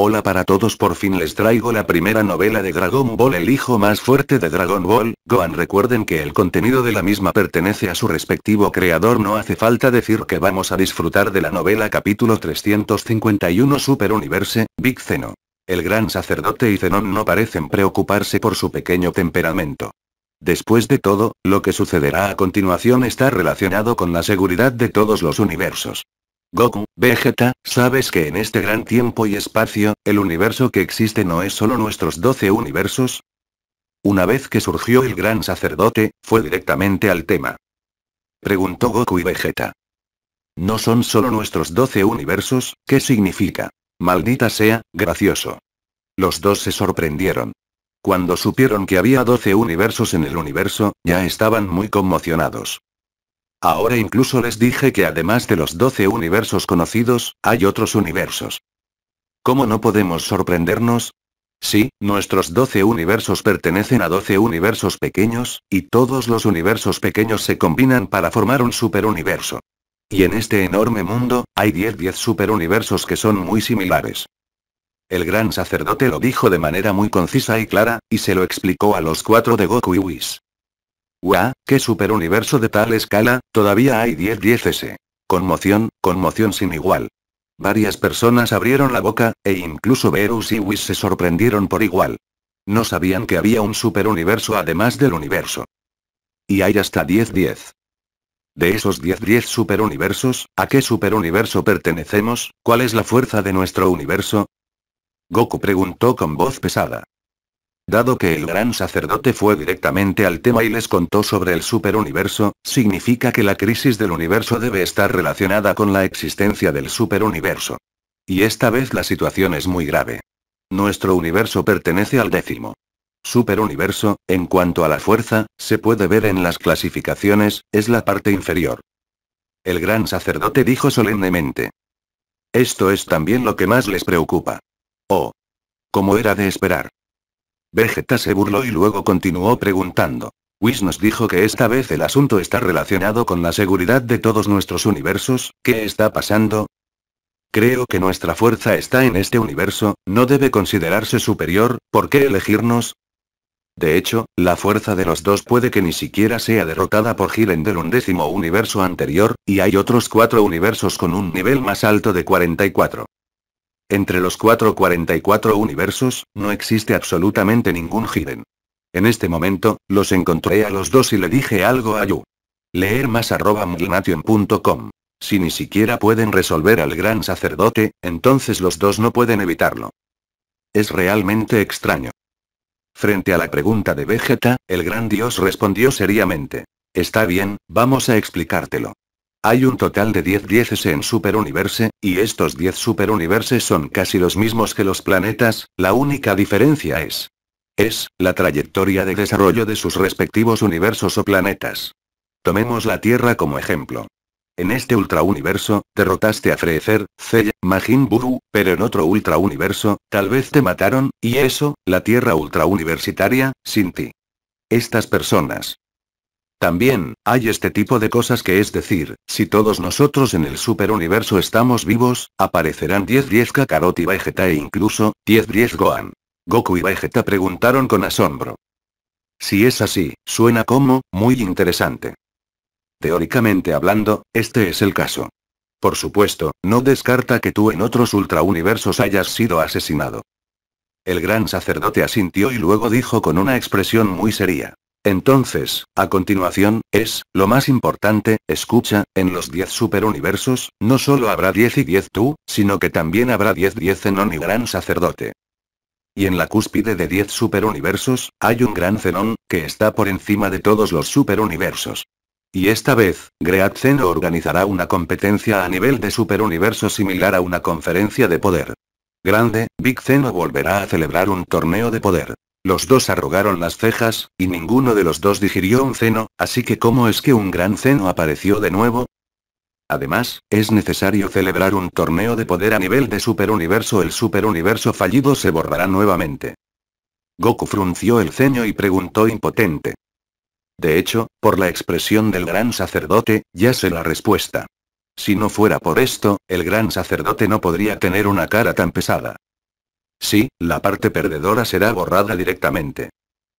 Hola para todos por fin les traigo la primera novela de Dragon Ball El hijo más fuerte de Dragon Ball, Gohan recuerden que el contenido de la misma pertenece a su respectivo creador no hace falta decir que vamos a disfrutar de la novela capítulo 351 Super Universe, Big Zeno. El gran sacerdote y Zenon no parecen preocuparse por su pequeño temperamento. Después de todo, lo que sucederá a continuación está relacionado con la seguridad de todos los universos. Goku, Vegeta, sabes que en este gran tiempo y espacio, el universo que existe no es solo nuestros 12 universos. Una vez que surgió el gran sacerdote, fue directamente al tema. Preguntó Goku y Vegeta. No son solo nuestros 12 universos, ¿qué significa? Maldita sea, gracioso. Los dos se sorprendieron. Cuando supieron que había 12 universos en el universo, ya estaban muy conmocionados. Ahora incluso les dije que además de los 12 universos conocidos, hay otros universos. ¿Cómo no podemos sorprendernos? Sí, nuestros 12 universos pertenecen a 12 universos pequeños, y todos los universos pequeños se combinan para formar un superuniverso. Y en este enorme mundo, hay 10-10 superuniversos que son muy similares. El gran sacerdote lo dijo de manera muy concisa y clara, y se lo explicó a los cuatro de Goku y Whis. ¡Guau! ¡Qué superuniverso de tal escala! Todavía hay 10 10S. ¿eh? Conmoción, conmoción sin igual. Varias personas abrieron la boca, e incluso Verus y Whis se sorprendieron por igual. No sabían que había un superuniverso además del universo. Y hay hasta 10-10. De esos 10-10 superuniversos, ¿a qué superuniverso pertenecemos? ¿Cuál es la fuerza de nuestro universo? Goku preguntó con voz pesada. Dado que el gran sacerdote fue directamente al tema y les contó sobre el superuniverso, significa que la crisis del universo debe estar relacionada con la existencia del superuniverso. Y esta vez la situación es muy grave. Nuestro universo pertenece al décimo. Superuniverso, en cuanto a la fuerza, se puede ver en las clasificaciones, es la parte inferior. El gran sacerdote dijo solemnemente. Esto es también lo que más les preocupa. Oh. Como era de esperar. Vegeta se burló y luego continuó preguntando. Whis nos dijo que esta vez el asunto está relacionado con la seguridad de todos nuestros universos, ¿qué está pasando? Creo que nuestra fuerza está en este universo, no debe considerarse superior, ¿por qué elegirnos? De hecho, la fuerza de los dos puede que ni siquiera sea derrotada por Hiren del undécimo universo anterior, y hay otros cuatro universos con un nivel más alto de 44. Entre los 444 universos, no existe absolutamente ningún Hidden. En este momento, los encontré a los dos y le dije algo a Yu. Leer más arroba Si ni siquiera pueden resolver al gran sacerdote, entonces los dos no pueden evitarlo. Es realmente extraño. Frente a la pregunta de Vegeta, el gran dios respondió seriamente. Está bien, vamos a explicártelo. Hay un total de 10 dieces en Superuniverse, y estos 10 Superuniverses son casi los mismos que los planetas, la única diferencia es. Es, la trayectoria de desarrollo de sus respectivos universos o planetas. Tomemos la Tierra como ejemplo. En este ultrauniverso, derrotaste a Frecer, Zeya, Majin pero en otro ultrauniverso, tal vez te mataron, y eso, la Tierra ultrauniversitaria, sin ti. Estas personas, también, hay este tipo de cosas que es decir, si todos nosotros en el superuniverso estamos vivos, aparecerán 10-10 Kakarot y Vegeta e incluso, 10-10 Gohan. Goku y Vegeta preguntaron con asombro. Si es así, suena como, muy interesante. Teóricamente hablando, este es el caso. Por supuesto, no descarta que tú en otros ultrauniversos hayas sido asesinado. El gran sacerdote asintió y luego dijo con una expresión muy seria. Entonces, a continuación, es, lo más importante, escucha, en los 10 superuniversos, no solo habrá 10 y 10 tú, sino que también habrá 10 10 Zenon y Gran Sacerdote. Y en la cúspide de 10 superuniversos, hay un gran Zenon, que está por encima de todos los superuniversos. Y esta vez, Great Zen organizará una competencia a nivel de superuniverso similar a una conferencia de poder. Grande, Big Zeno volverá a celebrar un torneo de poder. Los dos arrugaron las cejas, y ninguno de los dos digirió un ceno, así que ¿cómo es que un gran ceno apareció de nuevo? Además, es necesario celebrar un torneo de poder a nivel de superuniverso. El superuniverso fallido se borrará nuevamente. Goku frunció el ceño y preguntó impotente. De hecho, por la expresión del gran sacerdote, ya sé la respuesta. Si no fuera por esto, el gran sacerdote no podría tener una cara tan pesada. Sí, la parte perdedora será borrada directamente.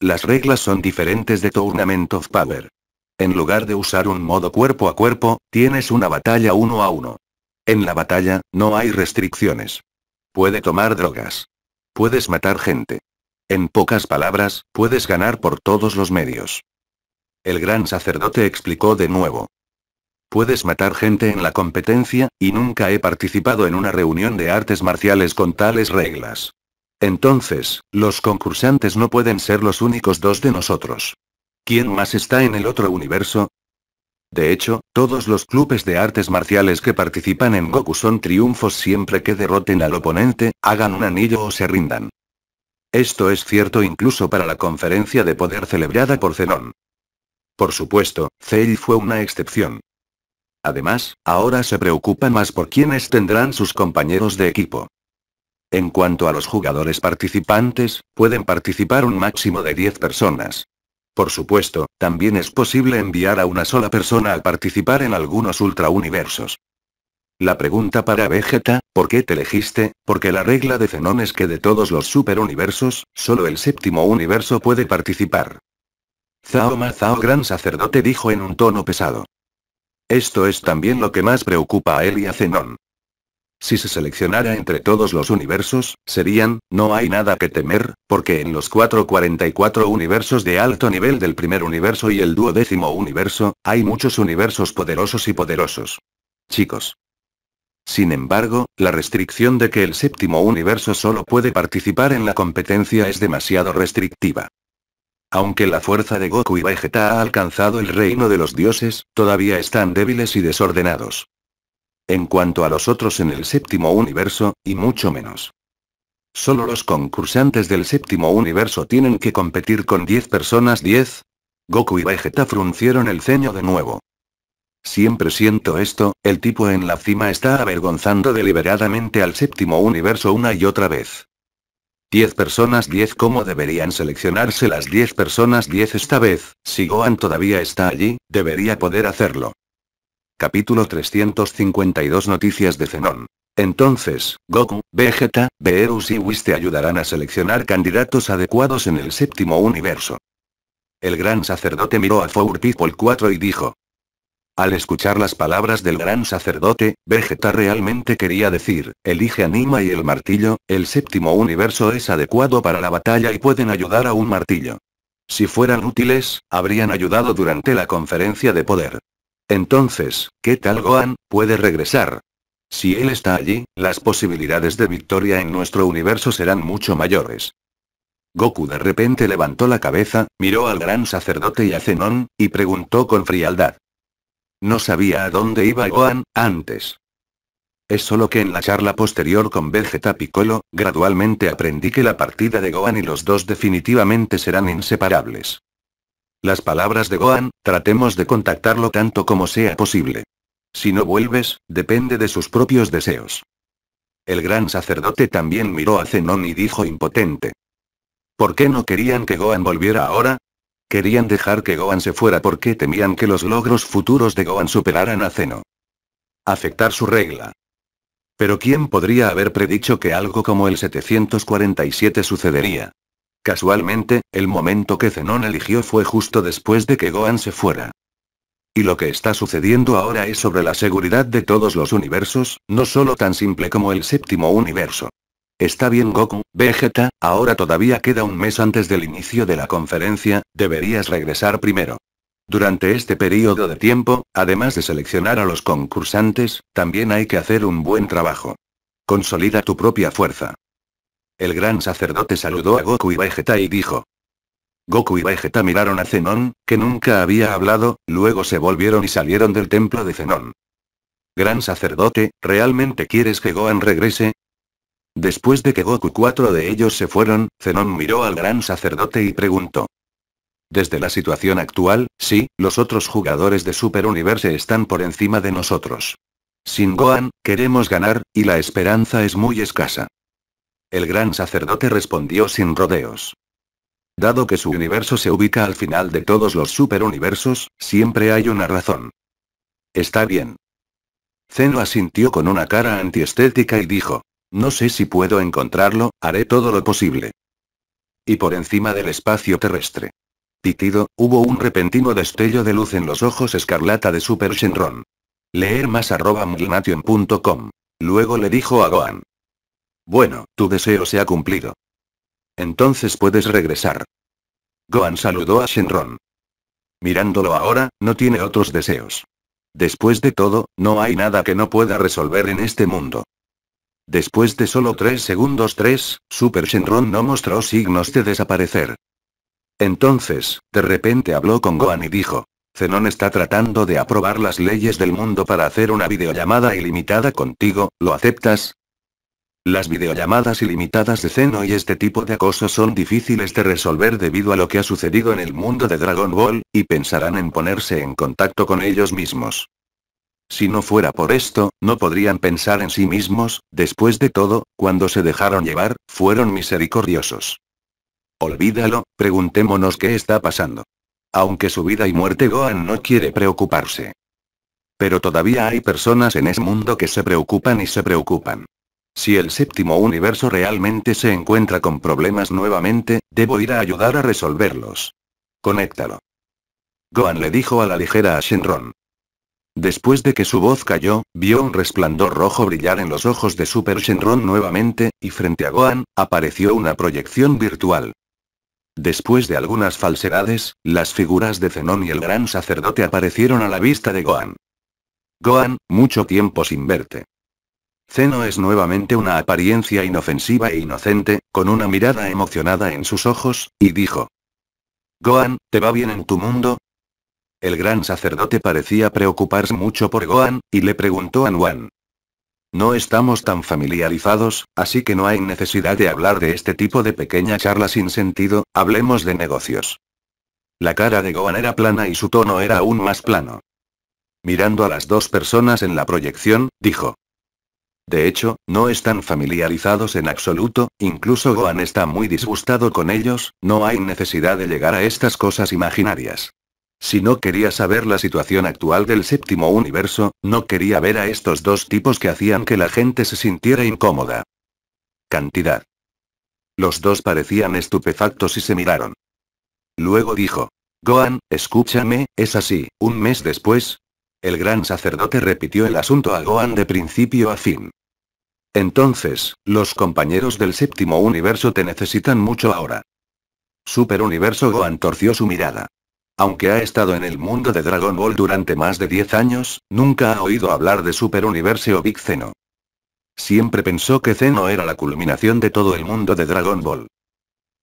Las reglas son diferentes de Tournament of Power. En lugar de usar un modo cuerpo a cuerpo, tienes una batalla uno a uno. En la batalla, no hay restricciones. Puede tomar drogas. Puedes matar gente. En pocas palabras, puedes ganar por todos los medios. El gran sacerdote explicó de nuevo. Puedes matar gente en la competencia, y nunca he participado en una reunión de artes marciales con tales reglas. Entonces, los concursantes no pueden ser los únicos dos de nosotros. ¿Quién más está en el otro universo? De hecho, todos los clubes de artes marciales que participan en Goku son triunfos siempre que derroten al oponente, hagan un anillo o se rindan. Esto es cierto incluso para la conferencia de poder celebrada por Zenón. Por supuesto, Cell fue una excepción. Además, ahora se preocupa más por quienes tendrán sus compañeros de equipo. En cuanto a los jugadores participantes, pueden participar un máximo de 10 personas. Por supuesto, también es posible enviar a una sola persona a participar en algunos ultrauniversos. La pregunta para Vegeta, ¿por qué te elegiste? Porque la regla de Zenón es que de todos los superuniversos, solo el séptimo universo puede participar. Zao Mazao Gran Sacerdote dijo en un tono pesado. Esto es también lo que más preocupa a él y a Zenon. Si se seleccionara entre todos los universos, serían, no hay nada que temer, porque en los 444 universos de alto nivel del primer universo y el duodécimo universo, hay muchos universos poderosos y poderosos. Chicos. Sin embargo, la restricción de que el séptimo universo solo puede participar en la competencia es demasiado restrictiva. Aunque la fuerza de Goku y Vegeta ha alcanzado el reino de los dioses, todavía están débiles y desordenados. En cuanto a los otros en el séptimo universo, y mucho menos. Solo los concursantes del séptimo universo tienen que competir con 10 personas 10. Goku y Vegeta fruncieron el ceño de nuevo. Siempre siento esto, el tipo en la cima está avergonzando deliberadamente al séptimo universo una y otra vez. 10 personas 10 ¿Cómo deberían seleccionarse las 10 personas 10 esta vez? Si Gohan todavía está allí, debería poder hacerlo. Capítulo 352 Noticias de Zenón. Entonces, Goku, Vegeta, Beerus y Whis te ayudarán a seleccionar candidatos adecuados en el séptimo universo. El gran sacerdote miró a Four People 4 y dijo, al escuchar las palabras del gran sacerdote, Vegeta realmente quería decir, elige Anima y el martillo, el séptimo universo es adecuado para la batalla y pueden ayudar a un martillo. Si fueran útiles, habrían ayudado durante la conferencia de poder. Entonces, ¿qué tal Gohan, puede regresar? Si él está allí, las posibilidades de victoria en nuestro universo serán mucho mayores. Goku de repente levantó la cabeza, miró al gran sacerdote y a Zenon, y preguntó con frialdad. No sabía a dónde iba Gohan, antes. Es solo que en la charla posterior con Vegeta Piccolo, gradualmente aprendí que la partida de Gohan y los dos definitivamente serán inseparables. Las palabras de Gohan, tratemos de contactarlo tanto como sea posible. Si no vuelves, depende de sus propios deseos. El gran sacerdote también miró a Zenón y dijo impotente. ¿Por qué no querían que Gohan volviera ahora? Querían dejar que Gohan se fuera porque temían que los logros futuros de Gohan superaran a Zeno. Afectar su regla. Pero ¿quién podría haber predicho que algo como el 747 sucedería? Casualmente, el momento que Zenon eligió fue justo después de que Gohan se fuera. Y lo que está sucediendo ahora es sobre la seguridad de todos los universos, no solo tan simple como el séptimo universo. Está bien Goku, Vegeta, ahora todavía queda un mes antes del inicio de la conferencia, deberías regresar primero. Durante este periodo de tiempo, además de seleccionar a los concursantes, también hay que hacer un buen trabajo. Consolida tu propia fuerza. El gran sacerdote saludó a Goku y Vegeta y dijo. Goku y Vegeta miraron a Zenon, que nunca había hablado, luego se volvieron y salieron del templo de Zenon. Gran sacerdote, ¿realmente quieres que Gohan regrese? Después de que Goku cuatro de ellos se fueron, Zenon miró al gran sacerdote y preguntó. Desde la situación actual, sí, los otros jugadores de Super Universe están por encima de nosotros. Sin Gohan, queremos ganar, y la esperanza es muy escasa. El gran sacerdote respondió sin rodeos. Dado que su universo se ubica al final de todos los Universos, siempre hay una razón. Está bien. Zeno asintió con una cara antiestética y dijo. No sé si puedo encontrarlo, haré todo lo posible. Y por encima del espacio terrestre. Titido, hubo un repentino destello de luz en los ojos escarlata de Super Shenron. Leer más arroba Luego le dijo a Gohan. Bueno, tu deseo se ha cumplido. Entonces puedes regresar. Gohan saludó a Shenron. Mirándolo ahora, no tiene otros deseos. Después de todo, no hay nada que no pueda resolver en este mundo. Después de solo tres segundos 3, Super Shenron no mostró signos de desaparecer. Entonces, de repente habló con Gohan y dijo. Zenon está tratando de aprobar las leyes del mundo para hacer una videollamada ilimitada contigo, ¿lo aceptas? Las videollamadas ilimitadas de Zeno y este tipo de acoso son difíciles de resolver debido a lo que ha sucedido en el mundo de Dragon Ball, y pensarán en ponerse en contacto con ellos mismos. Si no fuera por esto, no podrían pensar en sí mismos, después de todo, cuando se dejaron llevar, fueron misericordiosos. Olvídalo, preguntémonos qué está pasando. Aunque su vida y muerte Gohan no quiere preocuparse. Pero todavía hay personas en ese mundo que se preocupan y se preocupan. Si el séptimo universo realmente se encuentra con problemas nuevamente, debo ir a ayudar a resolverlos. Conéctalo. Gohan le dijo a la ligera a Shenron. Después de que su voz cayó, vio un resplandor rojo brillar en los ojos de Super Shenron nuevamente, y frente a Gohan, apareció una proyección virtual. Después de algunas falsedades, las figuras de Zenon y el gran sacerdote aparecieron a la vista de Gohan. Gohan, mucho tiempo sin verte. Zeno es nuevamente una apariencia inofensiva e inocente, con una mirada emocionada en sus ojos, y dijo. Gohan, ¿te va bien en tu mundo? El gran sacerdote parecía preocuparse mucho por Gohan, y le preguntó a Nguyen. No estamos tan familiarizados, así que no hay necesidad de hablar de este tipo de pequeña charla sin sentido, hablemos de negocios. La cara de Gohan era plana y su tono era aún más plano. Mirando a las dos personas en la proyección, dijo. De hecho, no están familiarizados en absoluto, incluso Gohan está muy disgustado con ellos, no hay necesidad de llegar a estas cosas imaginarias. Si no quería saber la situación actual del séptimo universo, no quería ver a estos dos tipos que hacían que la gente se sintiera incómoda. Cantidad. Los dos parecían estupefactos y se miraron. Luego dijo. Gohan, escúchame, es así, un mes después. El gran sacerdote repitió el asunto a Gohan de principio a fin. Entonces, los compañeros del séptimo universo te necesitan mucho ahora. Superuniverso Universo Gohan torció su mirada. Aunque ha estado en el mundo de Dragon Ball durante más de 10 años, nunca ha oído hablar de Super Universo o Big Zeno. Siempre pensó que Zeno era la culminación de todo el mundo de Dragon Ball.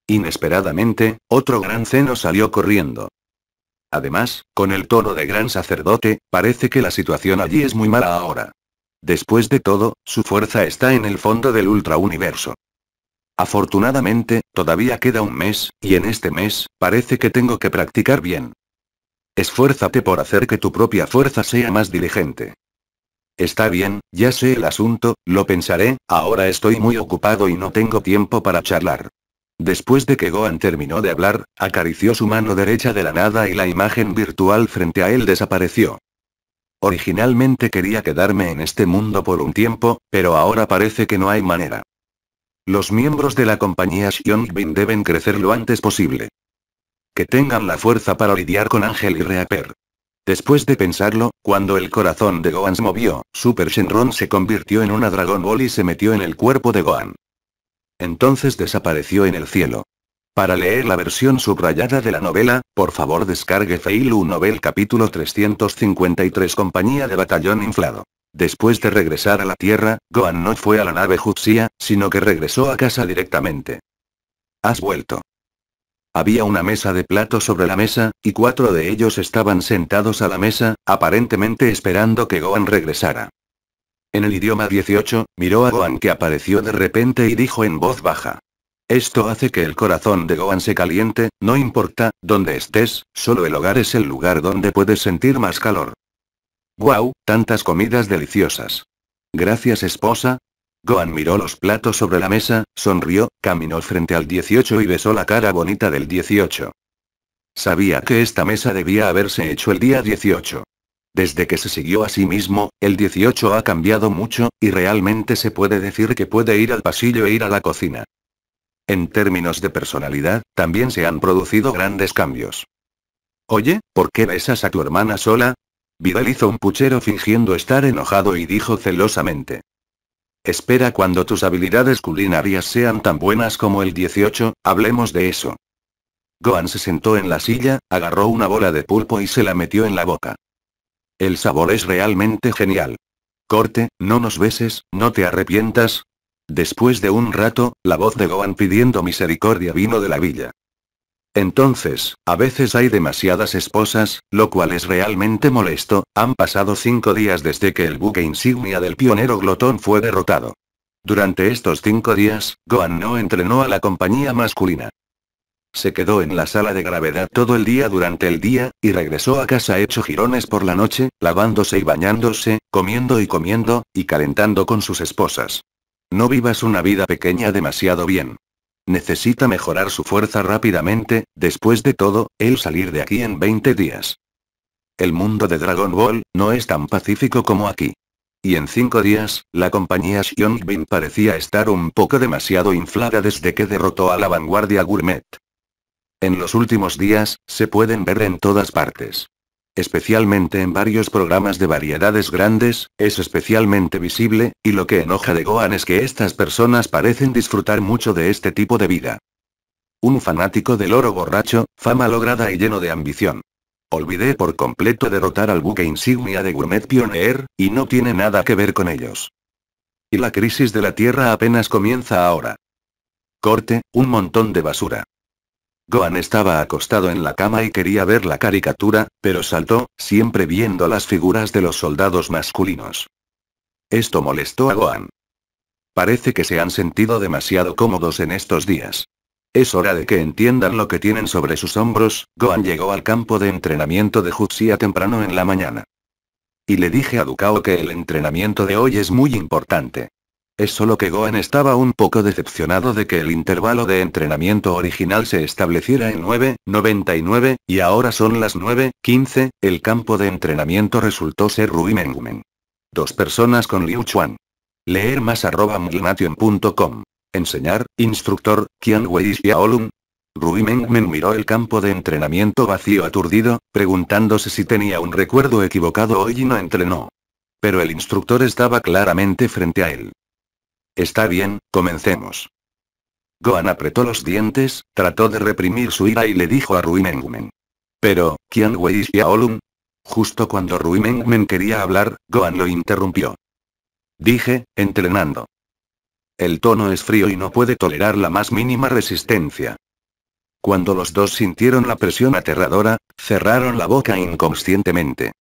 Inesperadamente, otro gran Zeno salió corriendo. Además, con el tono de gran sacerdote, parece que la situación allí es muy mala ahora. Después de todo, su fuerza está en el fondo del Ultra Universo. Afortunadamente, todavía queda un mes, y en este mes, parece que tengo que practicar bien. Esfuérzate por hacer que tu propia fuerza sea más diligente. Está bien, ya sé el asunto, lo pensaré, ahora estoy muy ocupado y no tengo tiempo para charlar. Después de que Gohan terminó de hablar, acarició su mano derecha de la nada y la imagen virtual frente a él desapareció. Originalmente quería quedarme en este mundo por un tiempo, pero ahora parece que no hay manera. Los miembros de la compañía bin deben crecer lo antes posible. Que tengan la fuerza para lidiar con Ángel y Reaper. Después de pensarlo, cuando el corazón de Gohan se movió, Super Shenron se convirtió en una Dragon Ball y se metió en el cuerpo de Gohan. Entonces desapareció en el cielo. Para leer la versión subrayada de la novela, por favor descargue Feilu Novel capítulo 353 Compañía de Batallón Inflado. Después de regresar a la Tierra, Gohan no fue a la nave Jutsia, sino que regresó a casa directamente. Has vuelto. Había una mesa de plato sobre la mesa, y cuatro de ellos estaban sentados a la mesa, aparentemente esperando que Gohan regresara. En el idioma 18, miró a Gohan que apareció de repente y dijo en voz baja. Esto hace que el corazón de Gohan se caliente, no importa, donde estés, solo el hogar es el lugar donde puedes sentir más calor. ¡Wow! Tantas comidas deliciosas. Gracias esposa. Gohan miró los platos sobre la mesa, sonrió, caminó frente al 18 y besó la cara bonita del 18. Sabía que esta mesa debía haberse hecho el día 18. Desde que se siguió a sí mismo, el 18 ha cambiado mucho, y realmente se puede decir que puede ir al pasillo e ir a la cocina. En términos de personalidad, también se han producido grandes cambios. Oye, ¿por qué besas a tu hermana sola? Vidal hizo un puchero fingiendo estar enojado y dijo celosamente. Espera cuando tus habilidades culinarias sean tan buenas como el 18, hablemos de eso. Gohan se sentó en la silla, agarró una bola de pulpo y se la metió en la boca. El sabor es realmente genial. Corte, no nos beses, no te arrepientas. Después de un rato, la voz de Gohan pidiendo misericordia vino de la villa. Entonces, a veces hay demasiadas esposas, lo cual es realmente molesto, han pasado cinco días desde que el buque insignia del pionero glotón fue derrotado. Durante estos cinco días, Gohan no entrenó a la compañía masculina. Se quedó en la sala de gravedad todo el día durante el día, y regresó a casa hecho jirones por la noche, lavándose y bañándose, comiendo y comiendo, y calentando con sus esposas. No vivas una vida pequeña demasiado bien. Necesita mejorar su fuerza rápidamente, después de todo, él salir de aquí en 20 días. El mundo de Dragon Ball, no es tan pacífico como aquí. Y en 5 días, la compañía Bin parecía estar un poco demasiado inflada desde que derrotó a la vanguardia gourmet. En los últimos días, se pueden ver en todas partes especialmente en varios programas de variedades grandes, es especialmente visible, y lo que enoja de Gohan es que estas personas parecen disfrutar mucho de este tipo de vida. Un fanático del oro borracho, fama lograda y lleno de ambición. Olvidé por completo derrotar al buque insignia de Gourmet Pioneer, y no tiene nada que ver con ellos. Y la crisis de la Tierra apenas comienza ahora. Corte, un montón de basura. Gohan estaba acostado en la cama y quería ver la caricatura, pero saltó, siempre viendo las figuras de los soldados masculinos. Esto molestó a Gohan. Parece que se han sentido demasiado cómodos en estos días. Es hora de que entiendan lo que tienen sobre sus hombros, Gohan llegó al campo de entrenamiento de Jutsia temprano en la mañana. Y le dije a Dukao que el entrenamiento de hoy es muy importante. Es solo que Gohan estaba un poco decepcionado de que el intervalo de entrenamiento original se estableciera en 9.99, y ahora son las 9.15, el campo de entrenamiento resultó ser mengumen Dos personas con Liu Chuan. Leer más arroba mglnation.com. Enseñar, instructor, Qian Wei Xiaolun. Mengmen miró el campo de entrenamiento vacío aturdido, preguntándose si tenía un recuerdo equivocado hoy y no entrenó. Pero el instructor estaba claramente frente a él. Está bien, comencemos. Gohan apretó los dientes, trató de reprimir su ira y le dijo a Mengmen. Pero, ¿quién Wei Xiaolun? Justo cuando Mengmen quería hablar, Gohan lo interrumpió. Dije, entrenando. El tono es frío y no puede tolerar la más mínima resistencia. Cuando los dos sintieron la presión aterradora, cerraron la boca inconscientemente.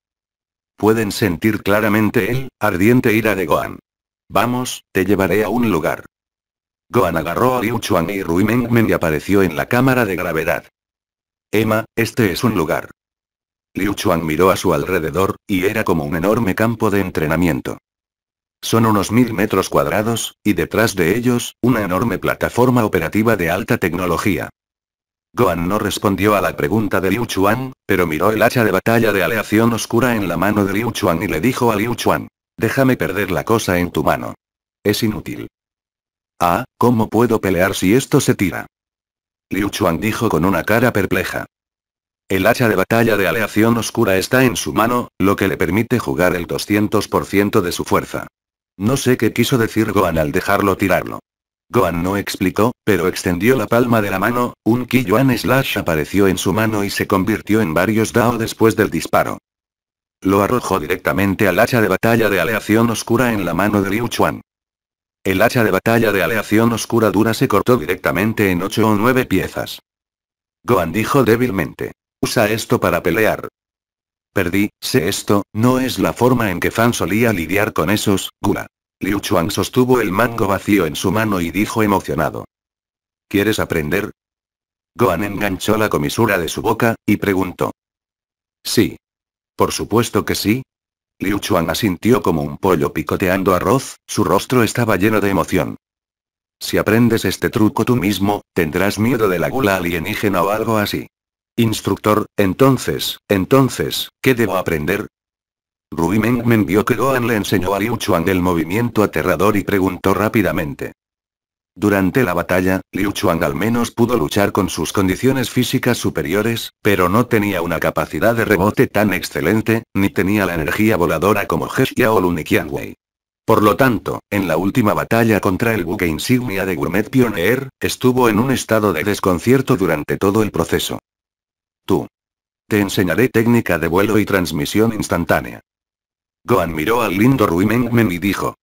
Pueden sentir claramente el ardiente ira de Gohan. Vamos, te llevaré a un lugar. Gohan agarró a Liu Chuan y Rui Mengmen y apareció en la cámara de gravedad. Emma, este es un lugar. Liu Chuan miró a su alrededor, y era como un enorme campo de entrenamiento. Son unos mil metros cuadrados, y detrás de ellos, una enorme plataforma operativa de alta tecnología. Gohan no respondió a la pregunta de Liu Chuan, pero miró el hacha de batalla de aleación oscura en la mano de Liu Chuan y le dijo a Liu Chuan. Déjame perder la cosa en tu mano. Es inútil. Ah, ¿cómo puedo pelear si esto se tira? Liu Chuan dijo con una cara perpleja. El hacha de batalla de aleación oscura está en su mano, lo que le permite jugar el 200% de su fuerza. No sé qué quiso decir Gohan al dejarlo tirarlo. Gohan no explicó, pero extendió la palma de la mano, un Kiyuan Slash apareció en su mano y se convirtió en varios Dao después del disparo. Lo arrojó directamente al hacha de batalla de aleación oscura en la mano de Liu Chuan. El hacha de batalla de aleación oscura dura se cortó directamente en ocho o nueve piezas. Gohan dijo débilmente. Usa esto para pelear. Perdí, sé esto, no es la forma en que Fan solía lidiar con esos, Gula. Liu Chuan sostuvo el mango vacío en su mano y dijo emocionado. ¿Quieres aprender? Gohan enganchó la comisura de su boca, y preguntó. Sí. Por supuesto que sí. Liu Chuan asintió como un pollo picoteando arroz, su rostro estaba lleno de emoción. Si aprendes este truco tú mismo, tendrás miedo de la gula alienígena o algo así. Instructor, entonces, entonces, ¿qué debo aprender? Rui Meng vio que Gohan le enseñó a Liu Chuan el movimiento aterrador y preguntó rápidamente. Durante la batalla, Liu Chuang al menos pudo luchar con sus condiciones físicas superiores, pero no tenía una capacidad de rebote tan excelente, ni tenía la energía voladora como He o Por lo tanto, en la última batalla contra el buque insignia de Gourmet Pioneer, estuvo en un estado de desconcierto durante todo el proceso. Tú. Te enseñaré técnica de vuelo y transmisión instantánea. Gohan miró al lindo Mengmen y dijo.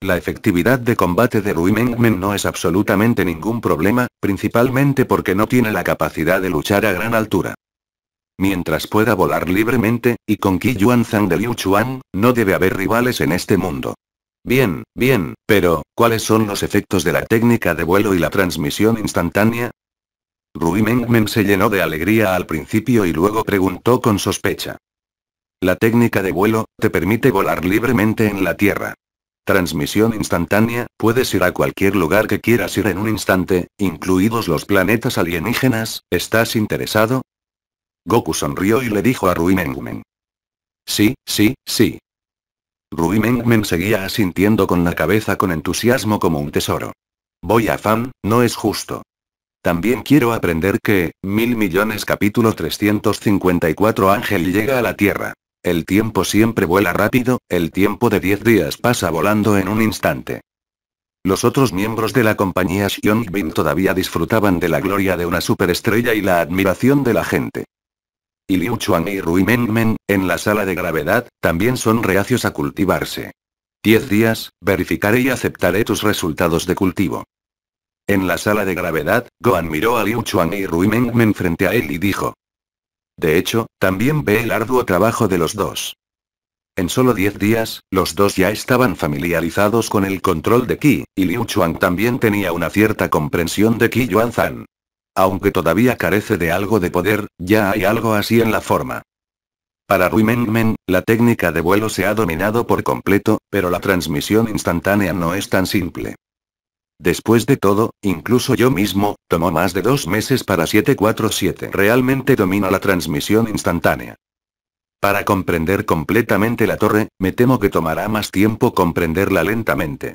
La efectividad de combate de Rui Mengmen no es absolutamente ningún problema, principalmente porque no tiene la capacidad de luchar a gran altura. Mientras pueda volar libremente, y con Qi Yuan Zhang de Liu Chuan, no debe haber rivales en este mundo. Bien, bien, pero, ¿cuáles son los efectos de la técnica de vuelo y la transmisión instantánea? Rui Mengmen se llenó de alegría al principio y luego preguntó con sospecha. La técnica de vuelo, te permite volar libremente en la tierra. Transmisión instantánea, puedes ir a cualquier lugar que quieras ir en un instante, incluidos los planetas alienígenas, ¿estás interesado? Goku sonrió y le dijo a Rui Mengmen. Sí, sí, sí. Rui Mengmen seguía asintiendo con la cabeza con entusiasmo como un tesoro. Voy a fan, no es justo. También quiero aprender que, mil millones capítulo 354 Ángel llega a la Tierra. El tiempo siempre vuela rápido, el tiempo de 10 días pasa volando en un instante. Los otros miembros de la compañía Xiongbin Bin todavía disfrutaban de la gloria de una superestrella y la admiración de la gente. Y Liu Chuan y Rui Mengmen, en la sala de gravedad, también son reacios a cultivarse. 10 días, verificaré y aceptaré tus resultados de cultivo. En la sala de gravedad, Gohan miró a Liu Chuan y Rui Mengmen frente a él y dijo, de hecho, también ve el arduo trabajo de los dos. En solo 10 días, los dos ya estaban familiarizados con el control de Qi, y Liu Chuan también tenía una cierta comprensión de Qi Yuan Aunque todavía carece de algo de poder, ya hay algo así en la forma. Para Rui Mengmen, la técnica de vuelo se ha dominado por completo, pero la transmisión instantánea no es tan simple. Después de todo, incluso yo mismo, tomó más de dos meses para 747 realmente domina la transmisión instantánea. Para comprender completamente la torre, me temo que tomará más tiempo comprenderla lentamente.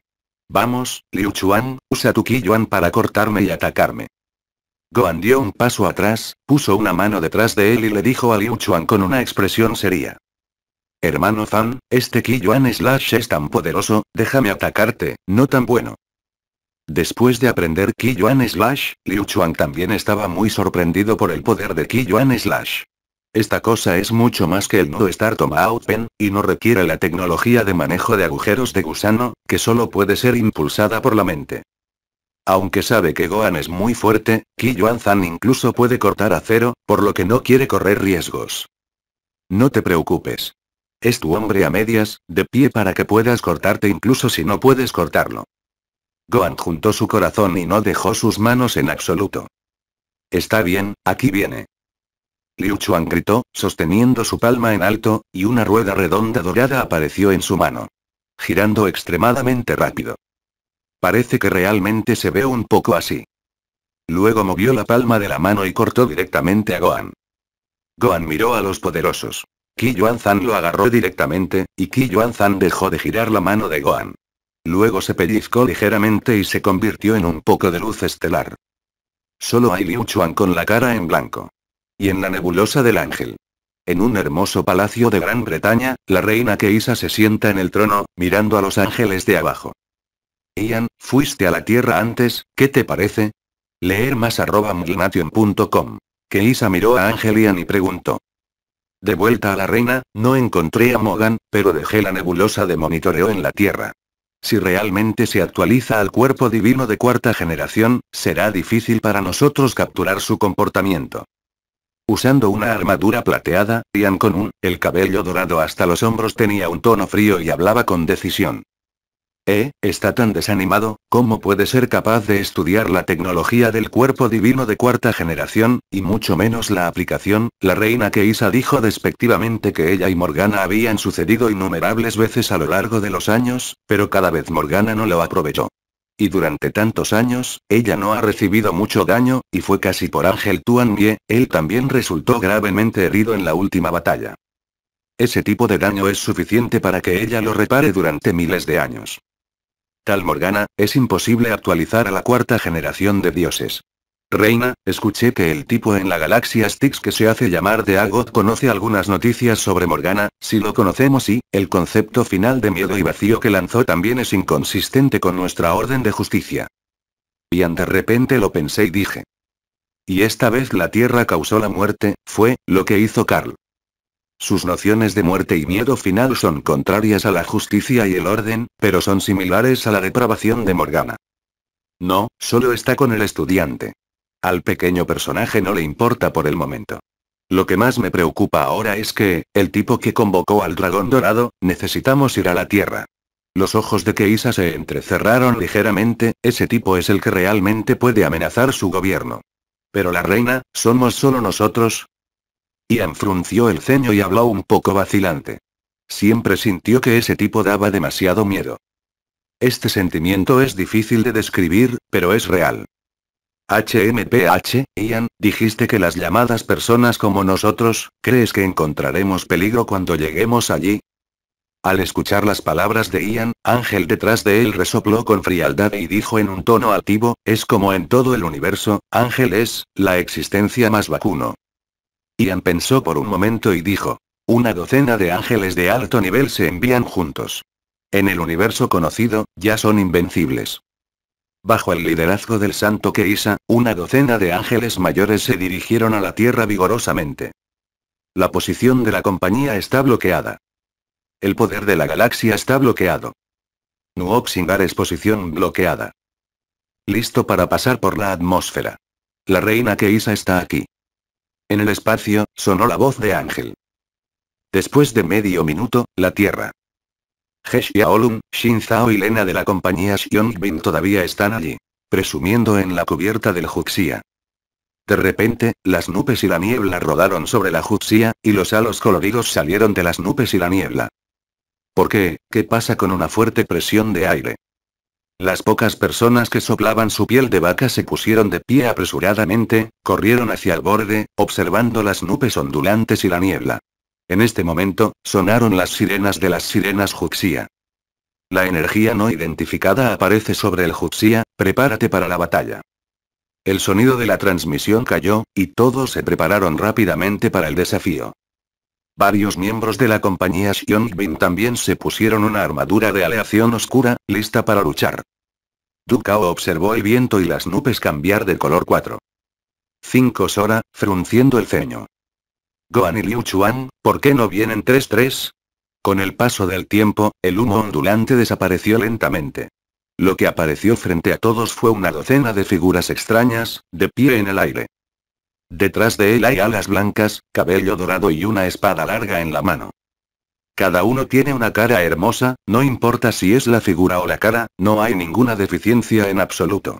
Vamos, Liu Chuan, usa tu Yuan para cortarme y atacarme. Gohan dio un paso atrás, puso una mano detrás de él y le dijo a Liu Chuan con una expresión seria. Hermano Fan, este Qiyuan Slash es tan poderoso, déjame atacarte, no tan bueno. Después de aprender Ki Yuan Slash, Liu Chuan también estaba muy sorprendido por el poder de Ki Yuan Slash. Esta cosa es mucho más que el no estar Out pen, y no requiere la tecnología de manejo de agujeros de gusano, que solo puede ser impulsada por la mente. Aunque sabe que Gohan es muy fuerte, Ki Yuan Zan incluso puede cortar a cero, por lo que no quiere correr riesgos. No te preocupes. Es tu hombre a medias, de pie para que puedas cortarte incluso si no puedes cortarlo. Gohan juntó su corazón y no dejó sus manos en absoluto. Está bien, aquí viene. Liu Chuan gritó, sosteniendo su palma en alto, y una rueda redonda dorada apareció en su mano. Girando extremadamente rápido. Parece que realmente se ve un poco así. Luego movió la palma de la mano y cortó directamente a Gohan. Gohan miró a los poderosos. Ki Yuan Zan lo agarró directamente, y Ki Yuan Zan dejó de girar la mano de Gohan. Luego se pellizcó ligeramente y se convirtió en un poco de luz estelar. Solo hay Liu Chuan con la cara en blanco. Y en la nebulosa del ángel. En un hermoso palacio de Gran Bretaña, la reina Keisa se sienta en el trono, mirando a los ángeles de abajo. Ian, fuiste a la Tierra antes, ¿qué te parece? Leer más arroba que Keisa miró a Ian y preguntó. De vuelta a la reina, no encontré a Mogan, pero dejé la nebulosa de monitoreo en la Tierra. Si realmente se actualiza al cuerpo divino de cuarta generación, será difícil para nosotros capturar su comportamiento. Usando una armadura plateada, Ian con un, el cabello dorado hasta los hombros tenía un tono frío y hablaba con decisión. ¿Eh? Está tan desanimado, ¿cómo puede ser capaz de estudiar la tecnología del cuerpo divino de cuarta generación, y mucho menos la aplicación? La reina Keisa dijo despectivamente que ella y Morgana habían sucedido innumerables veces a lo largo de los años, pero cada vez Morgana no lo aprovechó. Y durante tantos años, ella no ha recibido mucho daño, y fue casi por Ángel Mie, él también resultó gravemente herido en la última batalla. Ese tipo de daño es suficiente para que ella lo repare durante miles de años. Tal Morgana, es imposible actualizar a la cuarta generación de dioses. Reina, escuché que el tipo en la galaxia Styx que se hace llamar de Agot conoce algunas noticias sobre Morgana, si lo conocemos y, el concepto final de miedo y vacío que lanzó también es inconsistente con nuestra orden de justicia. Y de repente lo pensé y dije. Y esta vez la Tierra causó la muerte, fue, lo que hizo Carl. Sus nociones de muerte y miedo final son contrarias a la justicia y el orden, pero son similares a la depravación de Morgana. No, solo está con el estudiante. Al pequeño personaje no le importa por el momento. Lo que más me preocupa ahora es que, el tipo que convocó al dragón dorado, necesitamos ir a la Tierra. Los ojos de Keisa se entrecerraron ligeramente, ese tipo es el que realmente puede amenazar su gobierno. Pero la reina, somos solo nosotros, Ian frunció el ceño y habló un poco vacilante. Siempre sintió que ese tipo daba demasiado miedo. Este sentimiento es difícil de describir, pero es real. HMPH, Ian, dijiste que las llamadas personas como nosotros, ¿crees que encontraremos peligro cuando lleguemos allí? Al escuchar las palabras de Ian, Ángel detrás de él resopló con frialdad y dijo en un tono altivo, es como en todo el universo, Ángel es, la existencia más vacuno. Ian pensó por un momento y dijo. Una docena de ángeles de alto nivel se envían juntos. En el universo conocido, ya son invencibles. Bajo el liderazgo del santo Keisa, una docena de ángeles mayores se dirigieron a la Tierra vigorosamente. La posición de la compañía está bloqueada. El poder de la galaxia está bloqueado. Nuoxingar es posición bloqueada. Listo para pasar por la atmósfera. La reina Keisa está aquí. En el espacio, sonó la voz de Ángel. Después de medio minuto, la Tierra. Heshia Olum, Shin Zhao y Lena de la compañía Bin todavía están allí. Presumiendo en la cubierta del Juxia. De repente, las nubes y la niebla rodaron sobre la Juxia, y los halos coloridos salieron de las nubes y la niebla. ¿Por qué? ¿Qué pasa con una fuerte presión de aire? Las pocas personas que soplaban su piel de vaca se pusieron de pie apresuradamente, corrieron hacia el borde, observando las nubes ondulantes y la niebla. En este momento, sonaron las sirenas de las sirenas Juxia. La energía no identificada aparece sobre el Juxia, prepárate para la batalla. El sonido de la transmisión cayó, y todos se prepararon rápidamente para el desafío. Varios miembros de la compañía bin también se pusieron una armadura de aleación oscura, lista para luchar. Dukao observó el viento y las nubes cambiar de color 4. 5 Sora, frunciendo el ceño. Goan y Liu Chuan, ¿por qué no vienen 3-3? Con el paso del tiempo, el humo ondulante desapareció lentamente. Lo que apareció frente a todos fue una docena de figuras extrañas, de pie en el aire. Detrás de él hay alas blancas, cabello dorado y una espada larga en la mano. Cada uno tiene una cara hermosa, no importa si es la figura o la cara, no hay ninguna deficiencia en absoluto.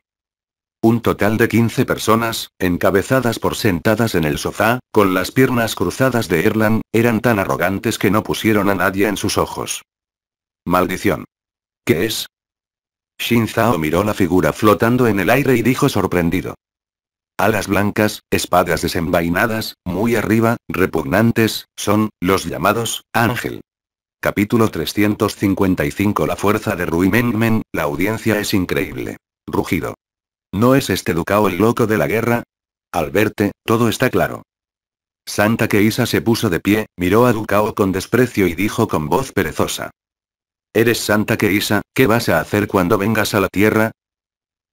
Un total de 15 personas, encabezadas por sentadas en el sofá, con las piernas cruzadas de Erlan, eran tan arrogantes que no pusieron a nadie en sus ojos. Maldición. ¿Qué es? Shinzao miró la figura flotando en el aire y dijo sorprendido. Alas blancas, espadas desenvainadas, muy arriba, repugnantes, son, los llamados, ángel. Capítulo 355 La fuerza de Ruimenmen, la audiencia es increíble. Rugido. ¿No es este Ducao el loco de la guerra? Al verte, todo está claro. Santa Keisa se puso de pie, miró a Ducao con desprecio y dijo con voz perezosa. Eres Santa Keisa, ¿qué vas a hacer cuando vengas a la tierra?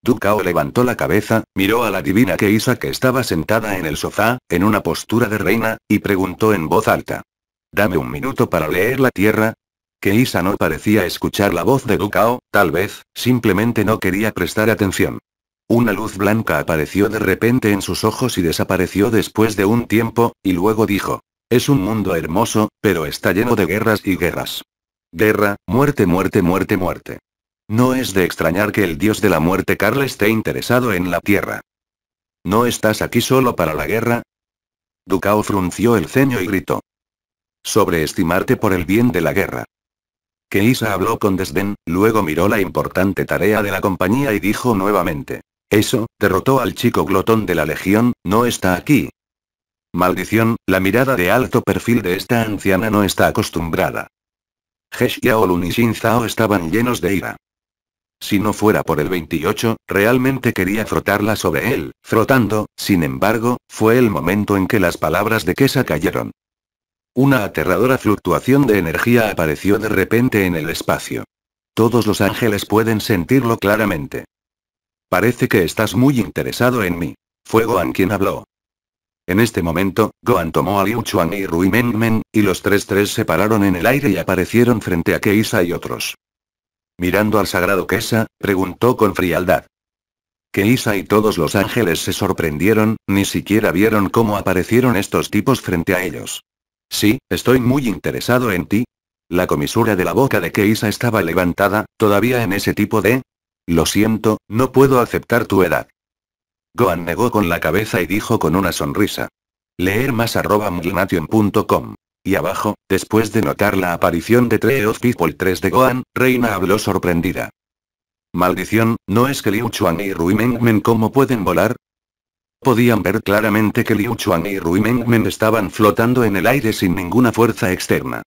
Dukao levantó la cabeza, miró a la divina Keisa que estaba sentada en el sofá, en una postura de reina, y preguntó en voz alta. Dame un minuto para leer la tierra. Keisa no parecía escuchar la voz de Dukao, tal vez, simplemente no quería prestar atención. Una luz blanca apareció de repente en sus ojos y desapareció después de un tiempo, y luego dijo. Es un mundo hermoso, pero está lleno de guerras y guerras. Guerra, muerte, muerte, muerte, muerte. No es de extrañar que el dios de la muerte Carl esté interesado en la Tierra. ¿No estás aquí solo para la guerra? Ducao frunció el ceño y gritó. Sobreestimarte por el bien de la guerra. Keisa habló con desdén, luego miró la importante tarea de la compañía y dijo nuevamente. Eso, derrotó al chico glotón de la Legión, no está aquí. Maldición, la mirada de alto perfil de esta anciana no está acostumbrada. Hesh y Shinzao estaban llenos de ira. Si no fuera por el 28, realmente quería frotarla sobre él, frotando, sin embargo, fue el momento en que las palabras de Keisa cayeron. Una aterradora fluctuación de energía apareció de repente en el espacio. Todos los ángeles pueden sentirlo claramente. Parece que estás muy interesado en mí. Fue Gohan quien habló. En este momento, Gohan tomó a Liu Chuan y Rui Menmen, y los tres tres se pararon en el aire y aparecieron frente a Keisa y otros mirando al sagrado Kesa, preguntó con frialdad. Keisa y todos los ángeles se sorprendieron, ni siquiera vieron cómo aparecieron estos tipos frente a ellos. Sí, estoy muy interesado en ti. La comisura de la boca de Keisa estaba levantada, todavía en ese tipo de... Lo siento, no puedo aceptar tu edad. Gohan negó con la cabeza y dijo con una sonrisa. Leer más arroba y abajo, después de notar la aparición de of People 3 de Gohan, Reina habló sorprendida. Maldición, ¿no es que Liu Chuan y Rui Mengmen cómo pueden volar? Podían ver claramente que Liu Chuan y Rui Mengmen estaban flotando en el aire sin ninguna fuerza externa.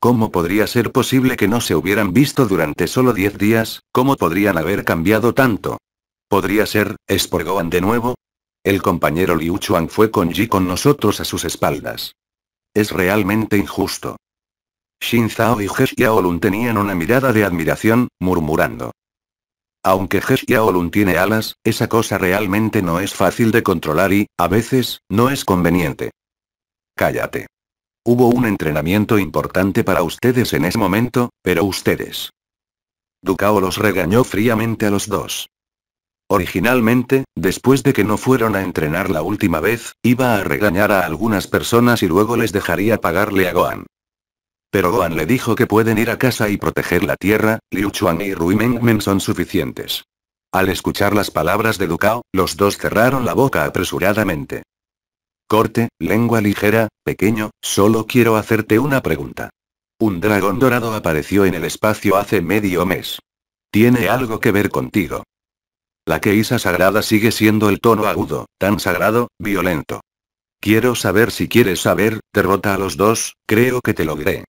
¿Cómo podría ser posible que no se hubieran visto durante solo 10 días? ¿Cómo podrían haber cambiado tanto? ¿Podría ser, es por Gohan de nuevo? El compañero Liu Chuan fue con Ji con nosotros a sus espaldas. Es realmente injusto. Xin Zhao y He tenían una mirada de admiración, murmurando. Aunque He tiene alas, esa cosa realmente no es fácil de controlar y, a veces, no es conveniente. Cállate. Hubo un entrenamiento importante para ustedes en ese momento, pero ustedes. Ducao los regañó fríamente a los dos. Originalmente, después de que no fueron a entrenar la última vez, iba a regañar a algunas personas y luego les dejaría pagarle a Gohan. Pero Gohan le dijo que pueden ir a casa y proteger la tierra, Liu Chuan y Rui Mengmen son suficientes. Al escuchar las palabras de Ducao, los dos cerraron la boca apresuradamente. Corte, lengua ligera, pequeño, solo quiero hacerte una pregunta. Un dragón dorado apareció en el espacio hace medio mes. Tiene algo que ver contigo. La queisa sagrada sigue siendo el tono agudo, tan sagrado, violento. Quiero saber si quieres saber, derrota a los dos, creo que te logré.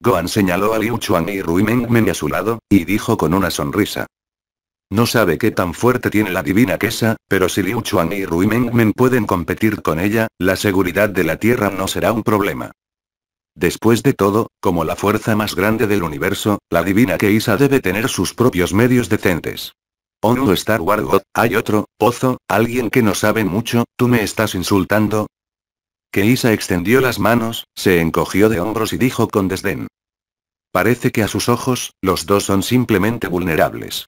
Gohan señaló a Liu Chuan y Rui Mengmen a su lado, y dijo con una sonrisa. No sabe qué tan fuerte tiene la divina quesa, pero si Liu Chuan y Rui Mengmen pueden competir con ella, la seguridad de la Tierra no será un problema. Después de todo, como la fuerza más grande del universo, la divina queisa debe tener sus propios medios decentes. Oh Star Wars hay otro, Ozo, alguien que no sabe mucho, tú me estás insultando. Keisa extendió las manos, se encogió de hombros y dijo con desdén. Parece que a sus ojos, los dos son simplemente vulnerables.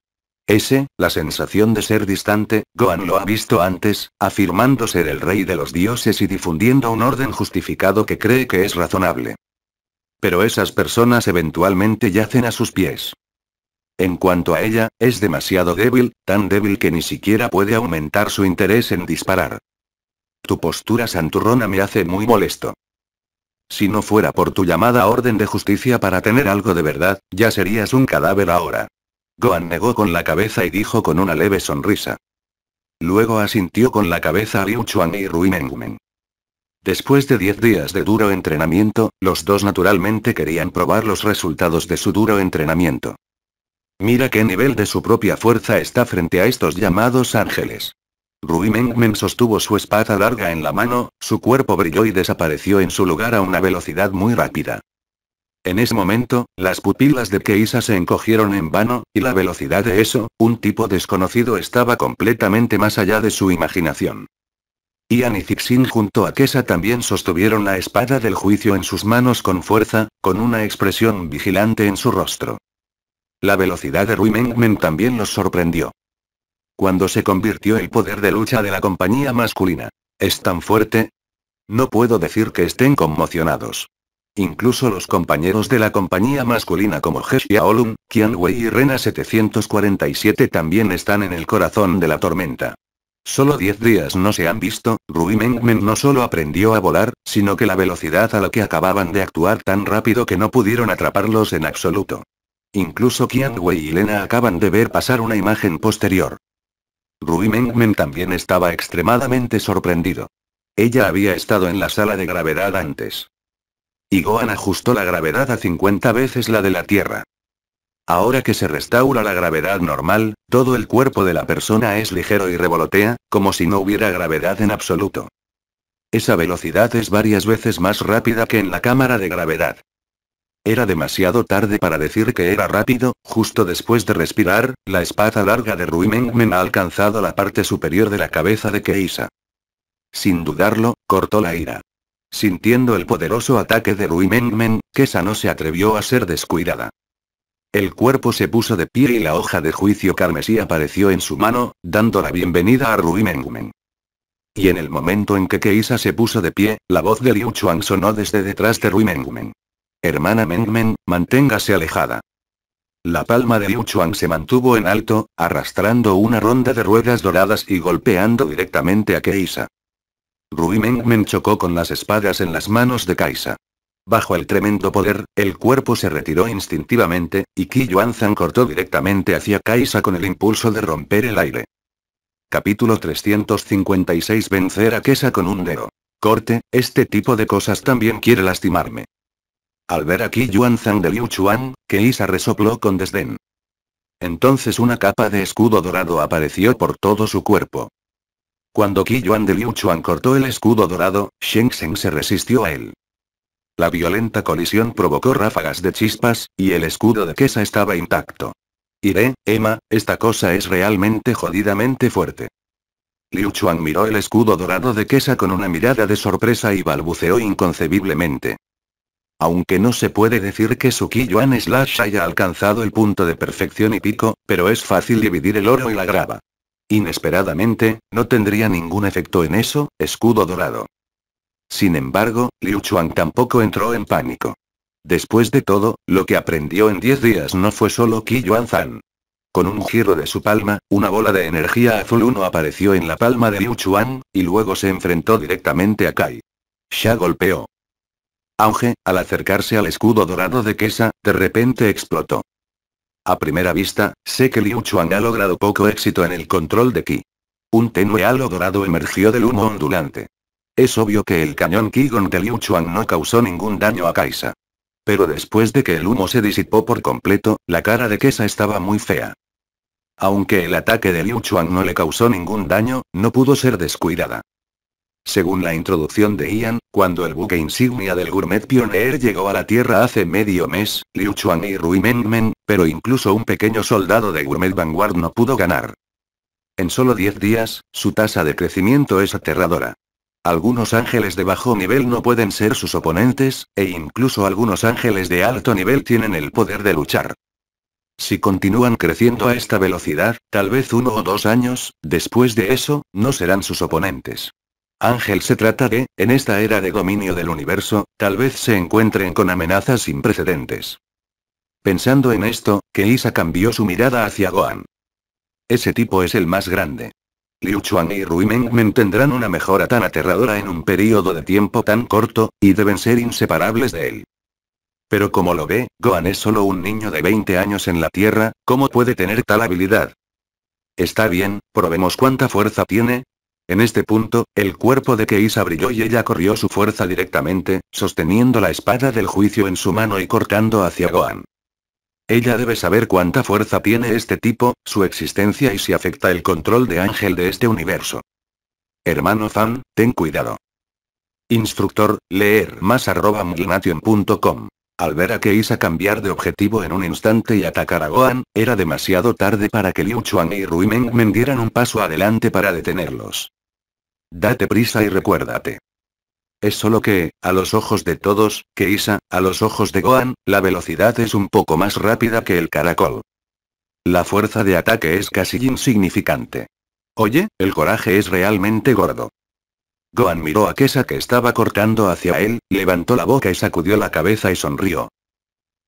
Ese, la sensación de ser distante, Gohan lo ha visto antes, afirmando ser el rey de los dioses y difundiendo un orden justificado que cree que es razonable. Pero esas personas eventualmente yacen a sus pies. En cuanto a ella, es demasiado débil, tan débil que ni siquiera puede aumentar su interés en disparar. Tu postura santurrona me hace muy molesto. Si no fuera por tu llamada orden de justicia para tener algo de verdad, ya serías un cadáver ahora. Gohan negó con la cabeza y dijo con una leve sonrisa. Luego asintió con la cabeza a Liu Chuan y Rui Mengumen. Después de 10 días de duro entrenamiento, los dos naturalmente querían probar los resultados de su duro entrenamiento. Mira qué nivel de su propia fuerza está frente a estos llamados ángeles. Rui Mengmen sostuvo su espada larga en la mano, su cuerpo brilló y desapareció en su lugar a una velocidad muy rápida. En ese momento, las pupilas de Keisa se encogieron en vano, y la velocidad de eso, un tipo desconocido estaba completamente más allá de su imaginación. Ian y Zixin junto a Kesa también sostuvieron la espada del juicio en sus manos con fuerza, con una expresión vigilante en su rostro. La velocidad de Rui Mengmen también los sorprendió. Cuando se convirtió el poder de lucha de la compañía masculina. Es tan fuerte. No puedo decir que estén conmocionados. Incluso los compañeros de la compañía masculina como He Xiaolun, Qian Wei y Rena 747 también están en el corazón de la tormenta. Solo 10 días no se han visto, Rui Mengmen no solo aprendió a volar, sino que la velocidad a la que acababan de actuar tan rápido que no pudieron atraparlos en absoluto. Incluso kiangwei y Lena acaban de ver pasar una imagen posterior. Rui Mengmen también estaba extremadamente sorprendido. Ella había estado en la sala de gravedad antes. Y Gohan ajustó la gravedad a 50 veces la de la Tierra. Ahora que se restaura la gravedad normal, todo el cuerpo de la persona es ligero y revolotea, como si no hubiera gravedad en absoluto. Esa velocidad es varias veces más rápida que en la cámara de gravedad. Era demasiado tarde para decir que era rápido, justo después de respirar, la espada larga de Rui Mengmen ha alcanzado la parte superior de la cabeza de Keisa. Sin dudarlo, cortó la ira. Sintiendo el poderoso ataque de Rui Mengmen, Keisa no se atrevió a ser descuidada. El cuerpo se puso de pie y la hoja de juicio carmesí apareció en su mano, dando la bienvenida a Rui Mengmen. Y en el momento en que Keisa se puso de pie, la voz de Liu Chuang sonó desde detrás de Mengmen. Hermana Mengmen, manténgase alejada. La palma de Liu Chuan se mantuvo en alto, arrastrando una ronda de ruedas doradas y golpeando directamente a Keisa. Rui Mengmen chocó con las espadas en las manos de Kaisa. Bajo el tremendo poder, el cuerpo se retiró instintivamente, y Qi Yuanzan cortó directamente hacia Keisa con el impulso de romper el aire. Capítulo 356 Vencer a Keisa con un dedo. Corte, este tipo de cosas también quiere lastimarme. Al ver aquí Yuan Zhang de Liu Chuan, Keisa resopló con desdén. Entonces una capa de escudo dorado apareció por todo su cuerpo. Cuando Qi Yuan de Liu Chuan cortó el escudo dorado, Sheng Sheng se resistió a él. La violenta colisión provocó ráfagas de chispas, y el escudo de quesa estaba intacto. Iré, Emma, esta cosa es realmente jodidamente fuerte. Liu Chuan miró el escudo dorado de quesa con una mirada de sorpresa y balbuceó inconcebiblemente. Aunque no se puede decir que su Yuan Slash haya alcanzado el punto de perfección y pico, pero es fácil dividir el oro y la grava. Inesperadamente, no tendría ningún efecto en eso, escudo dorado. Sin embargo, Liu Chuan tampoco entró en pánico. Después de todo, lo que aprendió en 10 días no fue solo Qi Yuan Con un giro de su palma, una bola de energía azul 1 apareció en la palma de Liu Chuan, y luego se enfrentó directamente a Kai. Sha golpeó. Auge, al acercarse al escudo dorado de Kesa, de repente explotó. A primera vista, sé que Liu Chuang ha logrado poco éxito en el control de Qi. Un tenue halo dorado emergió del humo ondulante. Es obvio que el cañón Gong de Liu Chuang no causó ningún daño a Kaisa. Pero después de que el humo se disipó por completo, la cara de Kesa estaba muy fea. Aunque el ataque de Liu Chuang no le causó ningún daño, no pudo ser descuidada. Según la introducción de Ian, cuando el buque insignia del Gourmet Pioneer llegó a la Tierra hace medio mes, Liu Chuan y Rui Mengmen, pero incluso un pequeño soldado de Gourmet Vanguard no pudo ganar. En solo 10 días, su tasa de crecimiento es aterradora. Algunos ángeles de bajo nivel no pueden ser sus oponentes, e incluso algunos ángeles de alto nivel tienen el poder de luchar. Si continúan creciendo a esta velocidad, tal vez uno o dos años, después de eso, no serán sus oponentes. Ángel se trata de, en esta era de dominio del universo, tal vez se encuentren con amenazas sin precedentes. Pensando en esto, Keisa cambió su mirada hacia Gohan. Ese tipo es el más grande. Liu Chuan y Rui Mengmen tendrán una mejora tan aterradora en un periodo de tiempo tan corto, y deben ser inseparables de él. Pero como lo ve, Gohan es solo un niño de 20 años en la Tierra, ¿cómo puede tener tal habilidad? Está bien, probemos cuánta fuerza tiene, en este punto, el cuerpo de Keisa brilló y ella corrió su fuerza directamente, sosteniendo la espada del juicio en su mano y cortando hacia Gohan. Ella debe saber cuánta fuerza tiene este tipo, su existencia y si afecta el control de Ángel de este universo. Hermano Fan, ten cuidado. Instructor, leer más arroba Al ver a Keisa cambiar de objetivo en un instante y atacar a Gohan, era demasiado tarde para que Liu Chuan y Rui Mengmen dieran un paso adelante para detenerlos. Date prisa y recuérdate. Es solo que, a los ojos de todos, que Isa, a los ojos de Gohan, la velocidad es un poco más rápida que el caracol. La fuerza de ataque es casi insignificante. Oye, el coraje es realmente gordo. Gohan miró a Kesa que estaba cortando hacia él, levantó la boca y sacudió la cabeza y sonrió.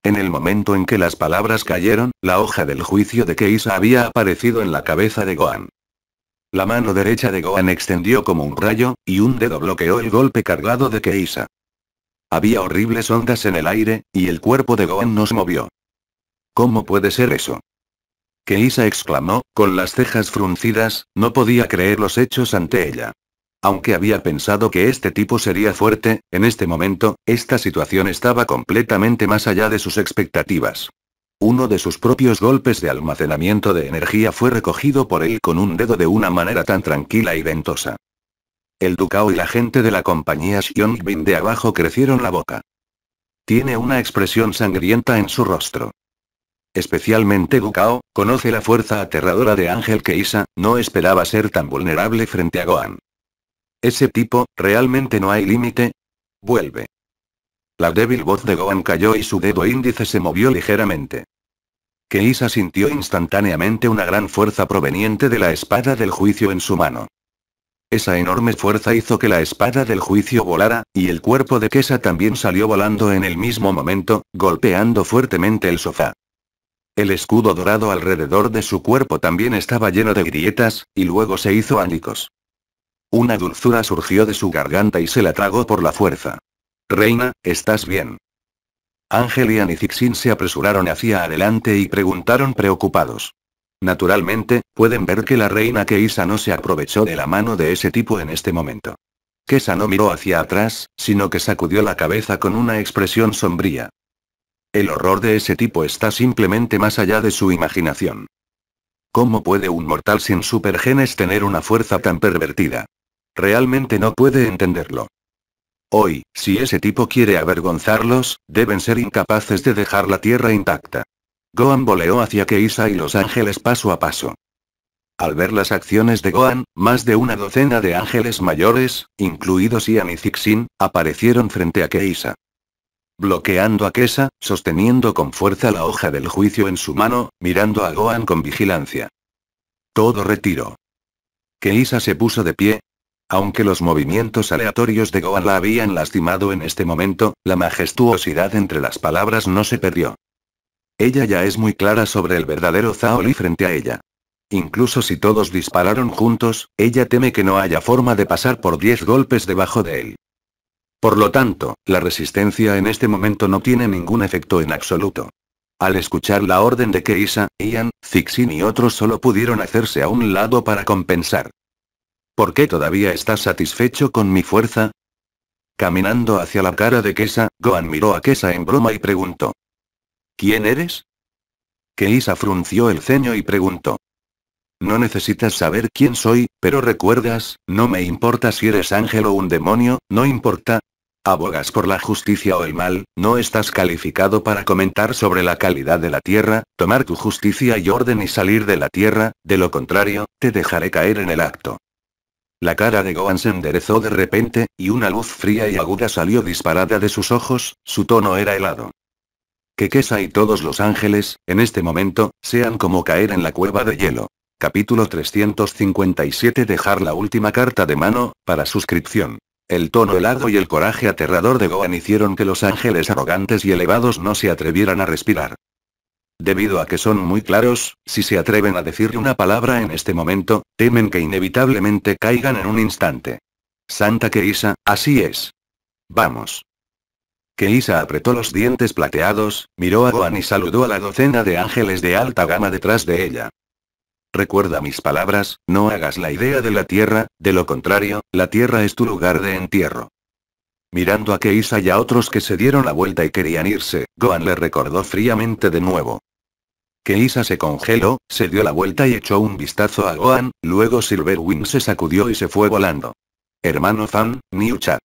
En el momento en que las palabras cayeron, la hoja del juicio de Keisa había aparecido en la cabeza de Gohan. La mano derecha de Gohan extendió como un rayo, y un dedo bloqueó el golpe cargado de Keisa. Había horribles ondas en el aire, y el cuerpo de Gohan nos movió. ¿Cómo puede ser eso? Keisa exclamó, con las cejas fruncidas, no podía creer los hechos ante ella. Aunque había pensado que este tipo sería fuerte, en este momento, esta situación estaba completamente más allá de sus expectativas. Uno de sus propios golpes de almacenamiento de energía fue recogido por él con un dedo de una manera tan tranquila y ventosa. El ducao y la gente de la compañía Bin de abajo crecieron la boca. Tiene una expresión sangrienta en su rostro. Especialmente Ducao, conoce la fuerza aterradora de Ángel Keisa, no esperaba ser tan vulnerable frente a Gohan. Ese tipo, realmente no hay límite. Vuelve. La débil voz de Gohan cayó y su dedo índice se movió ligeramente que Isa sintió instantáneamente una gran fuerza proveniente de la espada del juicio en su mano. Esa enorme fuerza hizo que la espada del juicio volara, y el cuerpo de Kesa también salió volando en el mismo momento, golpeando fuertemente el sofá. El escudo dorado alrededor de su cuerpo también estaba lleno de grietas, y luego se hizo ánicos. Una dulzura surgió de su garganta y se la tragó por la fuerza. Reina, ¿estás bien? Angelian y Zixin se apresuraron hacia adelante y preguntaron preocupados. Naturalmente, pueden ver que la reina Keisa no se aprovechó de la mano de ese tipo en este momento. Keisa no miró hacia atrás, sino que sacudió la cabeza con una expresión sombría. El horror de ese tipo está simplemente más allá de su imaginación. ¿Cómo puede un mortal sin supergenes tener una fuerza tan pervertida? Realmente no puede entenderlo. Hoy, si ese tipo quiere avergonzarlos, deben ser incapaces de dejar la tierra intacta. Gohan voleó hacia Keisa y los ángeles paso a paso. Al ver las acciones de Gohan, más de una docena de ángeles mayores, incluidos Ian y Zixin, aparecieron frente a Keisa. Bloqueando a Keisa, sosteniendo con fuerza la hoja del juicio en su mano, mirando a Gohan con vigilancia. Todo retiro. Keisa se puso de pie, aunque los movimientos aleatorios de Goa la habían lastimado en este momento, la majestuosidad entre las palabras no se perdió. Ella ya es muy clara sobre el verdadero Zaoli frente a ella. Incluso si todos dispararon juntos, ella teme que no haya forma de pasar por 10 golpes debajo de él. Por lo tanto, la resistencia en este momento no tiene ningún efecto en absoluto. Al escuchar la orden de que Isa, Ian, Zixin y otros solo pudieron hacerse a un lado para compensar. ¿Por qué todavía estás satisfecho con mi fuerza? Caminando hacia la cara de Kesa, Gohan miró a Kesa en broma y preguntó. ¿Quién eres? Keisa frunció el ceño y preguntó. No necesitas saber quién soy, pero recuerdas, no me importa si eres ángel o un demonio, no importa. Abogas por la justicia o el mal, no estás calificado para comentar sobre la calidad de la tierra, tomar tu justicia y orden y salir de la tierra, de lo contrario, te dejaré caer en el acto. La cara de Gohan se enderezó de repente, y una luz fría y aguda salió disparada de sus ojos, su tono era helado. Que quesa y todos los ángeles, en este momento, sean como caer en la cueva de hielo. Capítulo 357 Dejar la última carta de mano, para suscripción. El tono helado y el coraje aterrador de Gohan hicieron que los ángeles arrogantes y elevados no se atrevieran a respirar. Debido a que son muy claros, si se atreven a decir una palabra en este momento, temen que inevitablemente caigan en un instante. Santa Keisa, así es. Vamos. Keisa apretó los dientes plateados, miró a Gohan y saludó a la docena de ángeles de alta gama detrás de ella. Recuerda mis palabras, no hagas la idea de la tierra, de lo contrario, la tierra es tu lugar de entierro. Mirando a Keisa y a otros que se dieron la vuelta y querían irse, Gohan le recordó fríamente de nuevo. Keisa se congeló, se dio la vuelta y echó un vistazo a Gohan, luego Silverwing se sacudió y se fue volando. Hermano Fan, Niucha.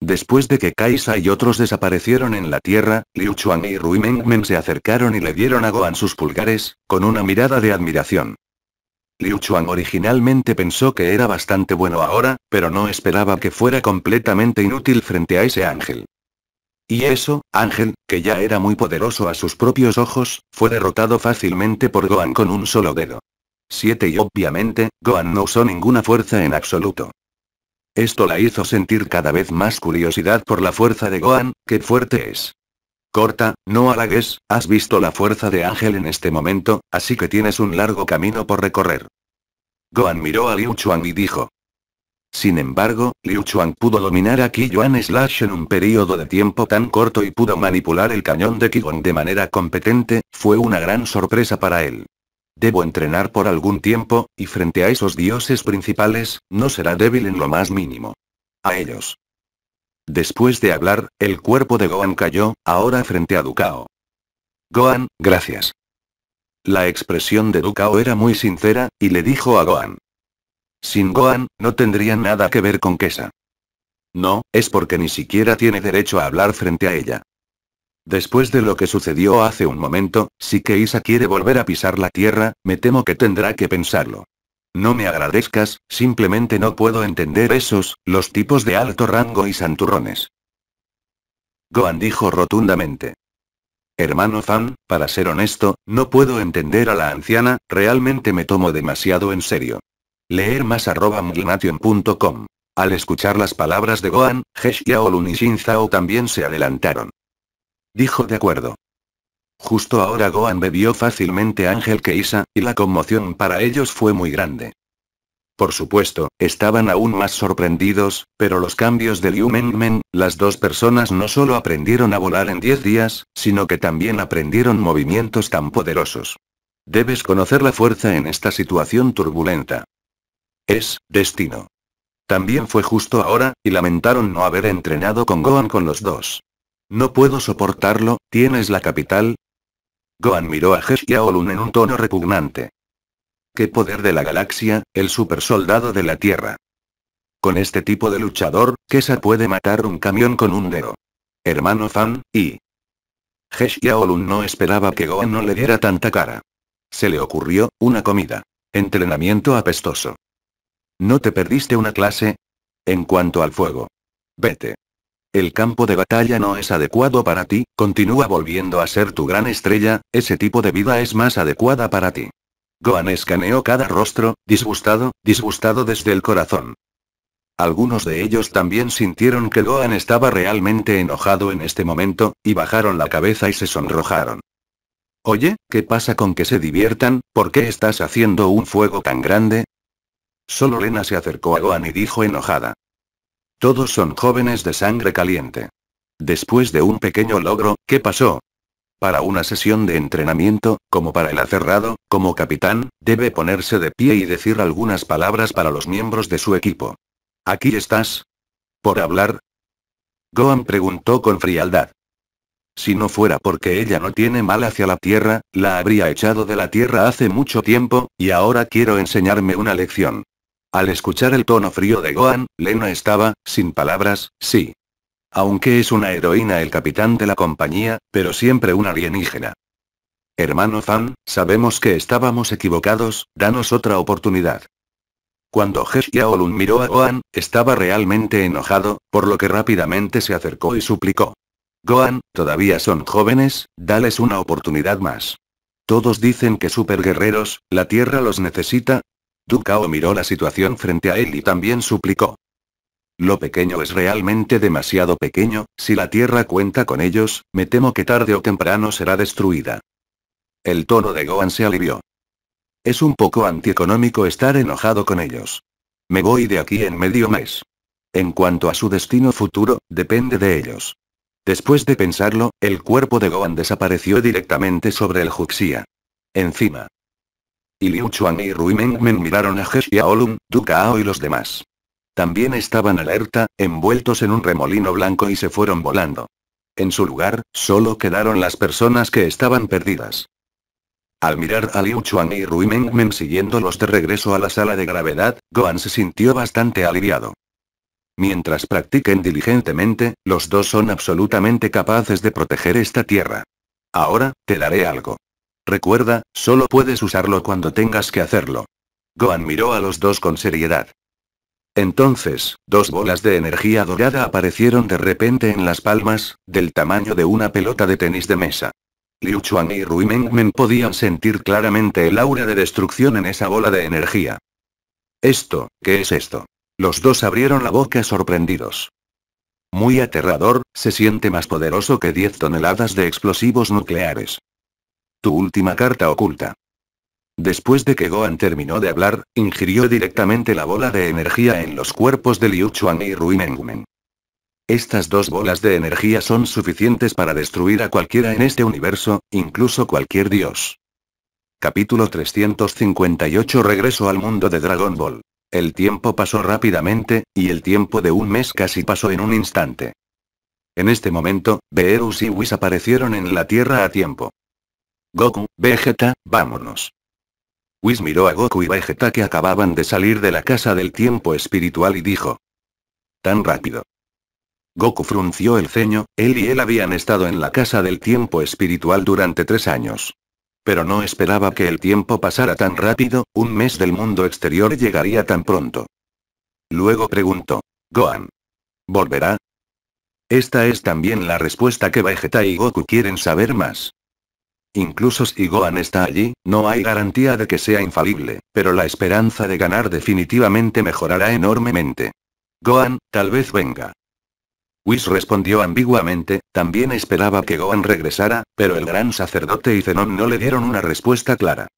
Después de que Kaisa y otros desaparecieron en la tierra, Liu Chuan y Rui Mengmen se acercaron y le dieron a Gohan sus pulgares, con una mirada de admiración. Liu Chuan originalmente pensó que era bastante bueno ahora, pero no esperaba que fuera completamente inútil frente a ese ángel. Y eso, Ángel, que ya era muy poderoso a sus propios ojos, fue derrotado fácilmente por Gohan con un solo dedo. 7 y obviamente, Gohan no usó ninguna fuerza en absoluto. Esto la hizo sentir cada vez más curiosidad por la fuerza de Gohan, que fuerte es. Corta, no halagues, has visto la fuerza de Ángel en este momento, así que tienes un largo camino por recorrer. Gohan miró a Liu Chuan y dijo. Sin embargo, Liu Chuan pudo dominar a Kiyuan Slash en un periodo de tiempo tan corto y pudo manipular el cañón de Qigong de manera competente, fue una gran sorpresa para él. Debo entrenar por algún tiempo, y frente a esos dioses principales, no será débil en lo más mínimo. A ellos. Después de hablar, el cuerpo de Gohan cayó, ahora frente a Dukao. Gohan, gracias. La expresión de Dukao era muy sincera, y le dijo a Gohan. Sin Gohan, no tendría nada que ver con Kesa. No, es porque ni siquiera tiene derecho a hablar frente a ella. Después de lo que sucedió hace un momento, si Keisa quiere volver a pisar la tierra, me temo que tendrá que pensarlo. No me agradezcas, simplemente no puedo entender esos, los tipos de alto rango y santurrones. Gohan dijo rotundamente. Hermano Fan, para ser honesto, no puedo entender a la anciana, realmente me tomo demasiado en serio. Leer más arroba Al escuchar las palabras de Gohan, Hesh y Shin también se adelantaron. Dijo de acuerdo. Justo ahora Gohan bebió fácilmente Ángel Keisa, y la conmoción para ellos fue muy grande. Por supuesto, estaban aún más sorprendidos, pero los cambios de Liu Mengmen, las dos personas no solo aprendieron a volar en 10 días, sino que también aprendieron movimientos tan poderosos. Debes conocer la fuerza en esta situación turbulenta. Es, destino. También fue justo ahora, y lamentaron no haber entrenado con Gohan con los dos. No puedo soportarlo, ¿tienes la capital? Gohan miró a He Olun en un tono repugnante. ¡Qué poder de la galaxia, el supersoldado de la Tierra! Con este tipo de luchador, Kesa puede matar un camión con un dedo. Hermano Fan, y... He no esperaba que Gohan no le diera tanta cara. Se le ocurrió, una comida. Entrenamiento apestoso. ¿No te perdiste una clase? En cuanto al fuego. Vete. El campo de batalla no es adecuado para ti, continúa volviendo a ser tu gran estrella, ese tipo de vida es más adecuada para ti. Gohan escaneó cada rostro, disgustado, disgustado desde el corazón. Algunos de ellos también sintieron que Gohan estaba realmente enojado en este momento, y bajaron la cabeza y se sonrojaron. Oye, ¿qué pasa con que se diviertan? ¿Por qué estás haciendo un fuego tan grande? Solo Lena se acercó a Gohan y dijo enojada. Todos son jóvenes de sangre caliente. Después de un pequeño logro, ¿qué pasó? Para una sesión de entrenamiento, como para el acerrado, como capitán, debe ponerse de pie y decir algunas palabras para los miembros de su equipo. ¿Aquí estás? ¿Por hablar? Gohan preguntó con frialdad. Si no fuera porque ella no tiene mal hacia la tierra, la habría echado de la tierra hace mucho tiempo, y ahora quiero enseñarme una lección. Al escuchar el tono frío de Gohan, Lena estaba, sin palabras, sí. Aunque es una heroína el capitán de la compañía, pero siempre un alienígena. Hermano Fan, sabemos que estábamos equivocados, danos otra oportunidad. Cuando He miró a Gohan, estaba realmente enojado, por lo que rápidamente se acercó y suplicó. Gohan, todavía son jóvenes, dales una oportunidad más. Todos dicen que superguerreros, la Tierra los necesita, Dukao miró la situación frente a él y también suplicó. Lo pequeño es realmente demasiado pequeño, si la Tierra cuenta con ellos, me temo que tarde o temprano será destruida. El tono de Gohan se alivió. Es un poco antieconómico estar enojado con ellos. Me voy de aquí en medio mes. En cuanto a su destino futuro, depende de ellos. Después de pensarlo, el cuerpo de Gohan desapareció directamente sobre el Juxia. Encima, y Liu Chuan y Rui Mengmen miraron a He Xiaolun, Du Kao y los demás. También estaban alerta, envueltos en un remolino blanco y se fueron volando. En su lugar, solo quedaron las personas que estaban perdidas. Al mirar a Liu Chuan y Rui Mengmen siguiéndolos de regreso a la sala de gravedad, Gohan se sintió bastante aliviado. Mientras practiquen diligentemente, los dos son absolutamente capaces de proteger esta tierra. Ahora, te daré algo. Recuerda, solo puedes usarlo cuando tengas que hacerlo. Gohan miró a los dos con seriedad. Entonces, dos bolas de energía dorada aparecieron de repente en las palmas, del tamaño de una pelota de tenis de mesa. Liu Chuan y Rui Mengmen podían sentir claramente el aura de destrucción en esa bola de energía. ¿Esto, qué es esto? Los dos abrieron la boca sorprendidos. Muy aterrador, se siente más poderoso que 10 toneladas de explosivos nucleares. Tu última carta oculta. Después de que Gohan terminó de hablar, ingirió directamente la bola de energía en los cuerpos de Liu Chuan y Mengumen. Estas dos bolas de energía son suficientes para destruir a cualquiera en este universo, incluso cualquier dios. Capítulo 358 Regreso al mundo de Dragon Ball. El tiempo pasó rápidamente, y el tiempo de un mes casi pasó en un instante. En este momento, Beerus y Whis aparecieron en la Tierra a tiempo. Goku, Vegeta, vámonos. Whis miró a Goku y Vegeta que acababan de salir de la casa del tiempo espiritual y dijo. Tan rápido. Goku frunció el ceño, él y él habían estado en la casa del tiempo espiritual durante tres años. Pero no esperaba que el tiempo pasara tan rápido, un mes del mundo exterior llegaría tan pronto. Luego preguntó. Gohan. ¿Volverá? Esta es también la respuesta que Vegeta y Goku quieren saber más. Incluso si Gohan está allí, no hay garantía de que sea infalible, pero la esperanza de ganar definitivamente mejorará enormemente. Gohan, tal vez venga. Whis respondió ambiguamente, también esperaba que Gohan regresara, pero el gran sacerdote y Zenon no le dieron una respuesta clara.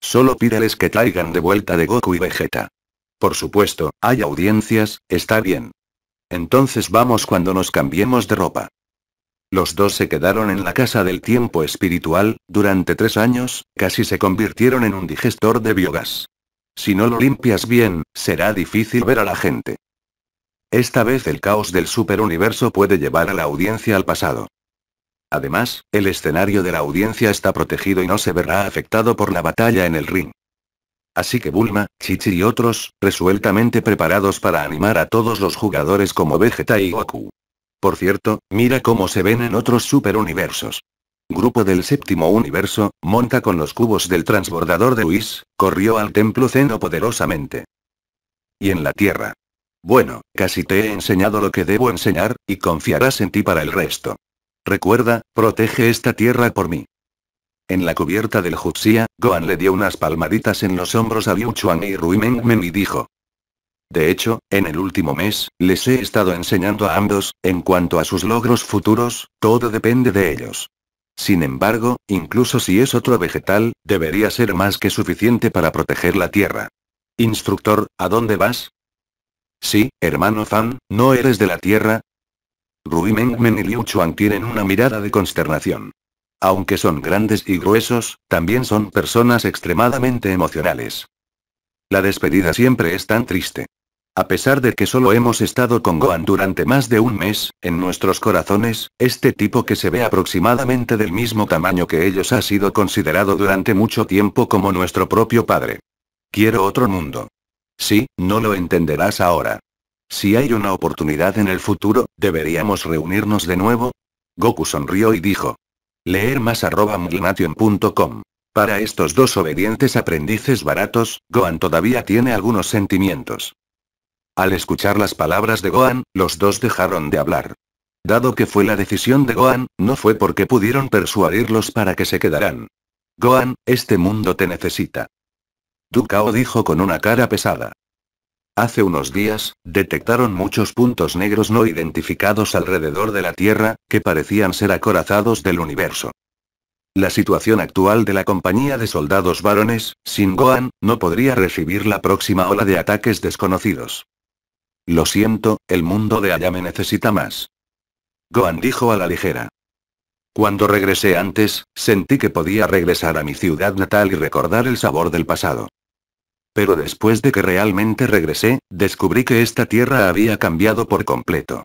Solo pídeles que traigan de vuelta de Goku y Vegeta. Por supuesto, hay audiencias, está bien. Entonces vamos cuando nos cambiemos de ropa. Los dos se quedaron en la casa del tiempo espiritual, durante tres años, casi se convirtieron en un digestor de biogás. Si no lo limpias bien, será difícil ver a la gente. Esta vez el caos del superuniverso puede llevar a la audiencia al pasado. Además, el escenario de la audiencia está protegido y no se verá afectado por la batalla en el ring. Así que Bulma, Chichi y otros, resueltamente preparados para animar a todos los jugadores como Vegeta y Goku. Por cierto, mira cómo se ven en otros superuniversos. Grupo del séptimo universo, monta con los cubos del transbordador de Luis, corrió al templo Zeno poderosamente. Y en la Tierra. Bueno, casi te he enseñado lo que debo enseñar, y confiarás en ti para el resto. Recuerda, protege esta tierra por mí. En la cubierta del Juxia, Gohan le dio unas palmaditas en los hombros a Liu Chuan y Rui Mengmen y dijo. De hecho, en el último mes, les he estado enseñando a ambos, en cuanto a sus logros futuros, todo depende de ellos. Sin embargo, incluso si es otro vegetal, debería ser más que suficiente para proteger la Tierra. Instructor, ¿a dónde vas? Sí, hermano Fan, ¿no eres de la Tierra? Rui Mengmen y Liu Chuan tienen una mirada de consternación. Aunque son grandes y gruesos, también son personas extremadamente emocionales. La despedida siempre es tan triste. A pesar de que solo hemos estado con Gohan durante más de un mes, en nuestros corazones, este tipo que se ve aproximadamente del mismo tamaño que ellos ha sido considerado durante mucho tiempo como nuestro propio padre. Quiero otro mundo. Sí, no lo entenderás ahora. Si hay una oportunidad en el futuro, ¿deberíamos reunirnos de nuevo? Goku sonrió y dijo. Leer más arroba Para estos dos obedientes aprendices baratos, Gohan todavía tiene algunos sentimientos. Al escuchar las palabras de Gohan, los dos dejaron de hablar. Dado que fue la decisión de Gohan, no fue porque pudieron persuadirlos para que se quedaran. Gohan, este mundo te necesita. Dukao dijo con una cara pesada. Hace unos días, detectaron muchos puntos negros no identificados alrededor de la Tierra, que parecían ser acorazados del universo. La situación actual de la compañía de soldados varones, sin Gohan, no podría recibir la próxima ola de ataques desconocidos. Lo siento, el mundo de allá me necesita más. Gohan dijo a la ligera. Cuando regresé antes, sentí que podía regresar a mi ciudad natal y recordar el sabor del pasado. Pero después de que realmente regresé, descubrí que esta tierra había cambiado por completo.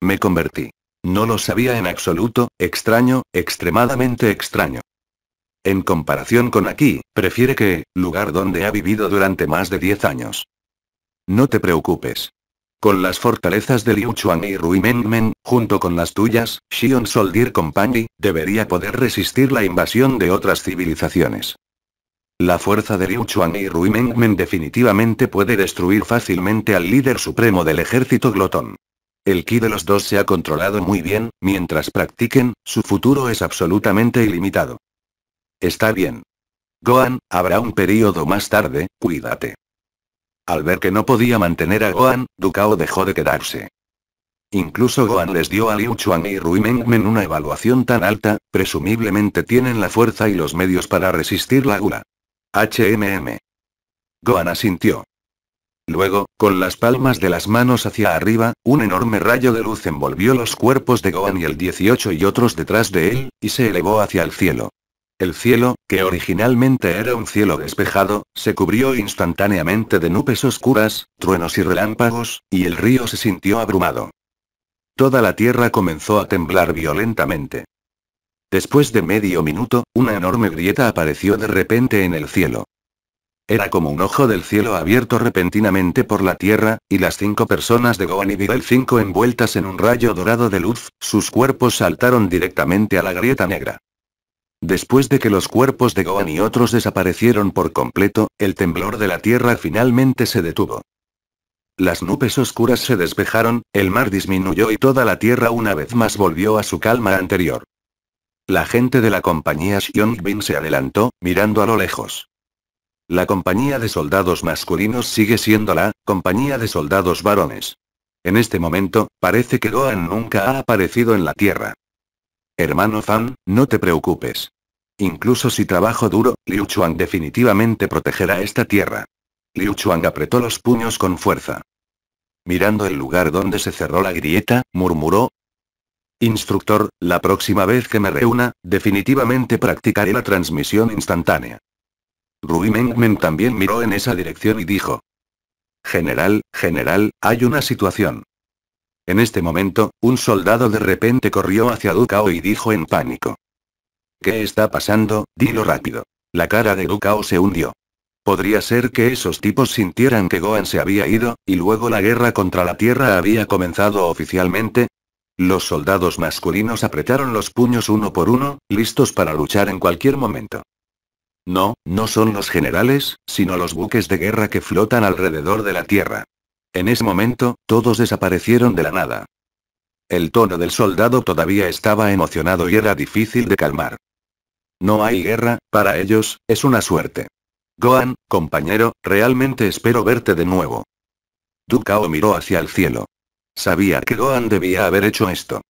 Me convertí. No lo sabía en absoluto, extraño, extremadamente extraño. En comparación con aquí, prefiere que, lugar donde ha vivido durante más de 10 años. No te preocupes. Con las fortalezas de Liu Chuan y Rui Mengmen, junto con las tuyas, Xion Soldier Company, debería poder resistir la invasión de otras civilizaciones. La fuerza de Liu Chuan y Rui Mengmen definitivamente puede destruir fácilmente al líder supremo del ejército glotón. El ki de los dos se ha controlado muy bien, mientras practiquen, su futuro es absolutamente ilimitado. Está bien. Gohan, habrá un periodo más tarde, cuídate. Al ver que no podía mantener a Gohan, Dukao dejó de quedarse. Incluso Gohan les dio a Liu Chuan y Rui Mengmen una evaluación tan alta, presumiblemente tienen la fuerza y los medios para resistir la gula. HMM. Gohan asintió. Luego, con las palmas de las manos hacia arriba, un enorme rayo de luz envolvió los cuerpos de Gohan y el 18 y otros detrás de él, y se elevó hacia el cielo. El cielo, que originalmente era un cielo despejado, se cubrió instantáneamente de nubes oscuras, truenos y relámpagos, y el río se sintió abrumado. Toda la tierra comenzó a temblar violentamente. Después de medio minuto, una enorme grieta apareció de repente en el cielo. Era como un ojo del cielo abierto repentinamente por la tierra, y las cinco personas de Goan y Vidal 5 envueltas en un rayo dorado de luz, sus cuerpos saltaron directamente a la grieta negra. Después de que los cuerpos de Gohan y otros desaparecieron por completo, el temblor de la tierra finalmente se detuvo. Las nubes oscuras se despejaron, el mar disminuyó y toda la tierra una vez más volvió a su calma anterior. La gente de la compañía Xiongbin se adelantó, mirando a lo lejos. La compañía de soldados masculinos sigue siendo la compañía de soldados varones. En este momento, parece que Gohan nunca ha aparecido en la Tierra. Hermano Fan, no te preocupes. Incluso si trabajo duro, Liu Chuang definitivamente protegerá esta tierra. Liu Chuang apretó los puños con fuerza. Mirando el lugar donde se cerró la grieta, murmuró. Instructor, la próxima vez que me reúna, definitivamente practicaré la transmisión instantánea. Rui Mengmen también miró en esa dirección y dijo. General, general, hay una situación. En este momento, un soldado de repente corrió hacia Ducao y dijo en pánico. ¿Qué está pasando? Dilo rápido. La cara de Ducao se hundió. Podría ser que esos tipos sintieran que Gohan se había ido, y luego la guerra contra la Tierra había comenzado oficialmente. Los soldados masculinos apretaron los puños uno por uno, listos para luchar en cualquier momento. No, no son los generales, sino los buques de guerra que flotan alrededor de la Tierra. En ese momento, todos desaparecieron de la nada. El tono del soldado todavía estaba emocionado y era difícil de calmar. No hay guerra, para ellos, es una suerte. Gohan, compañero, realmente espero verte de nuevo. Dukao miró hacia el cielo. Sabía que Gohan debía haber hecho esto.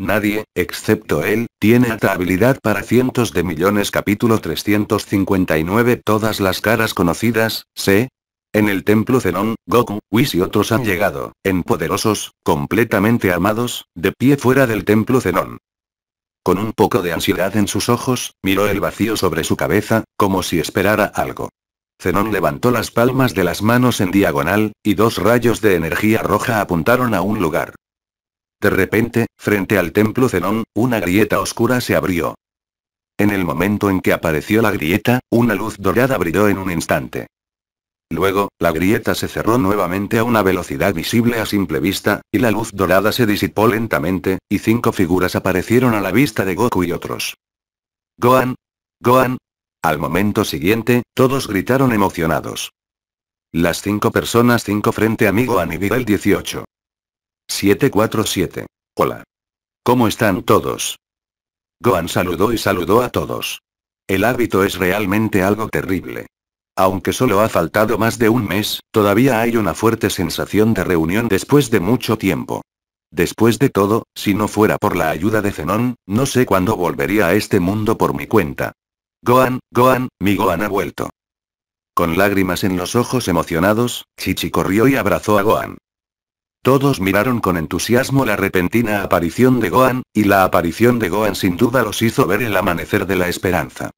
Nadie, excepto él, tiene alta habilidad para cientos de millones capítulo 359 Todas las caras conocidas, sé, en el templo Zenón, Goku, Whis y otros han llegado, poderosos, completamente armados, de pie fuera del templo Zenón. Con un poco de ansiedad en sus ojos, miró el vacío sobre su cabeza, como si esperara algo. Zenón levantó las palmas de las manos en diagonal, y dos rayos de energía roja apuntaron a un lugar. De repente, frente al templo Zenón, una grieta oscura se abrió. En el momento en que apareció la grieta, una luz dorada brilló en un instante. Luego, la grieta se cerró nuevamente a una velocidad visible a simple vista, y la luz dorada se disipó lentamente, y cinco figuras aparecieron a la vista de Goku y otros. Gohan. Gohan. Al momento siguiente, todos gritaron emocionados. Las cinco personas cinco frente a mí Gohan y nivel 18. 747. Hola. ¿Cómo están todos? Gohan saludó y saludó a todos. El hábito es realmente algo terrible. Aunque solo ha faltado más de un mes, todavía hay una fuerte sensación de reunión después de mucho tiempo. Después de todo, si no fuera por la ayuda de Zenón, no sé cuándo volvería a este mundo por mi cuenta. Gohan, Gohan, mi Gohan ha vuelto. Con lágrimas en los ojos emocionados, Chichi corrió y abrazó a Gohan. Todos miraron con entusiasmo la repentina aparición de Gohan, y la aparición de Gohan sin duda los hizo ver el amanecer de la esperanza.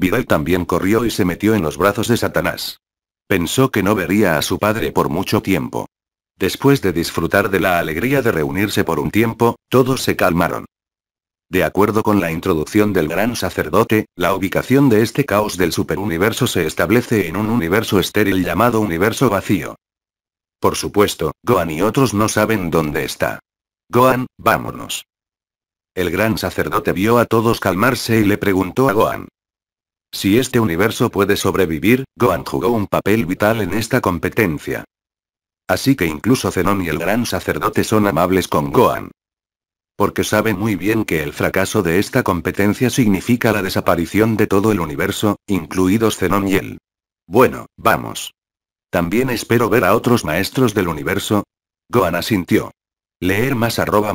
Vidal también corrió y se metió en los brazos de Satanás. Pensó que no vería a su padre por mucho tiempo. Después de disfrutar de la alegría de reunirse por un tiempo, todos se calmaron. De acuerdo con la introducción del gran sacerdote, la ubicación de este caos del superuniverso se establece en un universo estéril llamado universo vacío. Por supuesto, Gohan y otros no saben dónde está. Gohan, vámonos. El gran sacerdote vio a todos calmarse y le preguntó a Gohan, si este universo puede sobrevivir, Gohan jugó un papel vital en esta competencia. Así que incluso Zenon y el gran sacerdote son amables con Gohan. Porque saben muy bien que el fracaso de esta competencia significa la desaparición de todo el universo, incluidos Zenon y él. Bueno, vamos. También espero ver a otros maestros del universo. Gohan asintió. Leer más arroba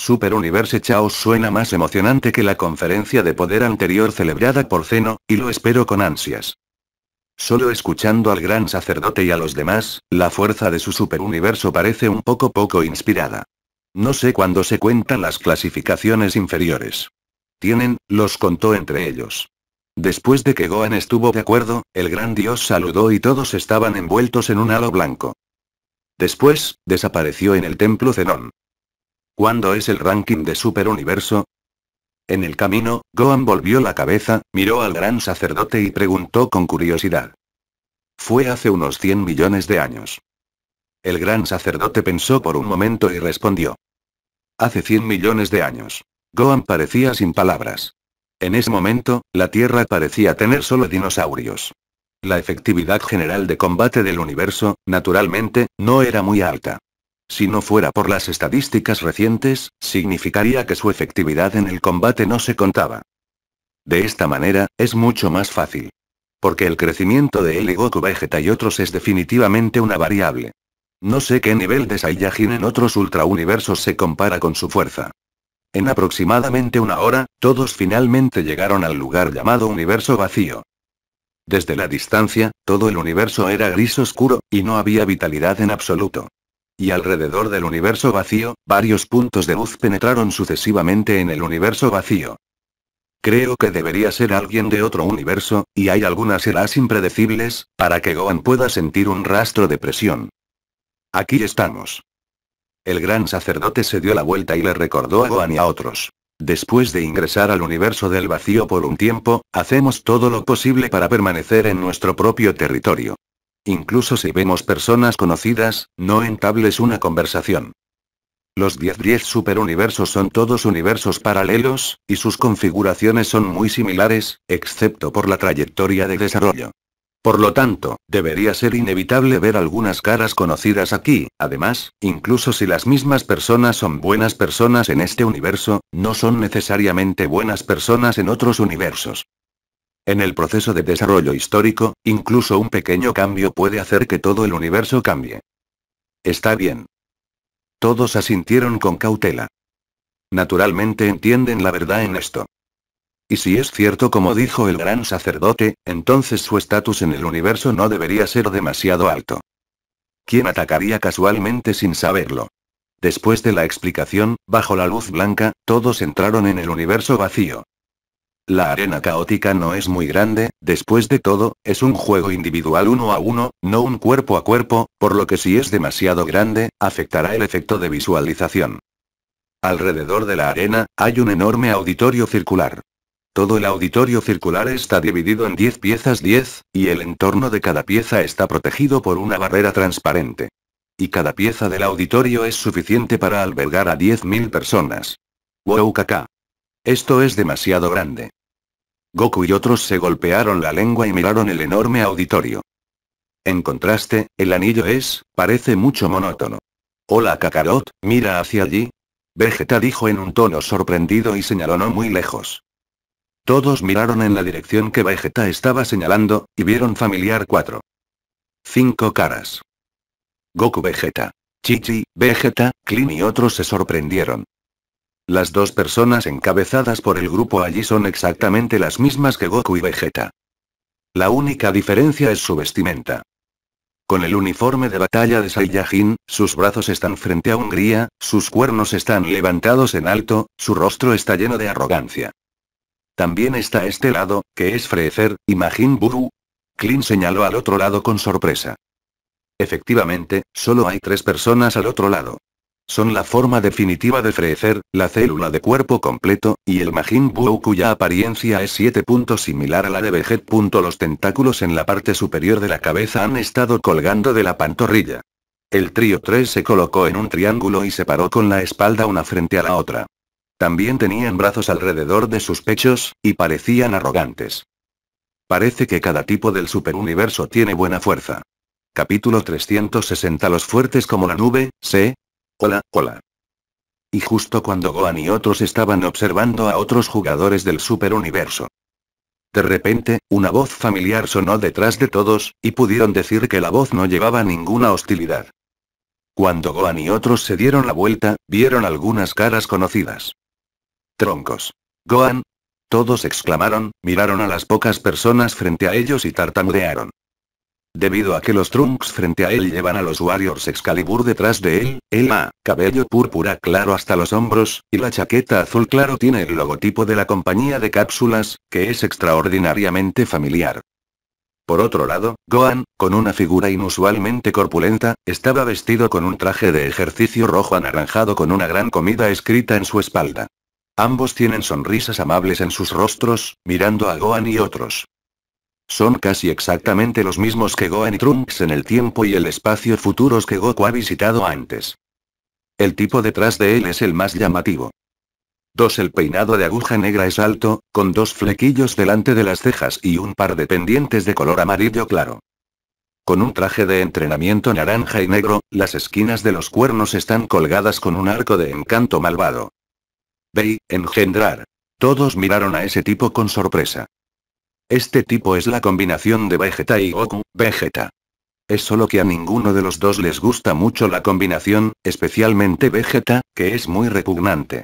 Superuniverso Chaos suena más emocionante que la conferencia de poder anterior celebrada por Zeno, y lo espero con ansias. Solo escuchando al gran sacerdote y a los demás, la fuerza de su superuniverso parece un poco poco inspirada. No sé cuándo se cuentan las clasificaciones inferiores. Tienen, los contó entre ellos. Después de que Gohan estuvo de acuerdo, el gran dios saludó y todos estaban envueltos en un halo blanco. Después, desapareció en el templo Zenón. ¿Cuándo es el ranking de Super Universo? En el camino, Gohan volvió la cabeza, miró al gran sacerdote y preguntó con curiosidad. Fue hace unos 100 millones de años. El gran sacerdote pensó por un momento y respondió. Hace 100 millones de años. Gohan parecía sin palabras. En ese momento, la Tierra parecía tener solo dinosaurios. La efectividad general de combate del universo, naturalmente, no era muy alta. Si no fuera por las estadísticas recientes, significaría que su efectividad en el combate no se contaba. De esta manera, es mucho más fácil. Porque el crecimiento de y Goku Vegeta y otros es definitivamente una variable. No sé qué nivel de Saiyajin en otros ultrauniversos se compara con su fuerza. En aproximadamente una hora, todos finalmente llegaron al lugar llamado universo vacío. Desde la distancia, todo el universo era gris oscuro, y no había vitalidad en absoluto y alrededor del universo vacío, varios puntos de luz penetraron sucesivamente en el universo vacío. Creo que debería ser alguien de otro universo, y hay algunas eras impredecibles, para que Gohan pueda sentir un rastro de presión. Aquí estamos. El gran sacerdote se dio la vuelta y le recordó a Gohan y a otros. Después de ingresar al universo del vacío por un tiempo, hacemos todo lo posible para permanecer en nuestro propio territorio. Incluso si vemos personas conocidas, no entables una conversación. Los 10-10 superuniversos son todos universos paralelos, y sus configuraciones son muy similares, excepto por la trayectoria de desarrollo. Por lo tanto, debería ser inevitable ver algunas caras conocidas aquí, además, incluso si las mismas personas son buenas personas en este universo, no son necesariamente buenas personas en otros universos. En el proceso de desarrollo histórico, incluso un pequeño cambio puede hacer que todo el universo cambie. Está bien. Todos asintieron con cautela. Naturalmente entienden la verdad en esto. Y si es cierto como dijo el gran sacerdote, entonces su estatus en el universo no debería ser demasiado alto. ¿Quién atacaría casualmente sin saberlo? Después de la explicación, bajo la luz blanca, todos entraron en el universo vacío. La arena caótica no es muy grande, después de todo, es un juego individual uno a uno, no un cuerpo a cuerpo, por lo que si es demasiado grande, afectará el efecto de visualización. Alrededor de la arena, hay un enorme auditorio circular. Todo el auditorio circular está dividido en 10 piezas 10, y el entorno de cada pieza está protegido por una barrera transparente. Y cada pieza del auditorio es suficiente para albergar a 10.000 personas. Wow caca. Esto es demasiado grande. Goku y otros se golpearon la lengua y miraron el enorme auditorio. En contraste, el anillo es, parece mucho monótono. Hola Kakarot, mira hacia allí. Vegeta dijo en un tono sorprendido y señaló no muy lejos. Todos miraron en la dirección que Vegeta estaba señalando, y vieron familiar 4. Cinco caras. Goku Vegeta. Chichi, Vegeta, Clean y otros se sorprendieron. Las dos personas encabezadas por el grupo allí son exactamente las mismas que Goku y Vegeta. La única diferencia es su vestimenta. Con el uniforme de batalla de Saiyajin, sus brazos están frente a Hungría, sus cuernos están levantados en alto, su rostro está lleno de arrogancia. También está este lado, que es Freezer, y Majin Buu. señaló al otro lado con sorpresa. Efectivamente, solo hay tres personas al otro lado. Son la forma definitiva de frecer, la célula de cuerpo completo, y el Majin Buu cuya apariencia es 7 puntos similar a la de Veget. Los tentáculos en la parte superior de la cabeza han estado colgando de la pantorrilla. El trío 3 se colocó en un triángulo y se paró con la espalda una frente a la otra. También tenían brazos alrededor de sus pechos, y parecían arrogantes. Parece que cada tipo del superuniverso tiene buena fuerza. Capítulo 360 Los fuertes como la nube, se, Hola, hola. Y justo cuando Gohan y otros estaban observando a otros jugadores del superuniverso. De repente, una voz familiar sonó detrás de todos, y pudieron decir que la voz no llevaba ninguna hostilidad. Cuando Gohan y otros se dieron la vuelta, vieron algunas caras conocidas. Troncos. Gohan. Todos exclamaron, miraron a las pocas personas frente a ellos y tartamudearon. Debido a que los Trunks frente a él llevan a los Warriors Excalibur detrás de él, él ha cabello púrpura claro hasta los hombros, y la chaqueta azul claro tiene el logotipo de la compañía de cápsulas, que es extraordinariamente familiar. Por otro lado, Gohan, con una figura inusualmente corpulenta, estaba vestido con un traje de ejercicio rojo anaranjado con una gran comida escrita en su espalda. Ambos tienen sonrisas amables en sus rostros, mirando a Gohan y otros. Son casi exactamente los mismos que Gohan y Trunks en el tiempo y el espacio futuros que Goku ha visitado antes. El tipo detrás de él es el más llamativo. 2. El peinado de aguja negra es alto, con dos flequillos delante de las cejas y un par de pendientes de color amarillo claro. Con un traje de entrenamiento naranja y negro, las esquinas de los cuernos están colgadas con un arco de encanto malvado. Bey, engendrar. Todos miraron a ese tipo con sorpresa. Este tipo es la combinación de Vegeta y Goku, Vegeta. Es solo que a ninguno de los dos les gusta mucho la combinación, especialmente Vegeta, que es muy repugnante.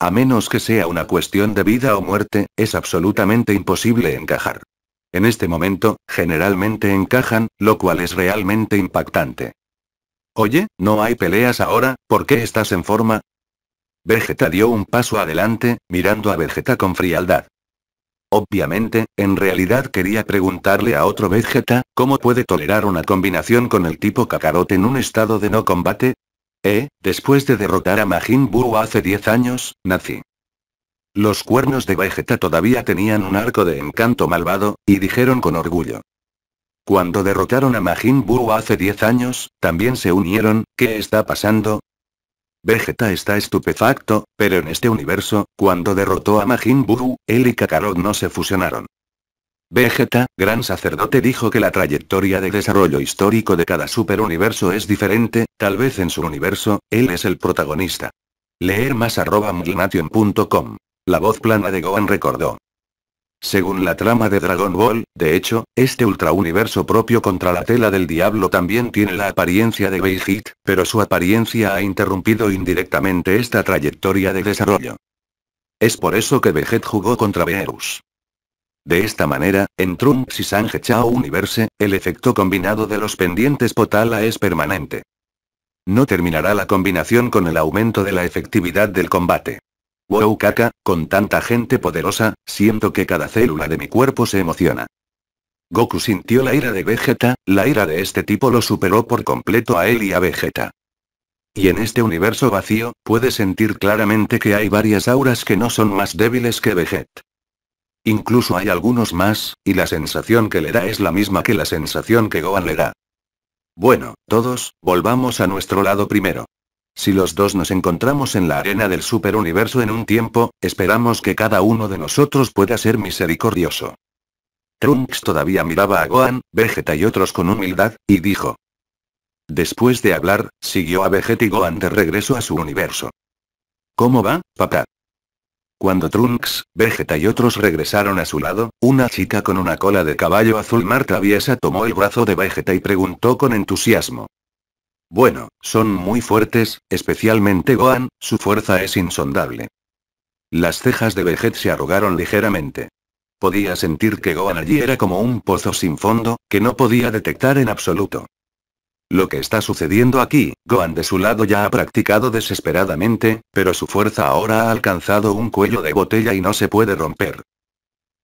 A menos que sea una cuestión de vida o muerte, es absolutamente imposible encajar. En este momento, generalmente encajan, lo cual es realmente impactante. Oye, no hay peleas ahora, ¿por qué estás en forma? Vegeta dio un paso adelante, mirando a Vegeta con frialdad. Obviamente, en realidad quería preguntarle a otro Vegeta, ¿cómo puede tolerar una combinación con el tipo Kakarot en un estado de no combate? Eh, después de derrotar a Majin Buu hace 10 años, nací. Los cuernos de Vegeta todavía tenían un arco de encanto malvado, y dijeron con orgullo. Cuando derrotaron a Majin Buu hace 10 años, también se unieron, ¿qué está pasando? Vegeta está estupefacto, pero en este universo, cuando derrotó a Majin Buu, él y Kakarot no se fusionaron. Vegeta, gran sacerdote dijo que la trayectoria de desarrollo histórico de cada superuniverso es diferente, tal vez en su universo, él es el protagonista. Leer más arroba La voz plana de Gohan recordó. Según la trama de Dragon Ball, de hecho, este Ultra Universo propio contra la tela del diablo también tiene la apariencia de Beijit, pero su apariencia ha interrumpido indirectamente esta trayectoria de desarrollo. Es por eso que Vegeta jugó contra Beerus. De esta manera, en Trunks y Sanje Chao Universe, el efecto combinado de los pendientes Potala es permanente. No terminará la combinación con el aumento de la efectividad del combate. Wow kaka, con tanta gente poderosa, siento que cada célula de mi cuerpo se emociona. Goku sintió la ira de Vegeta, la ira de este tipo lo superó por completo a él y a Vegeta. Y en este universo vacío, puede sentir claramente que hay varias auras que no son más débiles que Vegeta. Incluso hay algunos más, y la sensación que le da es la misma que la sensación que Gohan le da. Bueno, todos, volvamos a nuestro lado primero. Si los dos nos encontramos en la arena del superuniverso en un tiempo, esperamos que cada uno de nosotros pueda ser misericordioso. Trunks todavía miraba a Gohan, Vegeta y otros con humildad, y dijo. Después de hablar, siguió a Vegeta y Gohan de regreso a su universo. ¿Cómo va, papá? Cuando Trunks, Vegeta y otros regresaron a su lado, una chica con una cola de caballo azul mar traviesa tomó el brazo de Vegeta y preguntó con entusiasmo. Bueno, son muy fuertes, especialmente Gohan, su fuerza es insondable. Las cejas de Vegeta se arrugaron ligeramente. Podía sentir que Gohan allí era como un pozo sin fondo, que no podía detectar en absoluto. Lo que está sucediendo aquí, Gohan de su lado ya ha practicado desesperadamente, pero su fuerza ahora ha alcanzado un cuello de botella y no se puede romper.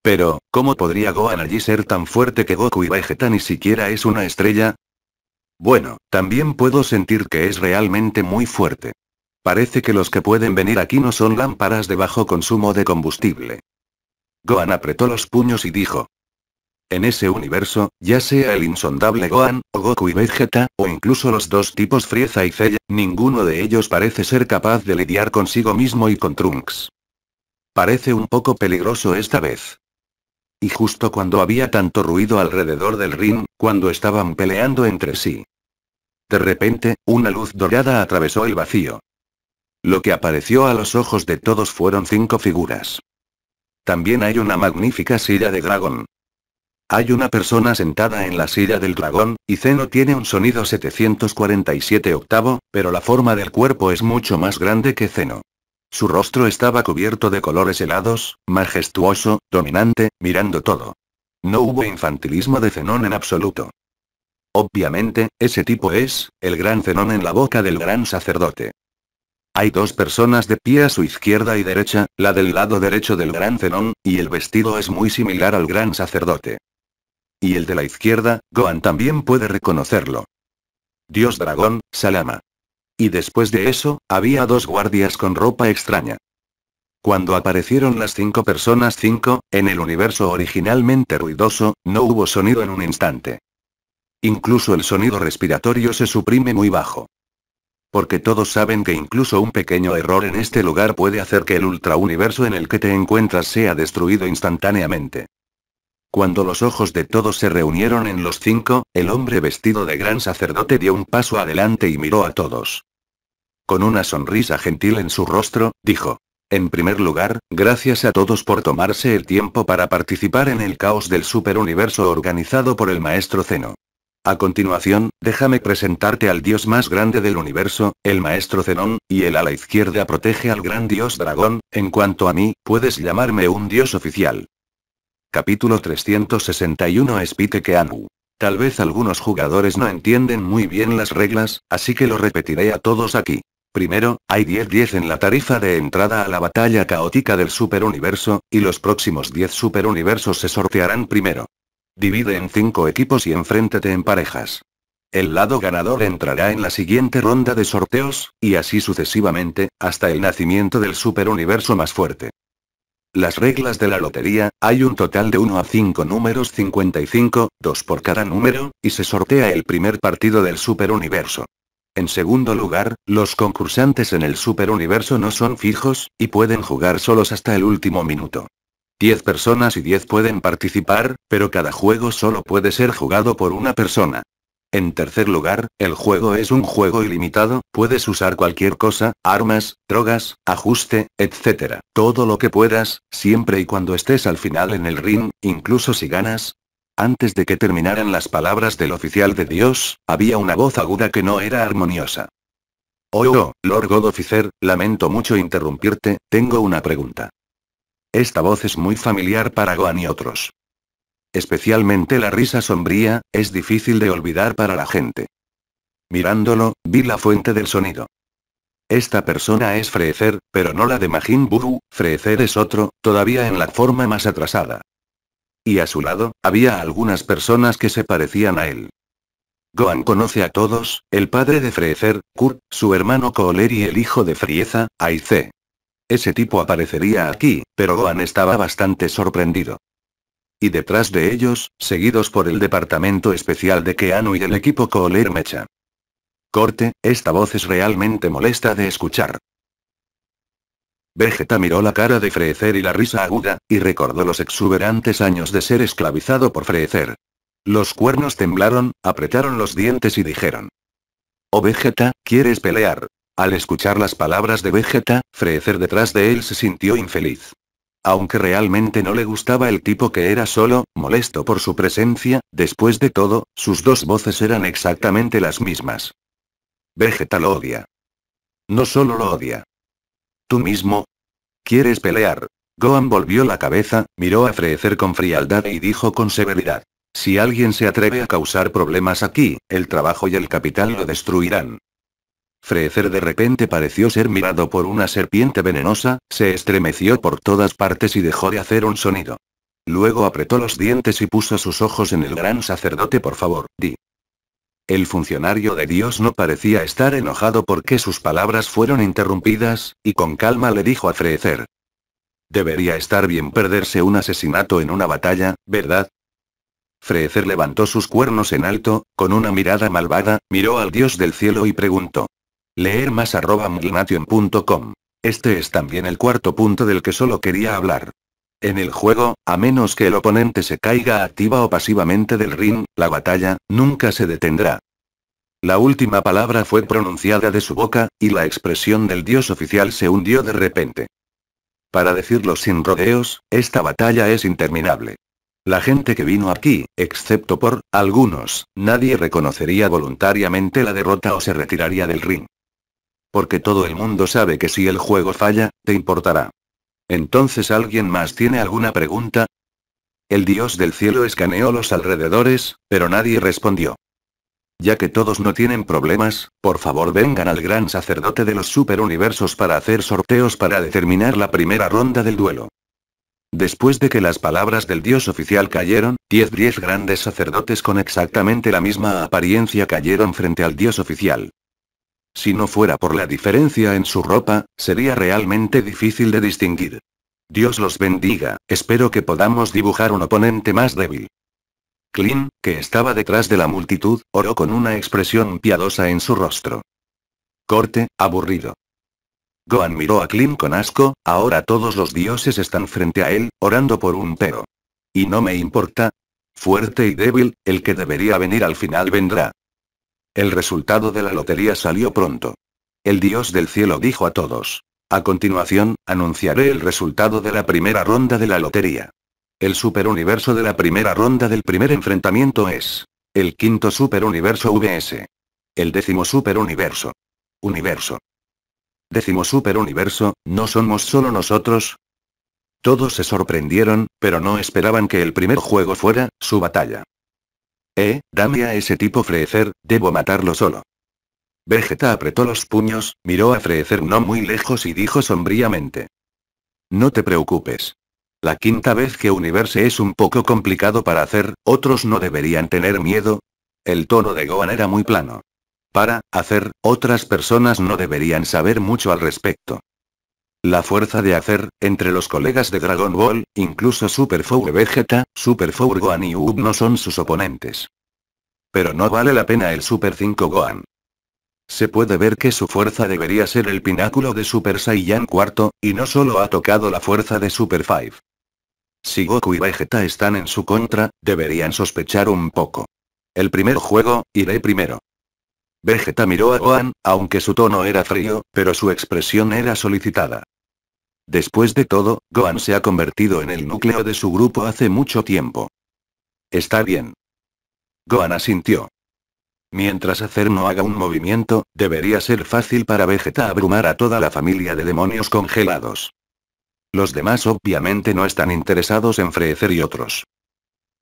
Pero, ¿cómo podría Gohan allí ser tan fuerte que Goku y Vegeta ni siquiera es una estrella? Bueno, también puedo sentir que es realmente muy fuerte. Parece que los que pueden venir aquí no son lámparas de bajo consumo de combustible. Gohan apretó los puños y dijo. En ese universo, ya sea el insondable Gohan, o Goku y Vegeta, o incluso los dos tipos Frieza y Cell, ninguno de ellos parece ser capaz de lidiar consigo mismo y con Trunks. Parece un poco peligroso esta vez. Y justo cuando había tanto ruido alrededor del ring, cuando estaban peleando entre sí. De repente, una luz dorada atravesó el vacío. Lo que apareció a los ojos de todos fueron cinco figuras. También hay una magnífica silla de dragón. Hay una persona sentada en la silla del dragón, y Zeno tiene un sonido 747 octavo, pero la forma del cuerpo es mucho más grande que Zeno. Su rostro estaba cubierto de colores helados, majestuoso, dominante, mirando todo. No hubo infantilismo de Zenón en absoluto. Obviamente, ese tipo es, el gran Zenón en la boca del gran sacerdote. Hay dos personas de pie a su izquierda y derecha, la del lado derecho del gran Zenón, y el vestido es muy similar al gran sacerdote. Y el de la izquierda, Gohan también puede reconocerlo. Dios dragón, Salama. Y después de eso, había dos guardias con ropa extraña. Cuando aparecieron las cinco personas cinco, en el universo originalmente ruidoso, no hubo sonido en un instante. Incluso el sonido respiratorio se suprime muy bajo. Porque todos saben que incluso un pequeño error en este lugar puede hacer que el ultrauniverso en el que te encuentras sea destruido instantáneamente. Cuando los ojos de todos se reunieron en los cinco, el hombre vestido de gran sacerdote dio un paso adelante y miró a todos. Con una sonrisa gentil en su rostro, dijo. En primer lugar, gracias a todos por tomarse el tiempo para participar en el caos del superuniverso organizado por el maestro Zeno. A continuación, déjame presentarte al dios más grande del universo, el maestro Zenón, y el a la izquierda protege al gran dios dragón, en cuanto a mí, puedes llamarme un dios oficial. Capítulo 361 Keanu. Tal vez algunos jugadores no entienden muy bien las reglas, así que lo repetiré a todos aquí. Primero, hay 10-10 en la tarifa de entrada a la batalla caótica del superuniverso, y los próximos 10 superuniversos se sortearán primero. Divide en 5 equipos y enfréntate en parejas. El lado ganador entrará en la siguiente ronda de sorteos, y así sucesivamente, hasta el nacimiento del superuniverso más fuerte. Las reglas de la lotería, hay un total de 1 a 5 números 55, 2 por cada número, y se sortea el primer partido del superuniverso. En segundo lugar, los concursantes en el superuniverso no son fijos, y pueden jugar solos hasta el último minuto. 10 personas y 10 pueden participar, pero cada juego solo puede ser jugado por una persona. En tercer lugar, el juego es un juego ilimitado, puedes usar cualquier cosa, armas, drogas, ajuste, etc. Todo lo que puedas, siempre y cuando estés al final en el ring, incluso si ganas, antes de que terminaran las palabras del oficial de Dios, había una voz aguda que no era armoniosa. Oh, oh, Lord officer, lamento mucho interrumpirte, tengo una pregunta. Esta voz es muy familiar para Gohan y otros. Especialmente la risa sombría, es difícil de olvidar para la gente. Mirándolo, vi la fuente del sonido. Esta persona es Frecer, pero no la de Majin Buu, Frecer es otro, todavía en la forma más atrasada y a su lado, había algunas personas que se parecían a él. Gohan conoce a todos, el padre de Frecer, Kurt, su hermano Kohler y el hijo de Frieza, Aice. Ese tipo aparecería aquí, pero Gohan estaba bastante sorprendido. Y detrás de ellos, seguidos por el departamento especial de Keanu y el equipo Kohler Mecha. Corte, esta voz es realmente molesta de escuchar. Vegeta miró la cara de Freezer y la risa aguda, y recordó los exuberantes años de ser esclavizado por Freezer. Los cuernos temblaron, apretaron los dientes y dijeron. Oh Vegeta, ¿quieres pelear? Al escuchar las palabras de Vegeta, Freecer detrás de él se sintió infeliz. Aunque realmente no le gustaba el tipo que era solo, molesto por su presencia, después de todo, sus dos voces eran exactamente las mismas. Vegeta lo odia. No solo lo odia, ¿Tú mismo? ¿Quieres pelear? Gohan volvió la cabeza, miró a Frecer con frialdad y dijo con severidad. Si alguien se atreve a causar problemas aquí, el trabajo y el capital lo destruirán. Frecer de repente pareció ser mirado por una serpiente venenosa, se estremeció por todas partes y dejó de hacer un sonido. Luego apretó los dientes y puso sus ojos en el gran sacerdote por favor, di. El funcionario de Dios no parecía estar enojado porque sus palabras fueron interrumpidas, y con calma le dijo a Freecer: Debería estar bien perderse un asesinato en una batalla, ¿verdad? Freezer levantó sus cuernos en alto, con una mirada malvada, miró al dios del cielo y preguntó. Leer más arroba Este es también el cuarto punto del que solo quería hablar. En el juego, a menos que el oponente se caiga activa o pasivamente del ring, la batalla, nunca se detendrá. La última palabra fue pronunciada de su boca, y la expresión del dios oficial se hundió de repente. Para decirlo sin rodeos, esta batalla es interminable. La gente que vino aquí, excepto por algunos, nadie reconocería voluntariamente la derrota o se retiraría del ring. Porque todo el mundo sabe que si el juego falla, te importará. Entonces alguien más tiene alguna pregunta? El dios del cielo escaneó los alrededores, pero nadie respondió. Ya que todos no tienen problemas, por favor vengan al gran sacerdote de los superuniversos para hacer sorteos para determinar la primera ronda del duelo. Después de que las palabras del dios oficial cayeron, 10 10 grandes sacerdotes con exactamente la misma apariencia cayeron frente al dios oficial. Si no fuera por la diferencia en su ropa, sería realmente difícil de distinguir. Dios los bendiga, espero que podamos dibujar un oponente más débil. Clint, que estaba detrás de la multitud, oró con una expresión piadosa en su rostro. Corte, aburrido. Gohan miró a Clint con asco, ahora todos los dioses están frente a él, orando por un pero. Y no me importa. Fuerte y débil, el que debería venir al final vendrá. El resultado de la lotería salió pronto. El dios del cielo dijo a todos. A continuación, anunciaré el resultado de la primera ronda de la lotería. El superuniverso de la primera ronda del primer enfrentamiento es. El quinto superuniverso VS. El décimo superuniverso. Universo. Décimo superuniverso, ¿no somos solo nosotros? Todos se sorprendieron, pero no esperaban que el primer juego fuera, su batalla. Eh, dame a ese tipo Freezer, debo matarlo solo. Vegeta apretó los puños, miró a Freezer no muy lejos y dijo sombríamente. No te preocupes. La quinta vez que Universe es un poco complicado para hacer, otros no deberían tener miedo. El tono de Gohan era muy plano. Para, hacer, otras personas no deberían saber mucho al respecto. La fuerza de hacer, entre los colegas de Dragon Ball, incluso Super Four Vegeta, Super Four Gohan y Ub no son sus oponentes. Pero no vale la pena el Super 5 Gohan. Se puede ver que su fuerza debería ser el pináculo de Super Saiyan 4, y no solo ha tocado la fuerza de Super 5. Si Goku y Vegeta están en su contra, deberían sospechar un poco. El primer juego, iré primero. Vegeta miró a Gohan, aunque su tono era frío, pero su expresión era solicitada. Después de todo, Gohan se ha convertido en el núcleo de su grupo hace mucho tiempo. Está bien. Gohan asintió. Mientras hacer no haga un movimiento, debería ser fácil para Vegeta abrumar a toda la familia de demonios congelados. Los demás obviamente no están interesados en frecer y otros.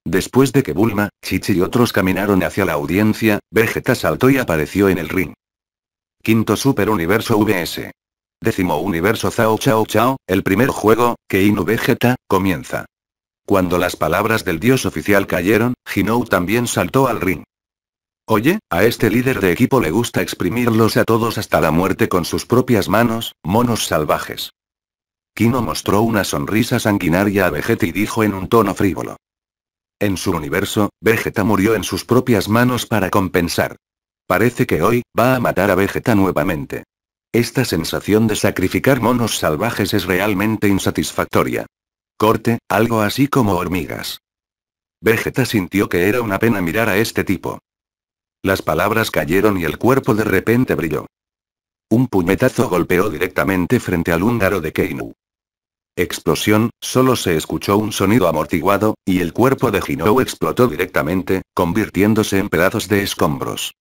Después de que Bulma, Chichi y otros caminaron hacia la audiencia, Vegeta saltó y apareció en el ring. Quinto Super Universo VS. Décimo Universo Zao Chao Chao, el primer juego, que Inu Vegeta, comienza. Cuando las palabras del dios oficial cayeron, Hinou también saltó al ring. Oye, a este líder de equipo le gusta exprimirlos a todos hasta la muerte con sus propias manos, monos salvajes. Kino mostró una sonrisa sanguinaria a Vegeta y dijo en un tono frívolo. En su universo, Vegeta murió en sus propias manos para compensar. Parece que hoy, va a matar a Vegeta nuevamente. Esta sensación de sacrificar monos salvajes es realmente insatisfactoria. Corte, algo así como hormigas. Vegeta sintió que era una pena mirar a este tipo. Las palabras cayeron y el cuerpo de repente brilló. Un puñetazo golpeó directamente frente al húngaro de Keinu. Explosión, solo se escuchó un sonido amortiguado, y el cuerpo de Jinou explotó directamente, convirtiéndose en pedazos de escombros.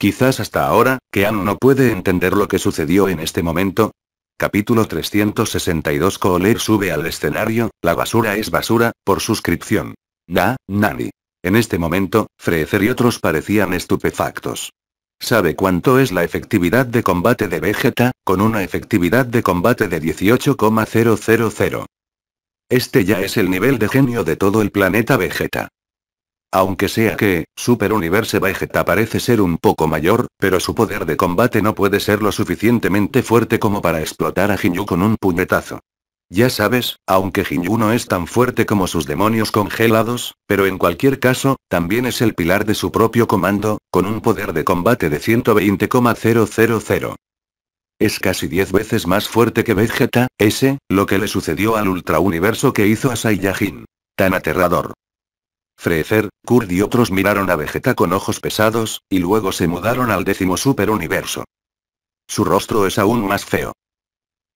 Quizás hasta ahora, Keanu no puede entender lo que sucedió en este momento. Capítulo 362 koler sube al escenario, la basura es basura, por suscripción. Da, Nani. En este momento, Freezer y otros parecían estupefactos. ¿Sabe cuánto es la efectividad de combate de Vegeta, con una efectividad de combate de 18,000? Este ya es el nivel de genio de todo el planeta Vegeta. Aunque sea que, Super Universe Vegeta parece ser un poco mayor, pero su poder de combate no puede ser lo suficientemente fuerte como para explotar a Ginyu con un puñetazo. Ya sabes, aunque Ginyu no es tan fuerte como sus demonios congelados, pero en cualquier caso, también es el pilar de su propio comando, con un poder de combate de 120,000. Es casi 10 veces más fuerte que Vegeta, ese, lo que le sucedió al Ultra Universo que hizo a Saiyajin. Tan aterrador. Freezer, Kurd y otros miraron a Vegeta con ojos pesados, y luego se mudaron al décimo superuniverso. Su rostro es aún más feo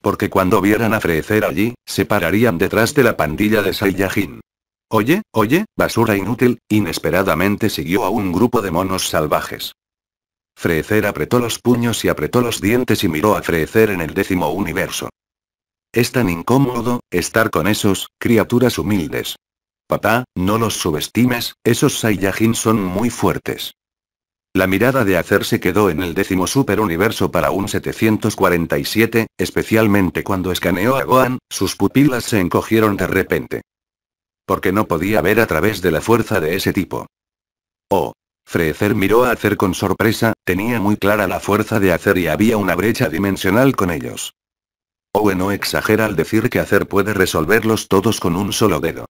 porque cuando vieran a Frecer allí, se pararían detrás de la pandilla de Saiyajin. Oye, oye, basura inútil, inesperadamente siguió a un grupo de monos salvajes. Frecer apretó los puños y apretó los dientes y miró a Frecer en el décimo universo. Es tan incómodo, estar con esos, criaturas humildes. Papá, no los subestimes, esos Saiyajin son muy fuertes. La mirada de hacer se quedó en el décimo superuniverso para un 747, especialmente cuando escaneó a Gohan, sus pupilas se encogieron de repente. Porque no podía ver a través de la fuerza de ese tipo. Oh. Frecer miró a hacer con sorpresa, tenía muy clara la fuerza de hacer y había una brecha dimensional con ellos. Owen oh, no exagera al decir que hacer puede resolverlos todos con un solo dedo.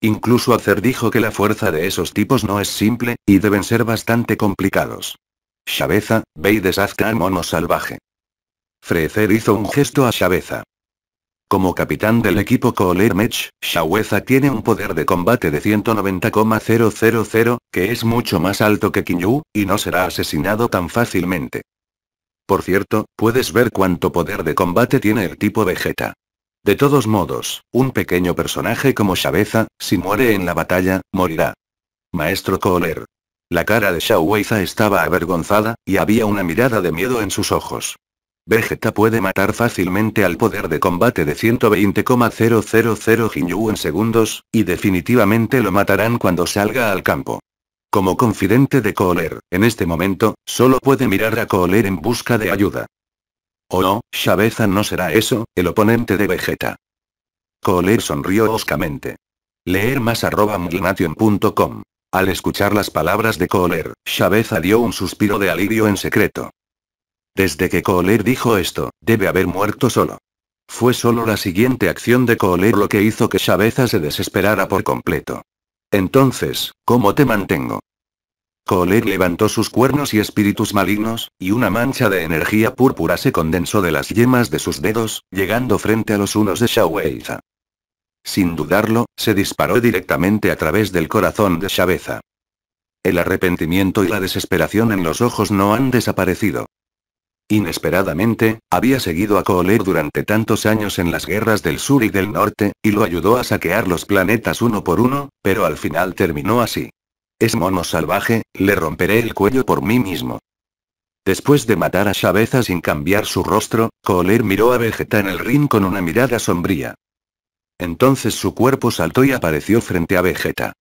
Incluso Acer dijo que la fuerza de esos tipos no es simple, y deben ser bastante complicados. Chaveza, ve y mono salvaje. Frecer hizo un gesto a Chaveza. Como capitán del equipo Kohler-Mech, tiene un poder de combate de 190,000, que es mucho más alto que Kinyu, y no será asesinado tan fácilmente. Por cierto, puedes ver cuánto poder de combate tiene el tipo Vegeta. De todos modos, un pequeño personaje como Shabeza, si muere en la batalla, morirá. Maestro Kohler. La cara de Weiza estaba avergonzada, y había una mirada de miedo en sus ojos. Vegeta puede matar fácilmente al poder de combate de 120,000 Ginyu en segundos, y definitivamente lo matarán cuando salga al campo. Como confidente de Kohler, en este momento, solo puede mirar a Kohler en busca de ayuda. Oh no, no será eso, el oponente de Vegeta. Kohler sonrió oscamente. Leer más arroba .com. Al escuchar las palabras de Kohler, Shabeza dio un suspiro de alivio en secreto. Desde que Kohler dijo esto, debe haber muerto solo. Fue solo la siguiente acción de Kohler lo que hizo que chaveza se desesperara por completo. Entonces, ¿cómo te mantengo? Kohler levantó sus cuernos y espíritus malignos, y una mancha de energía púrpura se condensó de las yemas de sus dedos, llegando frente a los unos de Shaweiza. Sin dudarlo, se disparó directamente a través del corazón de Shabeza. El arrepentimiento y la desesperación en los ojos no han desaparecido. Inesperadamente, había seguido a Kohler durante tantos años en las guerras del sur y del norte, y lo ayudó a saquear los planetas uno por uno, pero al final terminó así. Es mono salvaje, le romperé el cuello por mí mismo. Después de matar a Shabeza sin cambiar su rostro, Kohler miró a Vegeta en el ring con una mirada sombría. Entonces su cuerpo saltó y apareció frente a Vegeta.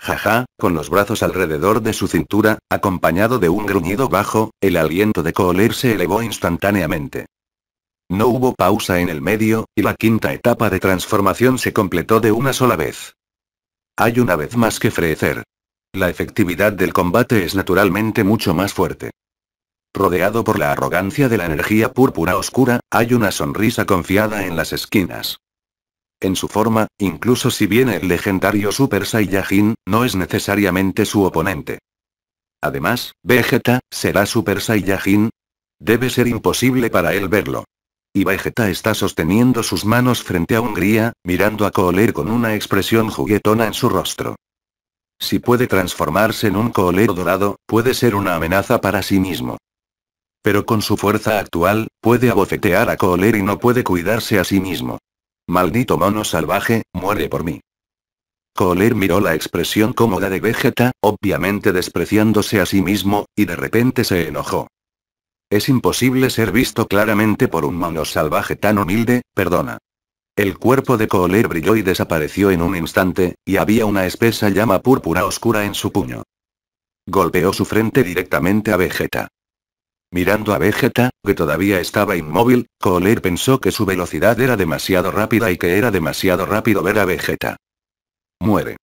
Jaja, con los brazos alrededor de su cintura, acompañado de un gruñido bajo, el aliento de Kohler se elevó instantáneamente. No hubo pausa en el medio, y la quinta etapa de transformación se completó de una sola vez. Hay una vez más que frecer. La efectividad del combate es naturalmente mucho más fuerte. Rodeado por la arrogancia de la energía púrpura oscura, hay una sonrisa confiada en las esquinas. En su forma, incluso si viene el legendario Super Saiyajin, no es necesariamente su oponente. Además, Vegeta, ¿será Super Saiyajin? Debe ser imposible para él verlo. Y Vegeta está sosteniendo sus manos frente a Hungría, mirando a Kohler con una expresión juguetona en su rostro. Si puede transformarse en un coolero dorado, puede ser una amenaza para sí mismo. Pero con su fuerza actual, puede abofetear a Kohler y no puede cuidarse a sí mismo. Maldito mono salvaje, muere por mí. Cooler miró la expresión cómoda de Vegeta, obviamente despreciándose a sí mismo, y de repente se enojó. Es imposible ser visto claramente por un mono salvaje tan humilde, perdona. El cuerpo de Kohler brilló y desapareció en un instante, y había una espesa llama púrpura oscura en su puño. Golpeó su frente directamente a Vegeta. Mirando a Vegeta, que todavía estaba inmóvil, Kohler pensó que su velocidad era demasiado rápida y que era demasiado rápido ver a Vegeta. Muere.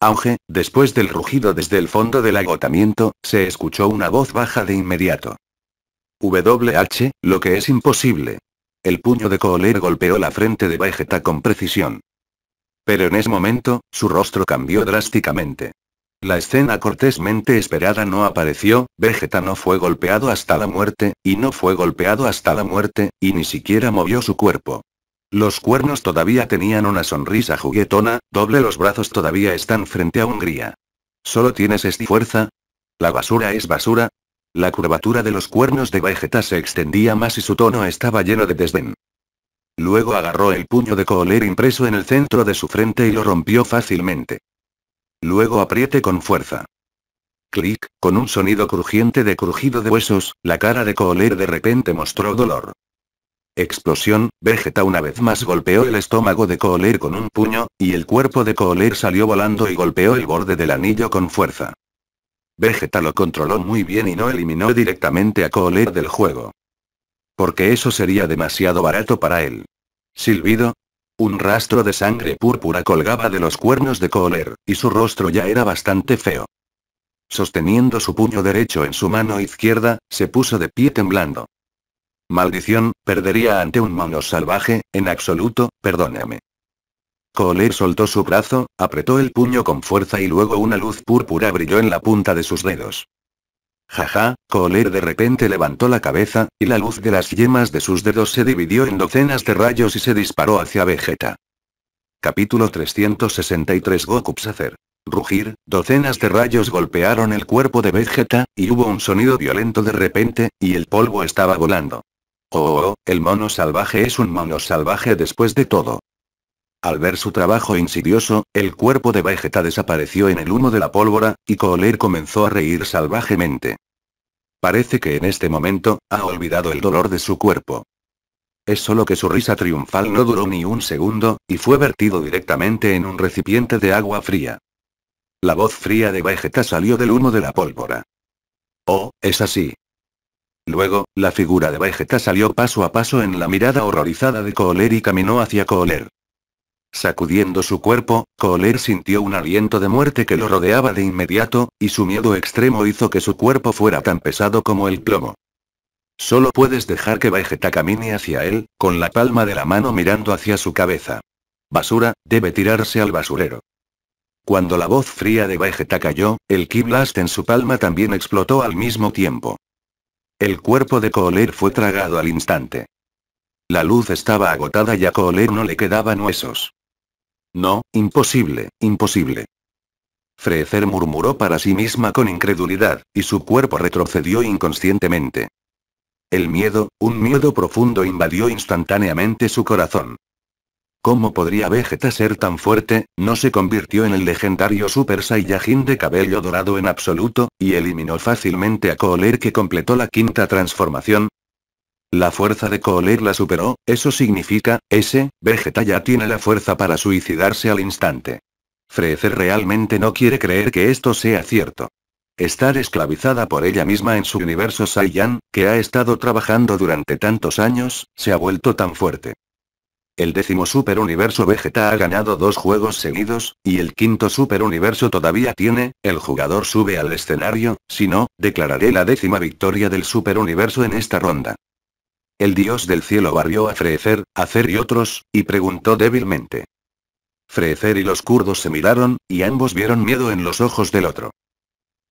Auge, después del rugido desde el fondo del agotamiento, se escuchó una voz baja de inmediato. WH, lo que es imposible, el puño de Cooler golpeó la frente de Vegeta con precisión. Pero en ese momento, su rostro cambió drásticamente. La escena cortésmente esperada no apareció, Vegeta no fue golpeado hasta la muerte, y no fue golpeado hasta la muerte, y ni siquiera movió su cuerpo. Los cuernos todavía tenían una sonrisa juguetona, doble los brazos todavía están frente a Hungría. ¿Solo tienes esta fuerza? La basura es basura, la curvatura de los cuernos de Vegeta se extendía más y su tono estaba lleno de desdén. Luego agarró el puño de Cooler impreso en el centro de su frente y lo rompió fácilmente. Luego apriete con fuerza. Clic, con un sonido crujiente de crujido de huesos, la cara de Cooler de repente mostró dolor. Explosión, Vegeta una vez más golpeó el estómago de Cooler con un puño, y el cuerpo de Cooler salió volando y golpeó el borde del anillo con fuerza. Vegeta lo controló muy bien y no eliminó directamente a Kohler del juego. Porque eso sería demasiado barato para él. Silbido. Un rastro de sangre púrpura colgaba de los cuernos de Kohler, y su rostro ya era bastante feo. Sosteniendo su puño derecho en su mano izquierda, se puso de pie temblando. Maldición, perdería ante un mono salvaje, en absoluto, perdóname. Cole soltó su brazo, apretó el puño con fuerza y luego una luz púrpura brilló en la punta de sus dedos. Jaja, Kohler de repente levantó la cabeza, y la luz de las yemas de sus dedos se dividió en docenas de rayos y se disparó hacia Vegeta. Capítulo 363 Goku Sacer. Rugir, docenas de rayos golpearon el cuerpo de Vegeta, y hubo un sonido violento de repente, y el polvo estaba volando. oh, oh, oh el mono salvaje es un mono salvaje después de todo. Al ver su trabajo insidioso, el cuerpo de Vegeta desapareció en el humo de la pólvora, y Cooler comenzó a reír salvajemente. Parece que en este momento, ha olvidado el dolor de su cuerpo. Es solo que su risa triunfal no duró ni un segundo, y fue vertido directamente en un recipiente de agua fría. La voz fría de Vegeta salió del humo de la pólvora. Oh, es así. Luego, la figura de Vegeta salió paso a paso en la mirada horrorizada de Cooler y caminó hacia Cooler. Sacudiendo su cuerpo, Kohler sintió un aliento de muerte que lo rodeaba de inmediato, y su miedo extremo hizo que su cuerpo fuera tan pesado como el plomo. Solo puedes dejar que Vegeta camine hacia él, con la palma de la mano mirando hacia su cabeza. Basura, debe tirarse al basurero. Cuando la voz fría de Vegeta cayó, el Ki Blast en su palma también explotó al mismo tiempo. El cuerpo de Kohler fue tragado al instante. La luz estaba agotada y a Kohler no le quedaban huesos. No, imposible, imposible. Frecer murmuró para sí misma con incredulidad, y su cuerpo retrocedió inconscientemente. El miedo, un miedo profundo invadió instantáneamente su corazón. ¿Cómo podría Vegeta ser tan fuerte? No se convirtió en el legendario Super Saiyajin de cabello dorado en absoluto, y eliminó fácilmente a Kohler que completó la quinta transformación, la fuerza de Kohler la superó, eso significa, ese, Vegeta ya tiene la fuerza para suicidarse al instante. Frezer realmente no quiere creer que esto sea cierto. Estar esclavizada por ella misma en su universo Saiyan, que ha estado trabajando durante tantos años, se ha vuelto tan fuerte. El décimo superuniverso Vegeta ha ganado dos juegos seguidos, y el quinto superuniverso todavía tiene, el jugador sube al escenario, si no, declararé la décima victoria del superuniverso en esta ronda. El dios del cielo barrió a Frecer, Hacer y otros, y preguntó débilmente. Frecer y los kurdos se miraron, y ambos vieron miedo en los ojos del otro.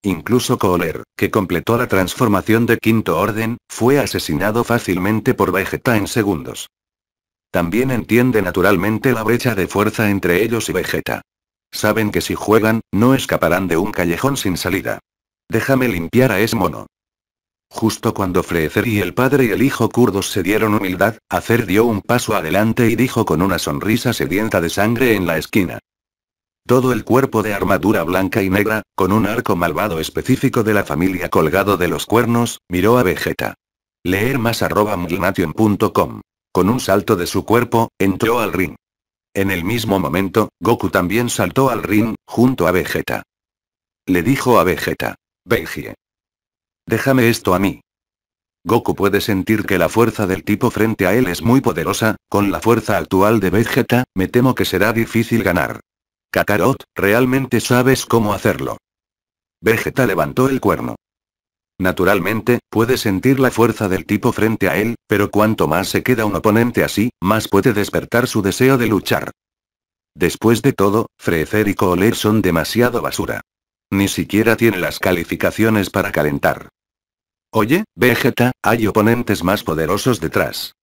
Incluso Kohler, que completó la transformación de quinto orden, fue asesinado fácilmente por Vegeta en segundos. También entiende naturalmente la brecha de fuerza entre ellos y Vegeta. Saben que si juegan, no escaparán de un callejón sin salida. Déjame limpiar a ese mono. Justo cuando Freezer y el padre y el hijo kurdos se dieron humildad, Acer dio un paso adelante y dijo con una sonrisa sedienta de sangre en la esquina. Todo el cuerpo de armadura blanca y negra, con un arco malvado específico de la familia colgado de los cuernos, miró a Vegeta. Leer más arroba Con un salto de su cuerpo, entró al ring. En el mismo momento, Goku también saltó al ring, junto a Vegeta. Le dijo a Vegeta. Vegeta. Déjame esto a mí. Goku puede sentir que la fuerza del tipo frente a él es muy poderosa, con la fuerza actual de Vegeta, me temo que será difícil ganar. Kakarot, realmente sabes cómo hacerlo. Vegeta levantó el cuerno. Naturalmente, puede sentir la fuerza del tipo frente a él, pero cuanto más se queda un oponente así, más puede despertar su deseo de luchar. Después de todo, Freezer y Cooler son demasiado basura. Ni siquiera tiene las calificaciones para calentar. Oye, Vegeta, hay oponentes más poderosos detrás.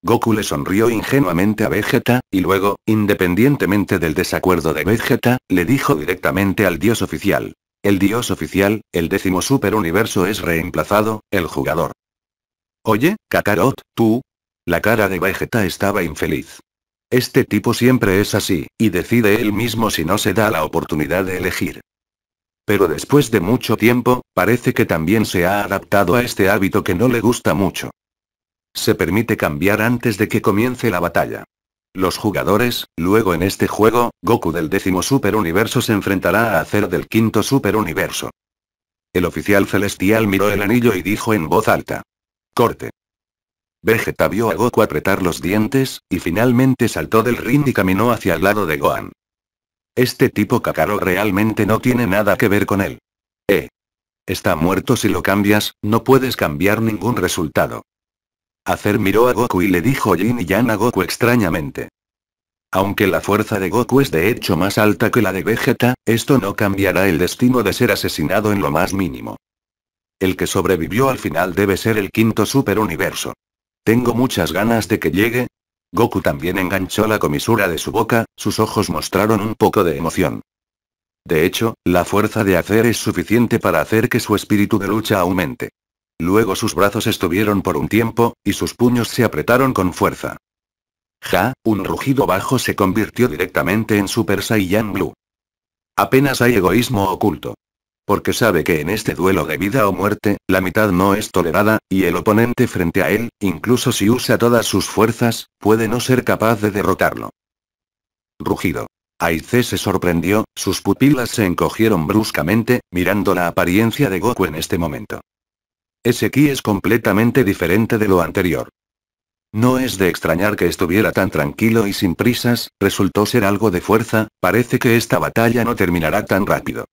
Goku le sonrió ingenuamente a Vegeta, y luego, independientemente del desacuerdo de Vegeta, le dijo directamente al dios oficial. El dios oficial, el décimo superuniverso es reemplazado, el jugador. Oye, Kakarot, tú. La cara de Vegeta estaba infeliz. Este tipo siempre es así, y decide él mismo si no se da la oportunidad de elegir pero después de mucho tiempo, parece que también se ha adaptado a este hábito que no le gusta mucho. Se permite cambiar antes de que comience la batalla. Los jugadores, luego en este juego, Goku del décimo Super Universo se enfrentará a hacer del quinto Super Universo. El oficial celestial miró el anillo y dijo en voz alta. Corte. Vegeta vio a Goku apretar los dientes, y finalmente saltó del ring y caminó hacia el lado de Gohan. Este tipo Kakarot realmente no tiene nada que ver con él. Eh. Está muerto si lo cambias, no puedes cambiar ningún resultado. Hacer miró a Goku y le dijo Jin y Yan a Goku extrañamente. Aunque la fuerza de Goku es de hecho más alta que la de Vegeta, esto no cambiará el destino de ser asesinado en lo más mínimo. El que sobrevivió al final debe ser el quinto superuniverso. Tengo muchas ganas de que llegue, Goku también enganchó la comisura de su boca, sus ojos mostraron un poco de emoción. De hecho, la fuerza de hacer es suficiente para hacer que su espíritu de lucha aumente. Luego sus brazos estuvieron por un tiempo, y sus puños se apretaron con fuerza. Ja, un rugido bajo se convirtió directamente en Super Saiyan Blue. Apenas hay egoísmo oculto porque sabe que en este duelo de vida o muerte, la mitad no es tolerada, y el oponente frente a él, incluso si usa todas sus fuerzas, puede no ser capaz de derrotarlo. Rugido. Aice se sorprendió, sus pupilas se encogieron bruscamente, mirando la apariencia de Goku en este momento. Ese ki es completamente diferente de lo anterior. No es de extrañar que estuviera tan tranquilo y sin prisas, resultó ser algo de fuerza, parece que esta batalla no terminará tan rápido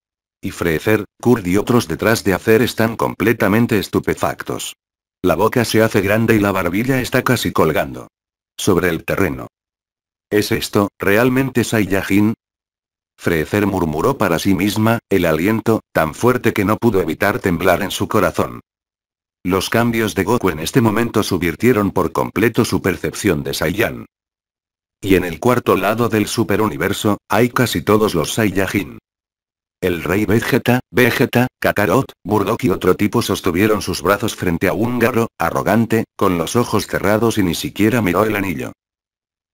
y Freezer, Kurd y otros detrás de hacer están completamente estupefactos. La boca se hace grande y la barbilla está casi colgando. Sobre el terreno. ¿Es esto, realmente Saiyajin? Freezer murmuró para sí misma, el aliento, tan fuerte que no pudo evitar temblar en su corazón. Los cambios de Goku en este momento subvirtieron por completo su percepción de Saiyan. Y en el cuarto lado del superuniverso, hay casi todos los Saiyajin. El rey Vegeta, Vegeta, Kakarot, Burdock y otro tipo sostuvieron sus brazos frente a un garro, arrogante, con los ojos cerrados y ni siquiera miró el anillo.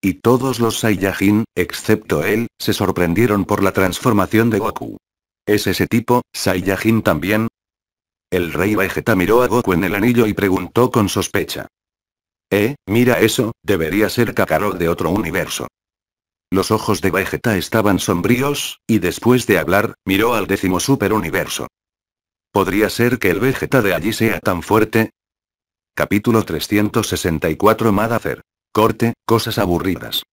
Y todos los Saiyajin, excepto él, se sorprendieron por la transformación de Goku. ¿Es ese tipo, Saiyajin también? El rey Vegeta miró a Goku en el anillo y preguntó con sospecha. Eh, mira eso, debería ser Kakarot de otro universo. Los ojos de Vegeta estaban sombríos, y después de hablar, miró al décimo superuniverso. ¿Podría ser que el Vegeta de allí sea tan fuerte? Capítulo 364 Madafer. Corte, cosas aburridas.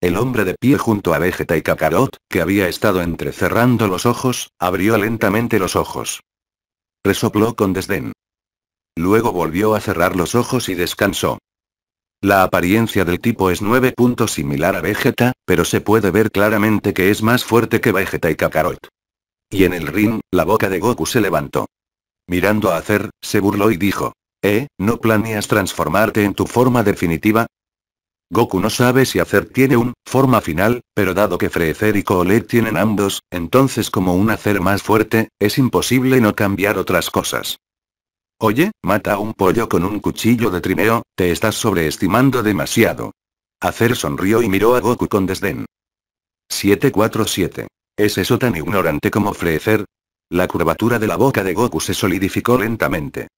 El hombre de pie junto a Vegeta y Kakarot, que había estado entrecerrando los ojos, abrió lentamente los ojos. Resopló con desdén. Luego volvió a cerrar los ojos y descansó. La apariencia del tipo es 9 puntos similar a Vegeta, pero se puede ver claramente que es más fuerte que Vegeta y Kakarot. Y en el ring, la boca de Goku se levantó. Mirando a hacer, se burló y dijo. ¿Eh? ¿No planeas transformarte en tu forma definitiva? Goku no sabe si hacer tiene un forma final, pero dado que Frecer y Coolet tienen ambos, entonces como un hacer más fuerte, es imposible no cambiar otras cosas. Oye, mata a un pollo con un cuchillo de trineo, te estás sobreestimando demasiado. Acer sonrió y miró a Goku con desdén. 747. ¿Es eso tan ignorante como ofrecer. La curvatura de la boca de Goku se solidificó lentamente.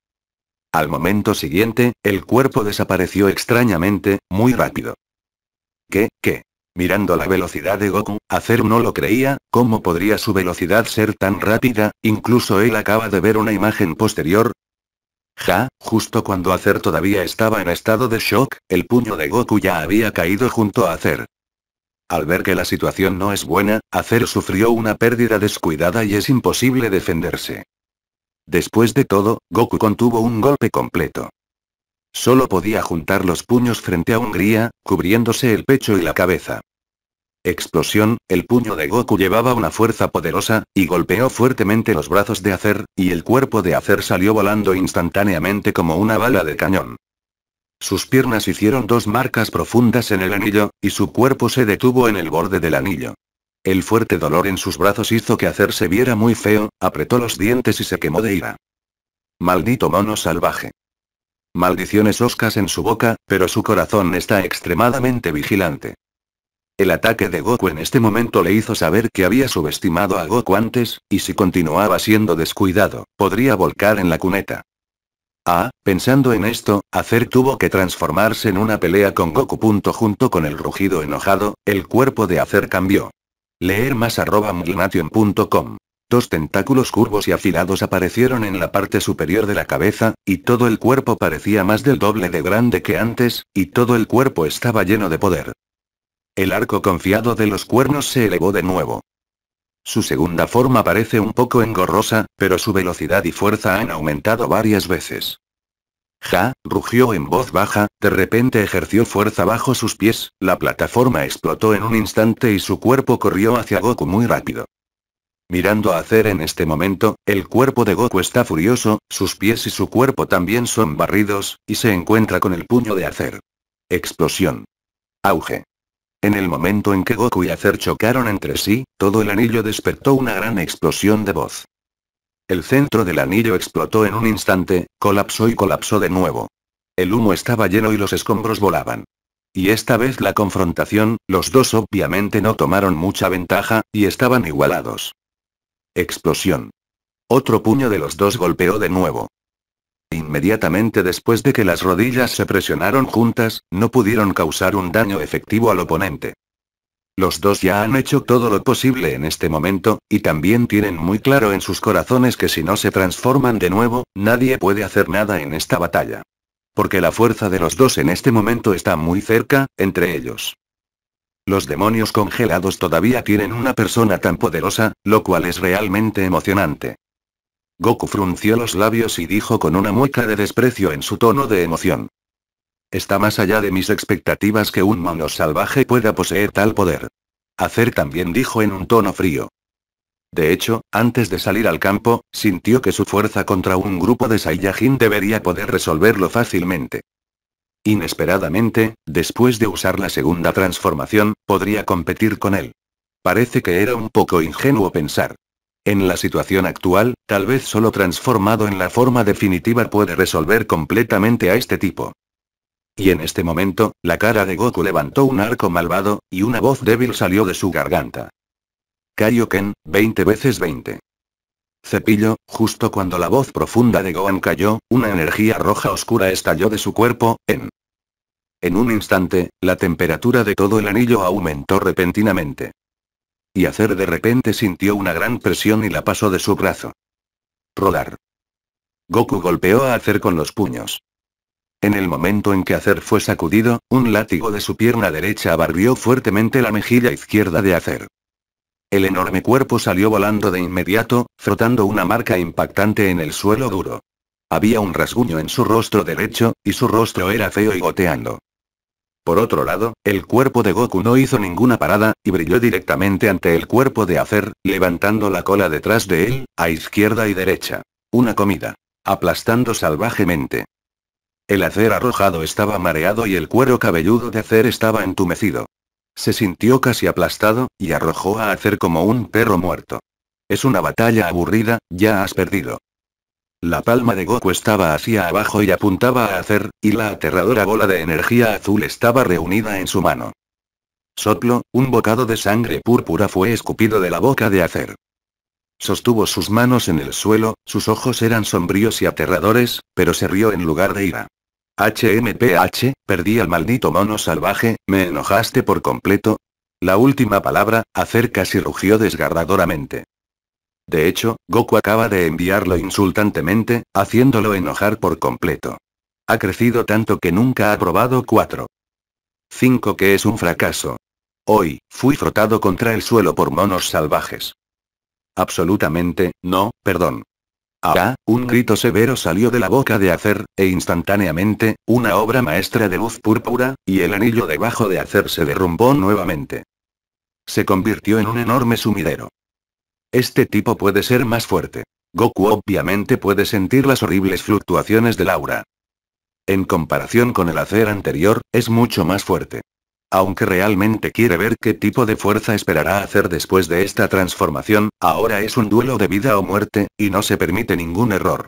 Al momento siguiente, el cuerpo desapareció extrañamente, muy rápido. ¿Qué, qué? Mirando la velocidad de Goku, Acer no lo creía, ¿cómo podría su velocidad ser tan rápida? Incluso él acaba de ver una imagen posterior, Ja, justo cuando Acer todavía estaba en estado de shock, el puño de Goku ya había caído junto a Acer. Al ver que la situación no es buena, Acer sufrió una pérdida descuidada y es imposible defenderse. Después de todo, Goku contuvo un golpe completo. Solo podía juntar los puños frente a Hungría, cubriéndose el pecho y la cabeza. Explosión, el puño de Goku llevaba una fuerza poderosa, y golpeó fuertemente los brazos de Acer, y el cuerpo de Acer salió volando instantáneamente como una bala de cañón. Sus piernas hicieron dos marcas profundas en el anillo, y su cuerpo se detuvo en el borde del anillo. El fuerte dolor en sus brazos hizo que Acer se viera muy feo, apretó los dientes y se quemó de ira. Maldito mono salvaje. Maldiciones oscas en su boca, pero su corazón está extremadamente vigilante. El ataque de Goku en este momento le hizo saber que había subestimado a Goku antes, y si continuaba siendo descuidado, podría volcar en la cuneta. Ah, pensando en esto, Acer tuvo que transformarse en una pelea con Goku. junto con el rugido enojado, el cuerpo de Acer cambió. Leer más arroba Dos tentáculos curvos y afilados aparecieron en la parte superior de la cabeza, y todo el cuerpo parecía más del doble de grande que antes, y todo el cuerpo estaba lleno de poder. El arco confiado de los cuernos se elevó de nuevo. Su segunda forma parece un poco engorrosa, pero su velocidad y fuerza han aumentado varias veces. Ja, rugió en voz baja, de repente ejerció fuerza bajo sus pies, la plataforma explotó en un instante y su cuerpo corrió hacia Goku muy rápido. Mirando a hacer en este momento, el cuerpo de Goku está furioso, sus pies y su cuerpo también son barridos, y se encuentra con el puño de hacer. Explosión. Auge. En el momento en que Goku y Acer chocaron entre sí, todo el anillo despertó una gran explosión de voz. El centro del anillo explotó en un instante, colapsó y colapsó de nuevo. El humo estaba lleno y los escombros volaban. Y esta vez la confrontación, los dos obviamente no tomaron mucha ventaja, y estaban igualados. Explosión. Otro puño de los dos golpeó de nuevo. Inmediatamente después de que las rodillas se presionaron juntas, no pudieron causar un daño efectivo al oponente. Los dos ya han hecho todo lo posible en este momento, y también tienen muy claro en sus corazones que si no se transforman de nuevo, nadie puede hacer nada en esta batalla. Porque la fuerza de los dos en este momento está muy cerca, entre ellos. Los demonios congelados todavía tienen una persona tan poderosa, lo cual es realmente emocionante. Goku frunció los labios y dijo con una mueca de desprecio en su tono de emoción. Está más allá de mis expectativas que un mono salvaje pueda poseer tal poder. Hacer también dijo en un tono frío. De hecho, antes de salir al campo, sintió que su fuerza contra un grupo de Saiyajin debería poder resolverlo fácilmente. Inesperadamente, después de usar la segunda transformación, podría competir con él. Parece que era un poco ingenuo pensar en la situación actual, tal vez solo transformado en la forma definitiva puede resolver completamente a este tipo. Y en este momento, la cara de Goku levantó un arco malvado, y una voz débil salió de su garganta. Kaioken, 20 veces 20. Cepillo, justo cuando la voz profunda de Gohan cayó, una energía roja oscura estalló de su cuerpo, en... En un instante, la temperatura de todo el anillo aumentó repentinamente y hacer de repente sintió una gran presión y la pasó de su brazo. Rodar. Goku golpeó a hacer con los puños. En el momento en que hacer fue sacudido, un látigo de su pierna derecha abarrió fuertemente la mejilla izquierda de hacer. El enorme cuerpo salió volando de inmediato, frotando una marca impactante en el suelo duro. Había un rasguño en su rostro derecho, y su rostro era feo y goteando. Por otro lado, el cuerpo de Goku no hizo ninguna parada, y brilló directamente ante el cuerpo de Acer, levantando la cola detrás de él, a izquierda y derecha. Una comida. Aplastando salvajemente. El Acer arrojado estaba mareado y el cuero cabelludo de Acer estaba entumecido. Se sintió casi aplastado, y arrojó a Acer como un perro muerto. Es una batalla aburrida, ya has perdido. La palma de Goku estaba hacia abajo y apuntaba a hacer, y la aterradora bola de energía azul estaba reunida en su mano. Soplo, un bocado de sangre púrpura fue escupido de la boca de hacer. Sostuvo sus manos en el suelo, sus ojos eran sombríos y aterradores, pero se rió en lugar de ira. HMPH, perdí al maldito mono salvaje, me enojaste por completo. La última palabra, hacer casi rugió desgarradoramente. De hecho, Goku acaba de enviarlo insultantemente, haciéndolo enojar por completo. Ha crecido tanto que nunca ha probado 4. 5 que es un fracaso. Hoy, fui frotado contra el suelo por monos salvajes. Absolutamente, no, perdón. Ah, un grito severo salió de la boca de Acer, e instantáneamente, una obra maestra de luz púrpura, y el anillo debajo de Acer se derrumbó nuevamente. Se convirtió en un enorme sumidero. Este tipo puede ser más fuerte. Goku obviamente puede sentir las horribles fluctuaciones del aura. En comparación con el hacer anterior, es mucho más fuerte. Aunque realmente quiere ver qué tipo de fuerza esperará hacer después de esta transformación, ahora es un duelo de vida o muerte, y no se permite ningún error.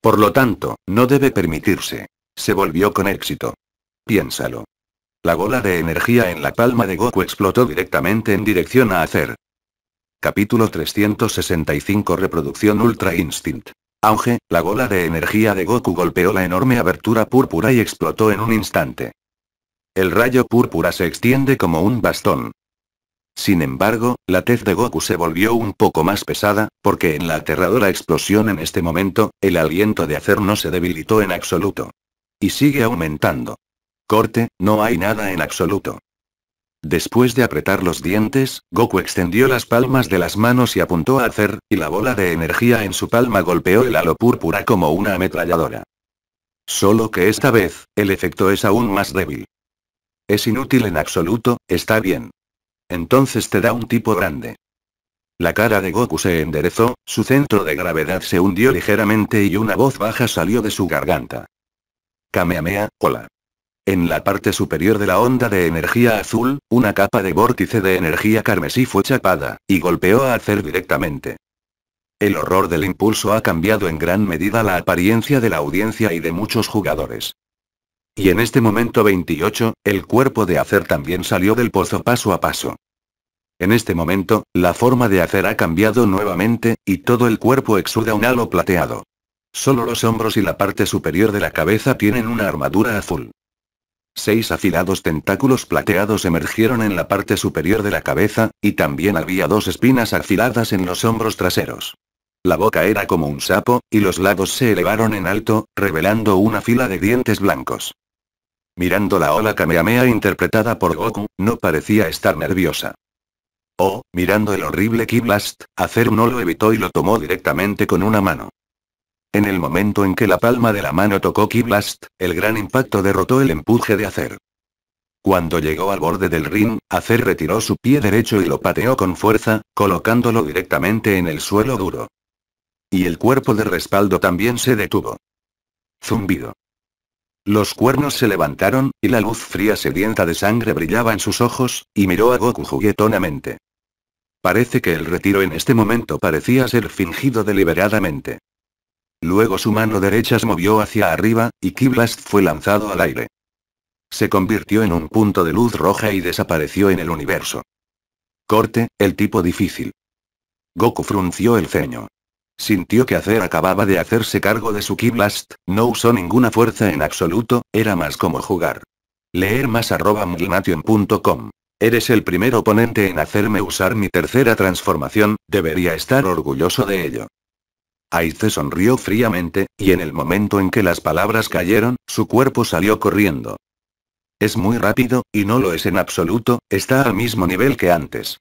Por lo tanto, no debe permitirse. Se volvió con éxito. Piénsalo. La bola de energía en la palma de Goku explotó directamente en dirección a hacer. Capítulo 365 Reproducción Ultra Instinct. Auge, la gola de energía de Goku golpeó la enorme abertura púrpura y explotó en un instante. El rayo púrpura se extiende como un bastón. Sin embargo, la tez de Goku se volvió un poco más pesada, porque en la aterradora explosión en este momento, el aliento de hacer no se debilitó en absoluto. Y sigue aumentando. Corte, no hay nada en absoluto. Después de apretar los dientes, Goku extendió las palmas de las manos y apuntó a hacer, y la bola de energía en su palma golpeó el halo púrpura como una ametralladora. Solo que esta vez, el efecto es aún más débil. Es inútil en absoluto, está bien. Entonces te da un tipo grande. La cara de Goku se enderezó, su centro de gravedad se hundió ligeramente y una voz baja salió de su garganta. Kamehameha, hola. En la parte superior de la onda de energía azul, una capa de vórtice de energía carmesí fue chapada, y golpeó a Acer directamente. El horror del impulso ha cambiado en gran medida la apariencia de la audiencia y de muchos jugadores. Y en este momento 28, el cuerpo de Acer también salió del pozo paso a paso. En este momento, la forma de Acer ha cambiado nuevamente, y todo el cuerpo exuda un halo plateado. Solo los hombros y la parte superior de la cabeza tienen una armadura azul. Seis afilados tentáculos plateados emergieron en la parte superior de la cabeza, y también había dos espinas afiladas en los hombros traseros. La boca era como un sapo, y los lados se elevaron en alto, revelando una fila de dientes blancos. Mirando la ola Kamehameha interpretada por Goku, no parecía estar nerviosa. O, oh, mirando el horrible ki Blast, hacer no lo evitó y lo tomó directamente con una mano. En el momento en que la palma de la mano tocó Kiblast, Blast, el gran impacto derrotó el empuje de Acer. Cuando llegó al borde del ring, Acer retiró su pie derecho y lo pateó con fuerza, colocándolo directamente en el suelo duro. Y el cuerpo de respaldo también se detuvo. Zumbido. Los cuernos se levantaron, y la luz fría sedienta de sangre brillaba en sus ojos, y miró a Goku juguetonamente. Parece que el retiro en este momento parecía ser fingido deliberadamente. Luego su mano derecha se movió hacia arriba, y Keyblast fue lanzado al aire. Se convirtió en un punto de luz roja y desapareció en el universo. Corte, el tipo difícil. Goku frunció el ceño. Sintió que hacer acababa de hacerse cargo de su Keyblast, no usó ninguna fuerza en absoluto, era más como jugar. Leer más arroba Eres el primer oponente en hacerme usar mi tercera transformación, debería estar orgulloso de ello. Aice sonrió fríamente, y en el momento en que las palabras cayeron, su cuerpo salió corriendo. Es muy rápido, y no lo es en absoluto, está al mismo nivel que antes.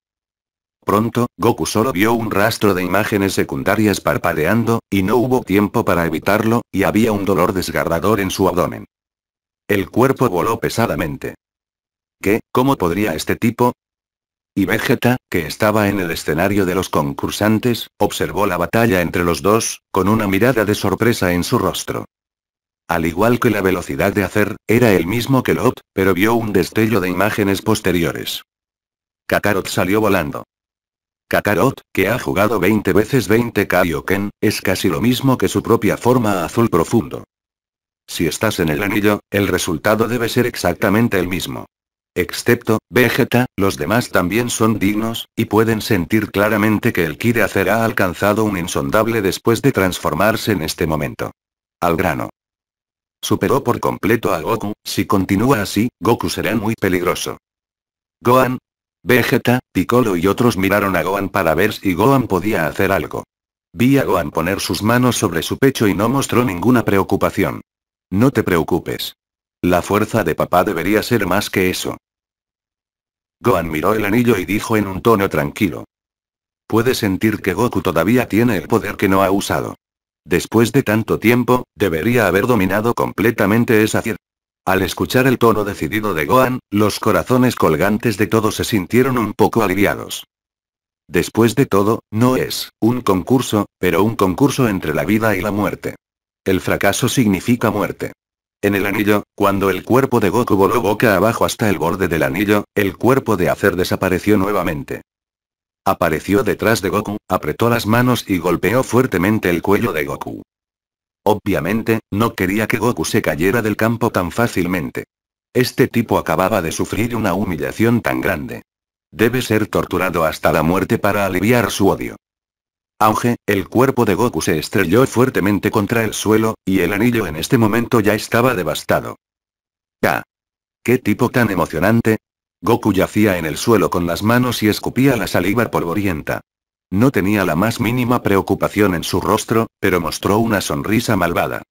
Pronto, Goku solo vio un rastro de imágenes secundarias parpadeando, y no hubo tiempo para evitarlo, y había un dolor desgarrador en su abdomen. El cuerpo voló pesadamente. ¿Qué? ¿Cómo podría este tipo? y Vegeta, que estaba en el escenario de los concursantes, observó la batalla entre los dos, con una mirada de sorpresa en su rostro. Al igual que la velocidad de hacer, era el mismo que Lot, pero vio un destello de imágenes posteriores. Kakarot salió volando. Kakarot, que ha jugado 20 veces 20 Kaioken, es casi lo mismo que su propia forma azul profundo. Si estás en el anillo, el resultado debe ser exactamente el mismo. Excepto, Vegeta, los demás también son dignos, y pueden sentir claramente que el ki de ha alcanzado un insondable después de transformarse en este momento. Al grano. Superó por completo a Goku, si continúa así, Goku será muy peligroso. Gohan. Vegeta, Piccolo y otros miraron a Gohan para ver si Gohan podía hacer algo. Vi a Gohan poner sus manos sobre su pecho y no mostró ninguna preocupación. No te preocupes. La fuerza de papá debería ser más que eso. Gohan miró el anillo y dijo en un tono tranquilo. Puede sentir que Goku todavía tiene el poder que no ha usado. Después de tanto tiempo, debería haber dominado completamente esa cierta. Al escuchar el tono decidido de Gohan, los corazones colgantes de todos se sintieron un poco aliviados. Después de todo, no es un concurso, pero un concurso entre la vida y la muerte. El fracaso significa muerte. En el anillo, cuando el cuerpo de Goku voló boca abajo hasta el borde del anillo, el cuerpo de Acer desapareció nuevamente. Apareció detrás de Goku, apretó las manos y golpeó fuertemente el cuello de Goku. Obviamente, no quería que Goku se cayera del campo tan fácilmente. Este tipo acababa de sufrir una humillación tan grande. Debe ser torturado hasta la muerte para aliviar su odio. Auge, el cuerpo de Goku se estrelló fuertemente contra el suelo, y el anillo en este momento ya estaba devastado. ¡Ka! ¡Qué tipo tan emocionante! Goku yacía en el suelo con las manos y escupía la saliva polvorienta. No tenía la más mínima preocupación en su rostro, pero mostró una sonrisa malvada.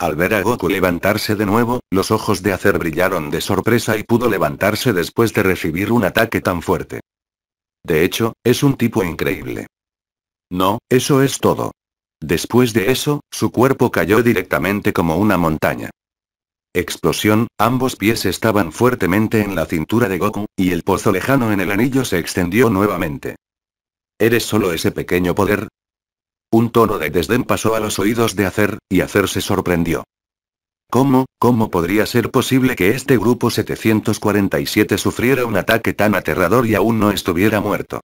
Al ver a Goku levantarse de nuevo, los ojos de Acer brillaron de sorpresa y pudo levantarse después de recibir un ataque tan fuerte. De hecho, es un tipo increíble. No, eso es todo. Después de eso, su cuerpo cayó directamente como una montaña. Explosión, ambos pies estaban fuertemente en la cintura de Goku, y el pozo lejano en el anillo se extendió nuevamente. ¿Eres solo ese pequeño poder? Un tono de desdén pasó a los oídos de Acer, y Acer se sorprendió. ¿Cómo, cómo podría ser posible que este grupo 747 sufriera un ataque tan aterrador y aún no estuviera muerto?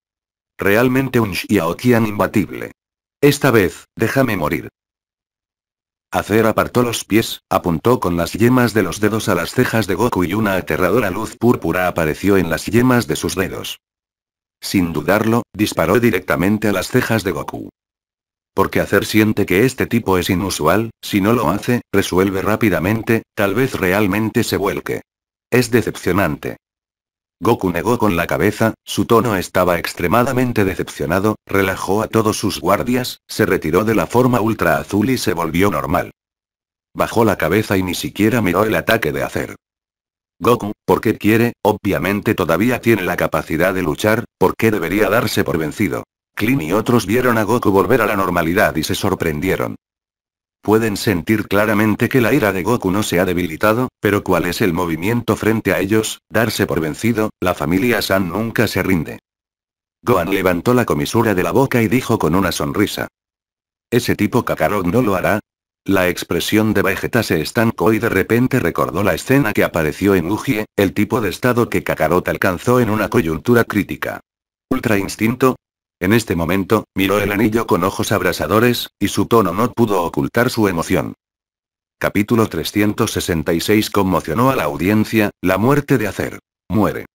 Realmente un Xiaoqian imbatible. Esta vez, déjame morir. Acer apartó los pies, apuntó con las yemas de los dedos a las cejas de Goku y una aterradora luz púrpura apareció en las yemas de sus dedos. Sin dudarlo, disparó directamente a las cejas de Goku. Porque Acer siente que este tipo es inusual, si no lo hace, resuelve rápidamente, tal vez realmente se vuelque. Es decepcionante. Goku negó con la cabeza, su tono estaba extremadamente decepcionado, relajó a todos sus guardias, se retiró de la forma ultra azul y se volvió normal. Bajó la cabeza y ni siquiera miró el ataque de hacer. Goku, porque quiere, obviamente todavía tiene la capacidad de luchar, ¿por qué debería darse por vencido? Klin y otros vieron a Goku volver a la normalidad y se sorprendieron. Pueden sentir claramente que la ira de Goku no se ha debilitado, pero cuál es el movimiento frente a ellos, darse por vencido, la familia San nunca se rinde. Gohan levantó la comisura de la boca y dijo con una sonrisa. Ese tipo Kakarot no lo hará, la expresión de Vegeta se estancó y de repente recordó la escena que apareció en Ugie, el tipo de estado que Kakarot alcanzó en una coyuntura crítica. Ultra instinto, en este momento, miró el anillo con ojos abrasadores, y su tono no pudo ocultar su emoción. Capítulo 366 conmocionó a la audiencia, la muerte de Acer. Muere.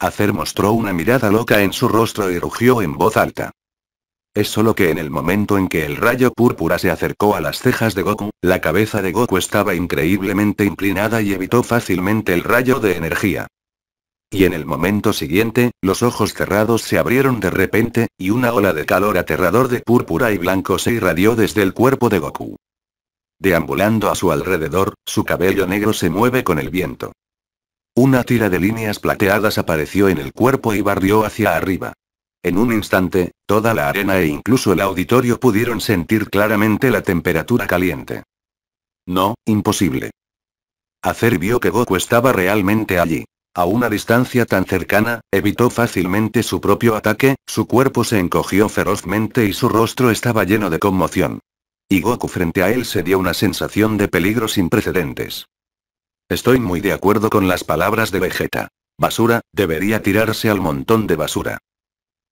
Acer mostró una mirada loca en su rostro y rugió en voz alta. Es solo que en el momento en que el rayo púrpura se acercó a las cejas de Goku, la cabeza de Goku estaba increíblemente inclinada y evitó fácilmente el rayo de energía. Y en el momento siguiente, los ojos cerrados se abrieron de repente, y una ola de calor aterrador de púrpura y blanco se irradió desde el cuerpo de Goku. Deambulando a su alrededor, su cabello negro se mueve con el viento. Una tira de líneas plateadas apareció en el cuerpo y barrió hacia arriba. En un instante, toda la arena e incluso el auditorio pudieron sentir claramente la temperatura caliente. No, imposible. Acer vio que Goku estaba realmente allí a una distancia tan cercana, evitó fácilmente su propio ataque, su cuerpo se encogió ferozmente y su rostro estaba lleno de conmoción. Y Goku frente a él se dio una sensación de peligro sin precedentes. Estoy muy de acuerdo con las palabras de Vegeta. Basura, debería tirarse al montón de basura.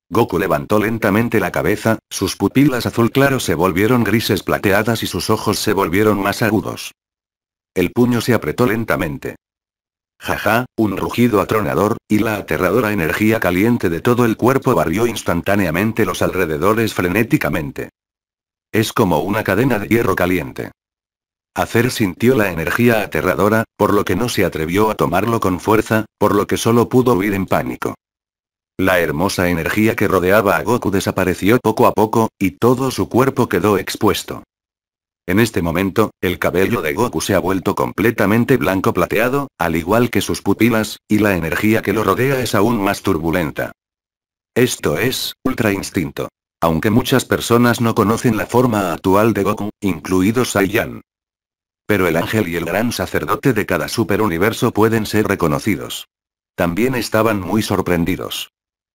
Goku levantó lentamente la cabeza, sus pupilas azul claro se volvieron grises plateadas y sus ojos se volvieron más agudos. El puño se apretó lentamente. Jaja, un rugido atronador, y la aterradora energía caliente de todo el cuerpo barrió instantáneamente los alrededores frenéticamente. Es como una cadena de hierro caliente. Acer sintió la energía aterradora, por lo que no se atrevió a tomarlo con fuerza, por lo que solo pudo huir en pánico. La hermosa energía que rodeaba a Goku desapareció poco a poco, y todo su cuerpo quedó expuesto. En este momento, el cabello de Goku se ha vuelto completamente blanco plateado, al igual que sus pupilas, y la energía que lo rodea es aún más turbulenta. Esto es, Ultra Instinto. Aunque muchas personas no conocen la forma actual de Goku, incluido Saiyan. Pero el ángel y el gran sacerdote de cada superuniverso pueden ser reconocidos. También estaban muy sorprendidos.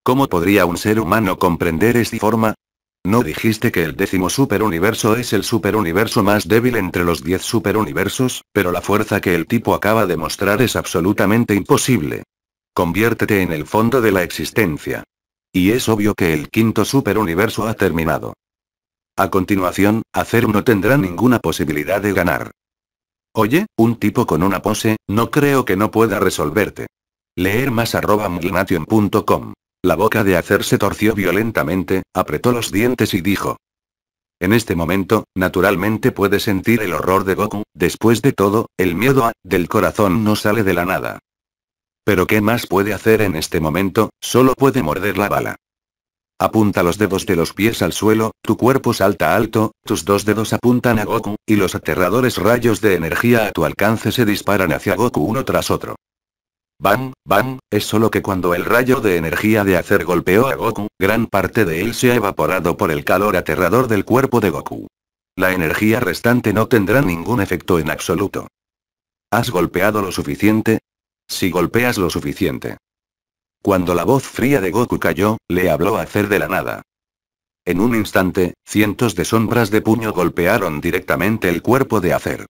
¿Cómo podría un ser humano comprender esta forma? ¿No dijiste que el décimo superuniverso es el superuniverso más débil entre los diez superuniversos, pero la fuerza que el tipo acaba de mostrar es absolutamente imposible? Conviértete en el fondo de la existencia. Y es obvio que el quinto superuniverso ha terminado. A continuación, hacer no tendrá ninguna posibilidad de ganar. Oye, un tipo con una pose, no creo que no pueda resolverte. Leer más arroba la boca de Acer se torció violentamente, apretó los dientes y dijo. En este momento, naturalmente puede sentir el horror de Goku, después de todo, el miedo a, del corazón no sale de la nada. Pero ¿qué más puede hacer en este momento? Solo puede morder la bala. Apunta los dedos de los pies al suelo, tu cuerpo salta alto, tus dos dedos apuntan a Goku, y los aterradores rayos de energía a tu alcance se disparan hacia Goku uno tras otro. Bam, bam, es solo que cuando el rayo de energía de hacer golpeó a Goku, gran parte de él se ha evaporado por el calor aterrador del cuerpo de Goku. La energía restante no tendrá ningún efecto en absoluto. ¿Has golpeado lo suficiente? Si golpeas lo suficiente. Cuando la voz fría de Goku cayó, le habló a de la nada. En un instante, cientos de sombras de puño golpearon directamente el cuerpo de Acer.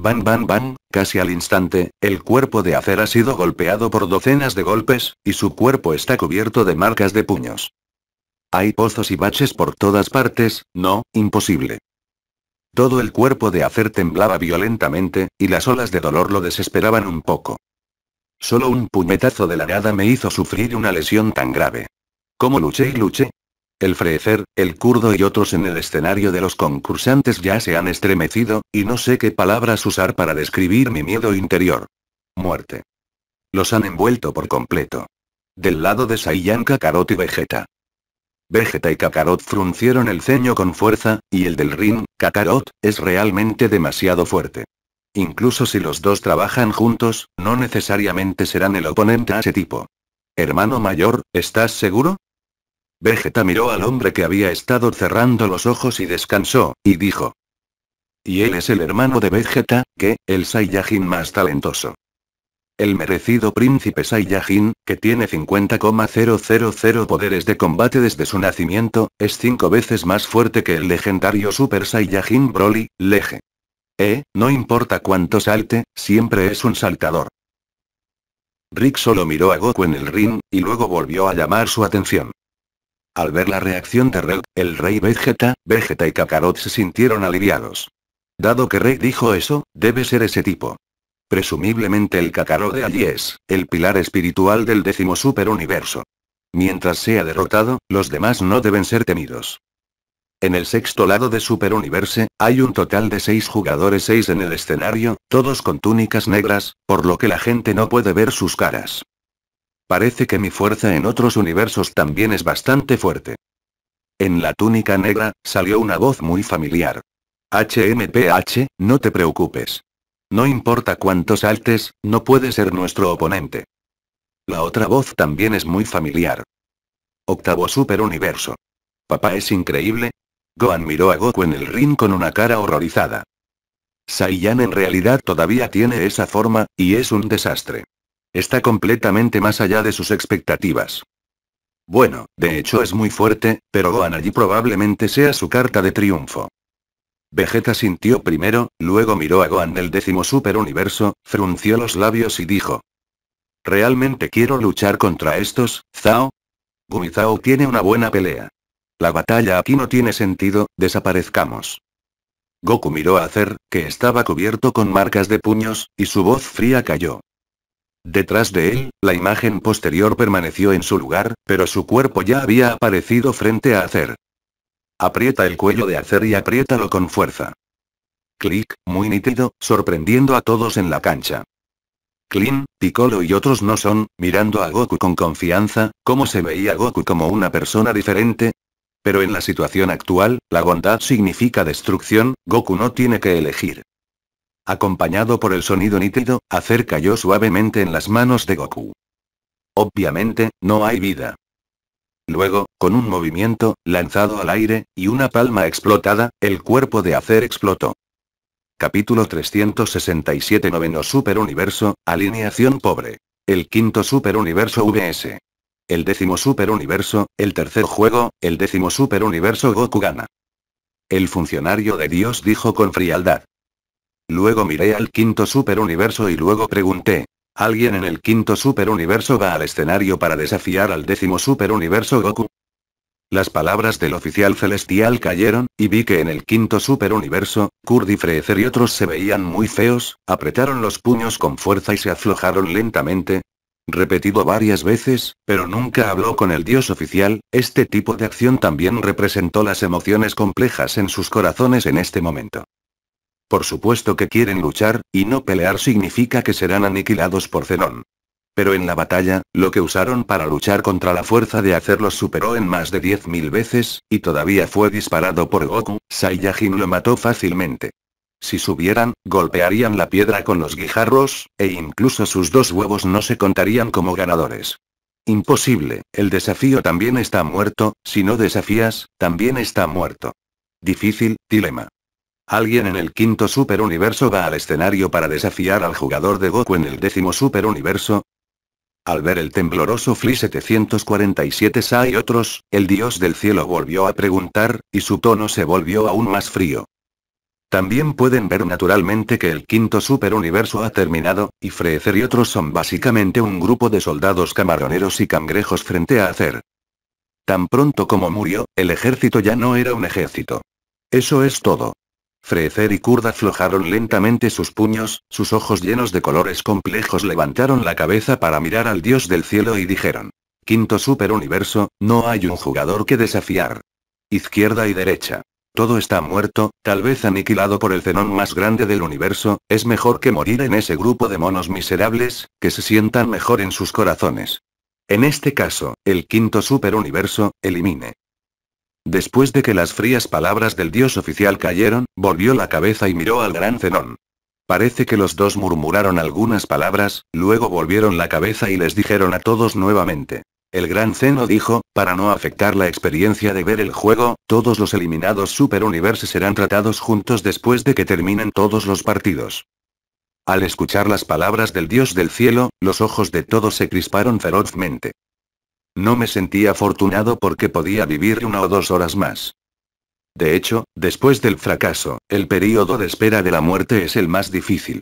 Bam bam bang, casi al instante, el cuerpo de Acer ha sido golpeado por docenas de golpes, y su cuerpo está cubierto de marcas de puños. Hay pozos y baches por todas partes, no, imposible. Todo el cuerpo de Acer temblaba violentamente, y las olas de dolor lo desesperaban un poco. Solo un puñetazo de la nada me hizo sufrir una lesión tan grave. ¿Cómo luché y luché, el frecer, el Kurdo y otros en el escenario de los concursantes ya se han estremecido, y no sé qué palabras usar para describir mi miedo interior. Muerte. Los han envuelto por completo. Del lado de Saiyan Kakarot y Vegeta. Vegeta y Kakarot fruncieron el ceño con fuerza, y el del ring, Kakarot, es realmente demasiado fuerte. Incluso si los dos trabajan juntos, no necesariamente serán el oponente a ese tipo. Hermano mayor, ¿estás seguro? Vegeta miró al hombre que había estado cerrando los ojos y descansó, y dijo. Y él es el hermano de Vegeta, que, el Saiyajin más talentoso. El merecido príncipe Saiyajin, que tiene 50,000 poderes de combate desde su nacimiento, es cinco veces más fuerte que el legendario Super Saiyajin Broly, Leje, Eh, no importa cuánto salte, siempre es un saltador. Rick solo miró a Goku en el ring, y luego volvió a llamar su atención. Al ver la reacción de Red, el rey Vegeta, Vegeta y Kakarot se sintieron aliviados. Dado que Rey dijo eso, debe ser ese tipo. Presumiblemente el Kakarot de allí es, el pilar espiritual del décimo superuniverso. Mientras sea derrotado, los demás no deben ser temidos. En el sexto lado de superuniverso, hay un total de seis jugadores seis en el escenario, todos con túnicas negras, por lo que la gente no puede ver sus caras. Parece que mi fuerza en otros universos también es bastante fuerte. En la túnica negra, salió una voz muy familiar. HMPH, no te preocupes. No importa cuánto saltes, no puede ser nuestro oponente. La otra voz también es muy familiar. Octavo superuniverso. Papá es increíble. Gohan miró a Goku en el ring con una cara horrorizada. Saiyan en realidad todavía tiene esa forma, y es un desastre. Está completamente más allá de sus expectativas. Bueno, de hecho es muy fuerte, pero Gohan allí probablemente sea su carta de triunfo. Vegeta sintió primero, luego miró a Gohan del décimo superuniverso, frunció los labios y dijo. ¿Realmente quiero luchar contra estos, Zao? Zhao tiene una buena pelea. La batalla aquí no tiene sentido, desaparezcamos. Goku miró a Zer, que estaba cubierto con marcas de puños, y su voz fría cayó. Detrás de él, la imagen posterior permaneció en su lugar, pero su cuerpo ya había aparecido frente a Acer. Aprieta el cuello de Acer y apriétalo con fuerza. Clic, muy nítido, sorprendiendo a todos en la cancha. Clean, Piccolo y otros no son, mirando a Goku con confianza, cómo se veía Goku como una persona diferente. Pero en la situación actual, la bondad significa destrucción, Goku no tiene que elegir acompañado por el sonido nítido, Acer cayó suavemente en las manos de Goku. Obviamente, no hay vida. Luego, con un movimiento, lanzado al aire, y una palma explotada, el cuerpo de Acer explotó. Capítulo 367 Noveno Superuniverso, Alineación Pobre. El quinto Superuniverso VS. El décimo Superuniverso, el tercer juego, el décimo Superuniverso Goku gana. El funcionario de Dios dijo con frialdad. Luego miré al quinto superuniverso y luego pregunté. ¿Alguien en el quinto superuniverso va al escenario para desafiar al décimo superuniverso Goku? Las palabras del oficial celestial cayeron, y vi que en el quinto superuniverso, Kurdi Frezer y otros se veían muy feos, apretaron los puños con fuerza y se aflojaron lentamente. Repetido varias veces, pero nunca habló con el dios oficial, este tipo de acción también representó las emociones complejas en sus corazones en este momento. Por supuesto que quieren luchar, y no pelear significa que serán aniquilados por Zenón. Pero en la batalla, lo que usaron para luchar contra la fuerza de hacerlo superó en más de 10.000 veces, y todavía fue disparado por Goku, Saiyajin lo mató fácilmente. Si subieran, golpearían la piedra con los guijarros, e incluso sus dos huevos no se contarían como ganadores. Imposible, el desafío también está muerto, si no desafías, también está muerto. Difícil, dilema. Alguien en el quinto superuniverso va al escenario para desafiar al jugador de Goku en el décimo superuniverso. Al ver el tembloroso Fli 747 Sa y otros, el dios del cielo volvió a preguntar, y su tono se volvió aún más frío. También pueden ver naturalmente que el quinto superuniverso ha terminado, y Freezer y otros son básicamente un grupo de soldados camaroneros y cangrejos frente a hacer. Tan pronto como murió, el ejército ya no era un ejército. Eso es todo. Frecer y Kurda aflojaron lentamente sus puños, sus ojos llenos de colores complejos levantaron la cabeza para mirar al dios del cielo y dijeron. Quinto superuniverso, no hay un jugador que desafiar. Izquierda y derecha. Todo está muerto, tal vez aniquilado por el cenón más grande del universo, es mejor que morir en ese grupo de monos miserables, que se sientan mejor en sus corazones. En este caso, el quinto superuniverso, elimine. Después de que las frías palabras del dios oficial cayeron, volvió la cabeza y miró al gran Zenón. Parece que los dos murmuraron algunas palabras, luego volvieron la cabeza y les dijeron a todos nuevamente. El gran Zeno dijo, para no afectar la experiencia de ver el juego, todos los eliminados Super serán tratados juntos después de que terminen todos los partidos. Al escuchar las palabras del dios del cielo, los ojos de todos se crisparon ferozmente. No me sentí afortunado porque podía vivir una o dos horas más. De hecho, después del fracaso, el período de espera de la muerte es el más difícil.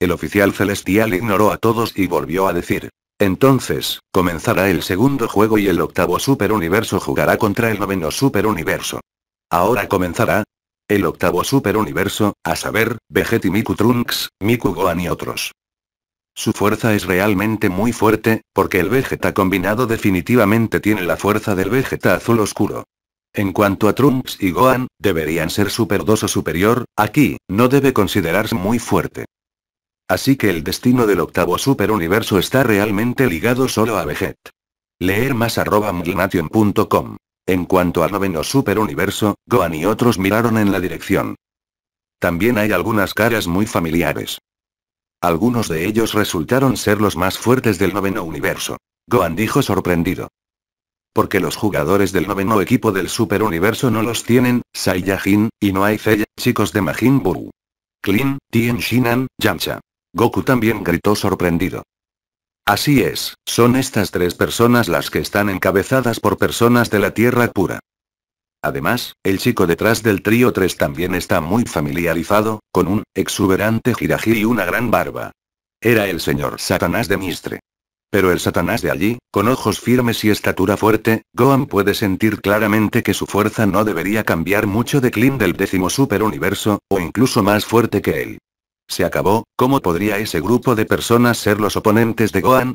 El oficial celestial ignoró a todos y volvió a decir. Entonces, comenzará el segundo juego y el octavo superuniverso jugará contra el noveno superuniverso. Ahora comenzará. El octavo superuniverso, a saber, Vegeti Miku Trunks, Miku Gohan y otros. Su fuerza es realmente muy fuerte, porque el Vegeta combinado definitivamente tiene la fuerza del Vegeta azul oscuro. En cuanto a Trunks y Gohan, deberían ser Super 2 o superior, aquí, no debe considerarse muy fuerte. Así que el destino del octavo superuniverso está realmente ligado solo a Vegeta. Leer más arroba En cuanto al noveno superuniverso, Gohan y otros miraron en la dirección. También hay algunas caras muy familiares. Algunos de ellos resultaron ser los más fuertes del noveno universo. Gohan dijo sorprendido. Porque los jugadores del noveno equipo del superuniverso no los tienen, Saiyajin, y no hay chicos de Majin Buu. Clean, Tien Shinan, Yamcha. Goku también gritó sorprendido. Así es, son estas tres personas las que están encabezadas por personas de la Tierra pura. Además, el chico detrás del trío 3 también está muy familiarizado, con un exuberante jirají y una gran barba. Era el señor Satanás de Mistre. Pero el Satanás de allí, con ojos firmes y estatura fuerte, Gohan puede sentir claramente que su fuerza no debería cambiar mucho de Klim del décimo superuniverso, o incluso más fuerte que él. Se acabó, ¿cómo podría ese grupo de personas ser los oponentes de Gohan?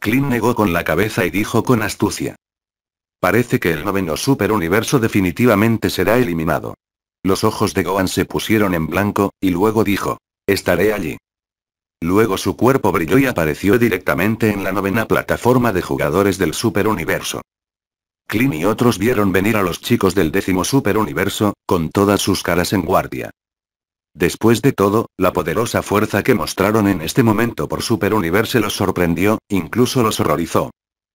Klim negó con la cabeza y dijo con astucia. Parece que el noveno superuniverso definitivamente será eliminado. Los ojos de Gohan se pusieron en blanco, y luego dijo, estaré allí. Luego su cuerpo brilló y apareció directamente en la novena plataforma de jugadores del superuniverso. Clint y otros vieron venir a los chicos del décimo superuniverso, con todas sus caras en guardia. Después de todo, la poderosa fuerza que mostraron en este momento por superuniverso los sorprendió, incluso los horrorizó.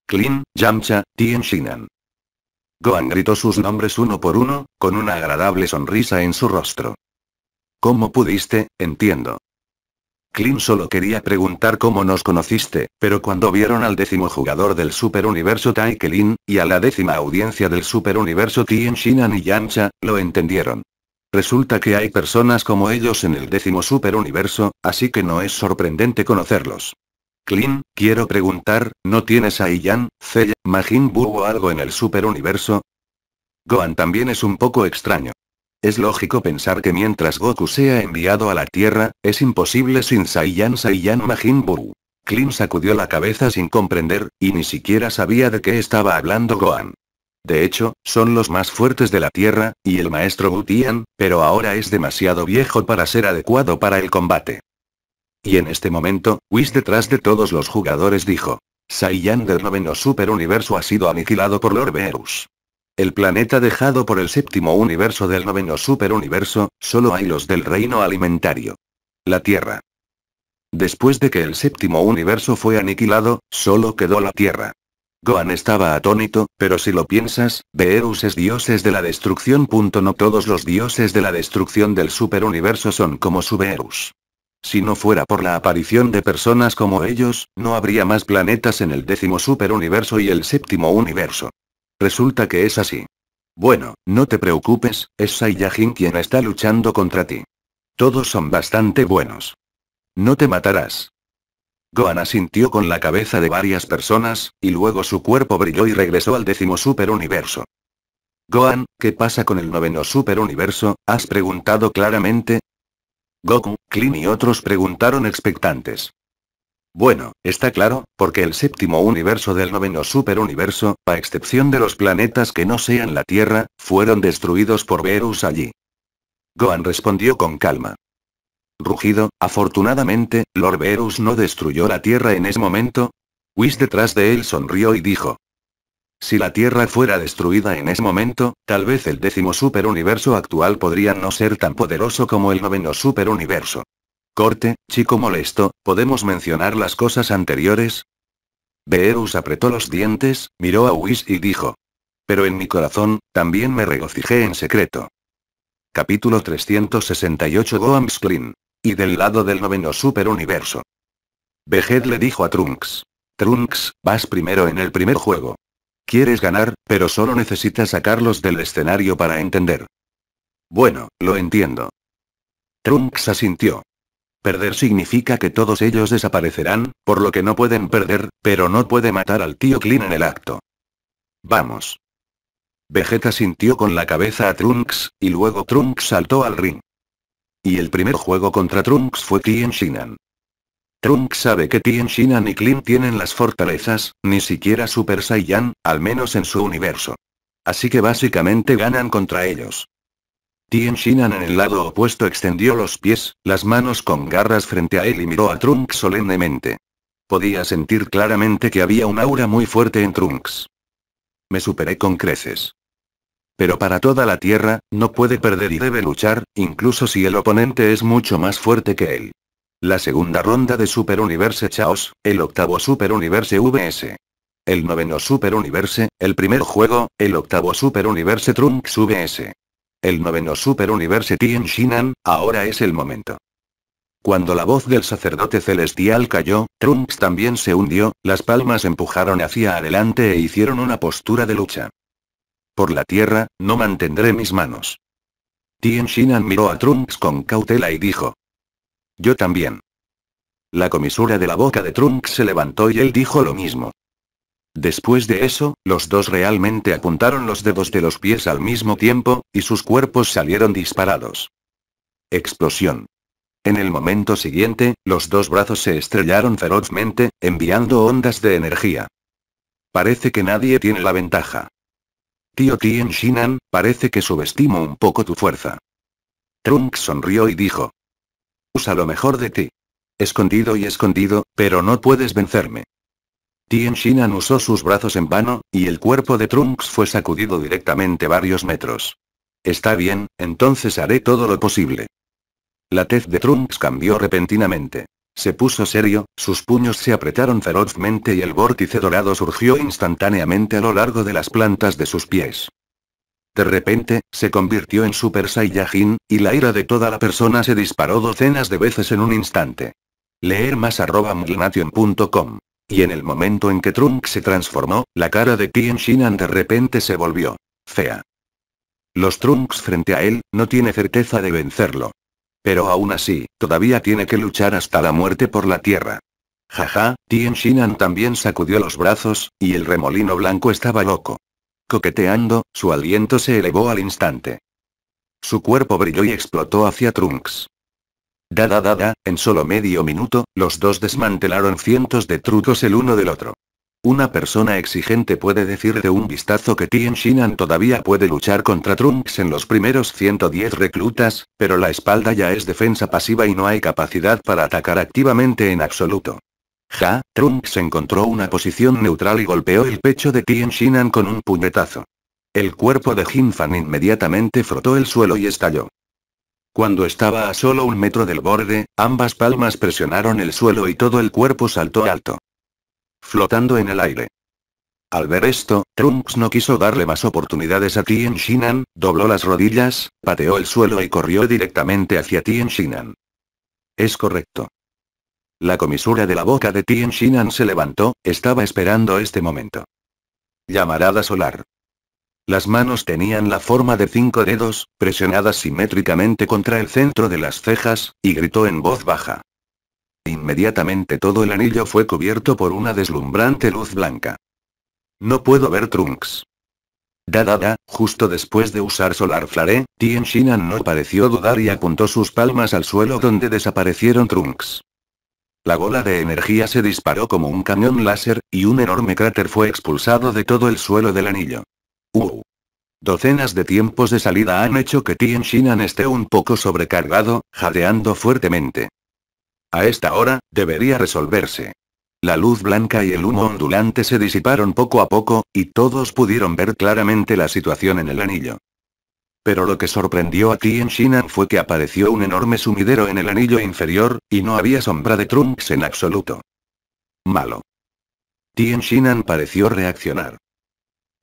Clint, Yamcha, Tien Shinan, Gohan gritó sus nombres uno por uno, con una agradable sonrisa en su rostro. ¿Cómo pudiste? Entiendo. Clint solo quería preguntar cómo nos conociste, pero cuando vieron al décimo jugador del superuniverso Universo Taikelin, y a la décima audiencia del superuniverso Tien Shinan y Yancha, lo entendieron. Resulta que hay personas como ellos en el décimo superuniverso, así que no es sorprendente conocerlos. Klin, quiero preguntar, ¿no tienes a Iyan, Majin Buu o algo en el superuniverso? Gohan también es un poco extraño. Es lógico pensar que mientras Goku sea enviado a la Tierra, es imposible sin Saiyan Saiyan Majin Buu. sacudió la cabeza sin comprender, y ni siquiera sabía de qué estaba hablando Gohan. De hecho, son los más fuertes de la Tierra, y el maestro Butian, pero ahora es demasiado viejo para ser adecuado para el combate. Y en este momento, Whis detrás de todos los jugadores dijo. Saiyan del noveno superuniverso ha sido aniquilado por Lord Beerus. El planeta dejado por el séptimo universo del noveno superuniverso, solo hay los del reino alimentario. La Tierra. Después de que el séptimo universo fue aniquilado, solo quedó la Tierra. Gohan estaba atónito, pero si lo piensas, Beerus es dioses de la destrucción. No todos los dioses de la destrucción del superuniverso son como su Beerus. Si no fuera por la aparición de personas como ellos, no habría más planetas en el décimo superuniverso y el séptimo universo. Resulta que es así. Bueno, no te preocupes, es Saiyajin quien está luchando contra ti. Todos son bastante buenos. No te matarás. Gohan asintió con la cabeza de varias personas, y luego su cuerpo brilló y regresó al décimo superuniverso. Gohan, ¿qué pasa con el noveno superuniverso? Has preguntado claramente, Goku, Klin y otros preguntaron expectantes. Bueno, está claro, porque el séptimo universo del noveno superuniverso, a excepción de los planetas que no sean la Tierra, fueron destruidos por Verus allí. Gohan respondió con calma. Rugido, afortunadamente, Lord Verus no destruyó la Tierra en ese momento. Whis detrás de él sonrió y dijo, si la Tierra fuera destruida en ese momento, tal vez el décimo superuniverso actual podría no ser tan poderoso como el noveno superuniverso. Corte, chico molesto, ¿podemos mencionar las cosas anteriores? Beerus apretó los dientes, miró a Whis y dijo. Pero en mi corazón, también me regocijé en secreto. Capítulo 368 Goams Y del lado del noveno superuniverso. Behead le dijo a Trunks. Trunks, vas primero en el primer juego. Quieres ganar, pero solo necesitas sacarlos del escenario para entender. Bueno, lo entiendo. Trunks asintió. Perder significa que todos ellos desaparecerán, por lo que no pueden perder, pero no puede matar al tío Clean en el acto. Vamos. Vegeta sintió con la cabeza a Trunks, y luego Trunks saltó al ring. Y el primer juego contra Trunks fue Tien Shinan. Trunks sabe que Tien Shinan y Klim tienen las fortalezas, ni siquiera Super Saiyan, al menos en su universo. Así que básicamente ganan contra ellos. Tien Shinan en el lado opuesto extendió los pies, las manos con garras frente a él y miró a Trunks solemnemente. Podía sentir claramente que había un aura muy fuerte en Trunks. Me superé con creces. Pero para toda la Tierra, no puede perder y debe luchar, incluso si el oponente es mucho más fuerte que él. La segunda ronda de Super Universe Chaos, el octavo Super Universe VS. El noveno Super Universe, el primer juego, el octavo Super Universe Trunks VS. El noveno Super Universe Tien Shinan, ahora es el momento. Cuando la voz del sacerdote celestial cayó, Trunks también se hundió, las palmas empujaron hacia adelante e hicieron una postura de lucha. Por la tierra, no mantendré mis manos. Tien Shinan miró a Trunks con cautela y dijo, yo también. La comisura de la boca de Trunk se levantó y él dijo lo mismo. Después de eso, los dos realmente apuntaron los dedos de los pies al mismo tiempo, y sus cuerpos salieron disparados. Explosión. En el momento siguiente, los dos brazos se estrellaron ferozmente, enviando ondas de energía. Parece que nadie tiene la ventaja. Tío Tien Shinan, parece que subestimo un poco tu fuerza. Trunk sonrió y dijo a lo mejor de ti. Escondido y escondido, pero no puedes vencerme. Tien Shinan usó sus brazos en vano, y el cuerpo de Trunks fue sacudido directamente varios metros. Está bien, entonces haré todo lo posible. La tez de Trunks cambió repentinamente. Se puso serio, sus puños se apretaron ferozmente y el vórtice dorado surgió instantáneamente a lo largo de las plantas de sus pies. De repente, se convirtió en Super Saiyajin, y la ira de toda la persona se disparó docenas de veces en un instante. Leer más arroba Y en el momento en que Trunks se transformó, la cara de Tien Shinan de repente se volvió. Fea. Los Trunks frente a él, no tiene certeza de vencerlo. Pero aún así, todavía tiene que luchar hasta la muerte por la tierra. Jaja, Tien Shinan también sacudió los brazos, y el remolino blanco estaba loco. Coqueteando, su aliento se elevó al instante. Su cuerpo brilló y explotó hacia Trunks. Da da da da, en solo medio minuto, los dos desmantelaron cientos de trucos el uno del otro. Una persona exigente puede decir de un vistazo que Tien Shinan todavía puede luchar contra Trunks en los primeros 110 reclutas, pero la espalda ya es defensa pasiva y no hay capacidad para atacar activamente en absoluto. Ja, Trunks encontró una posición neutral y golpeó el pecho de Tien Shinan con un puñetazo. El cuerpo de Fan inmediatamente frotó el suelo y estalló. Cuando estaba a solo un metro del borde, ambas palmas presionaron el suelo y todo el cuerpo saltó alto. Flotando en el aire. Al ver esto, Trunks no quiso darle más oportunidades a Tien Shinan, dobló las rodillas, pateó el suelo y corrió directamente hacia Tien Shinan. Es correcto. La comisura de la boca de Tien Shinan se levantó, estaba esperando este momento. Llamarada solar. Las manos tenían la forma de cinco dedos, presionadas simétricamente contra el centro de las cejas, y gritó en voz baja. Inmediatamente todo el anillo fue cubierto por una deslumbrante luz blanca. No puedo ver Trunks. Da da da, justo después de usar Solar Flare, Tien Shinan no pareció dudar y apuntó sus palmas al suelo donde desaparecieron Trunks. La bola de energía se disparó como un cañón láser, y un enorme cráter fue expulsado de todo el suelo del anillo. ¡Uh! Docenas de tiempos de salida han hecho que Tien Shinan esté un poco sobrecargado, jadeando fuertemente. A esta hora, debería resolverse. La luz blanca y el humo ondulante se disiparon poco a poco, y todos pudieron ver claramente la situación en el anillo pero lo que sorprendió a Tien Shinan fue que apareció un enorme sumidero en el anillo inferior, y no había sombra de Trunks en absoluto. Malo. Tien Shinan pareció reaccionar.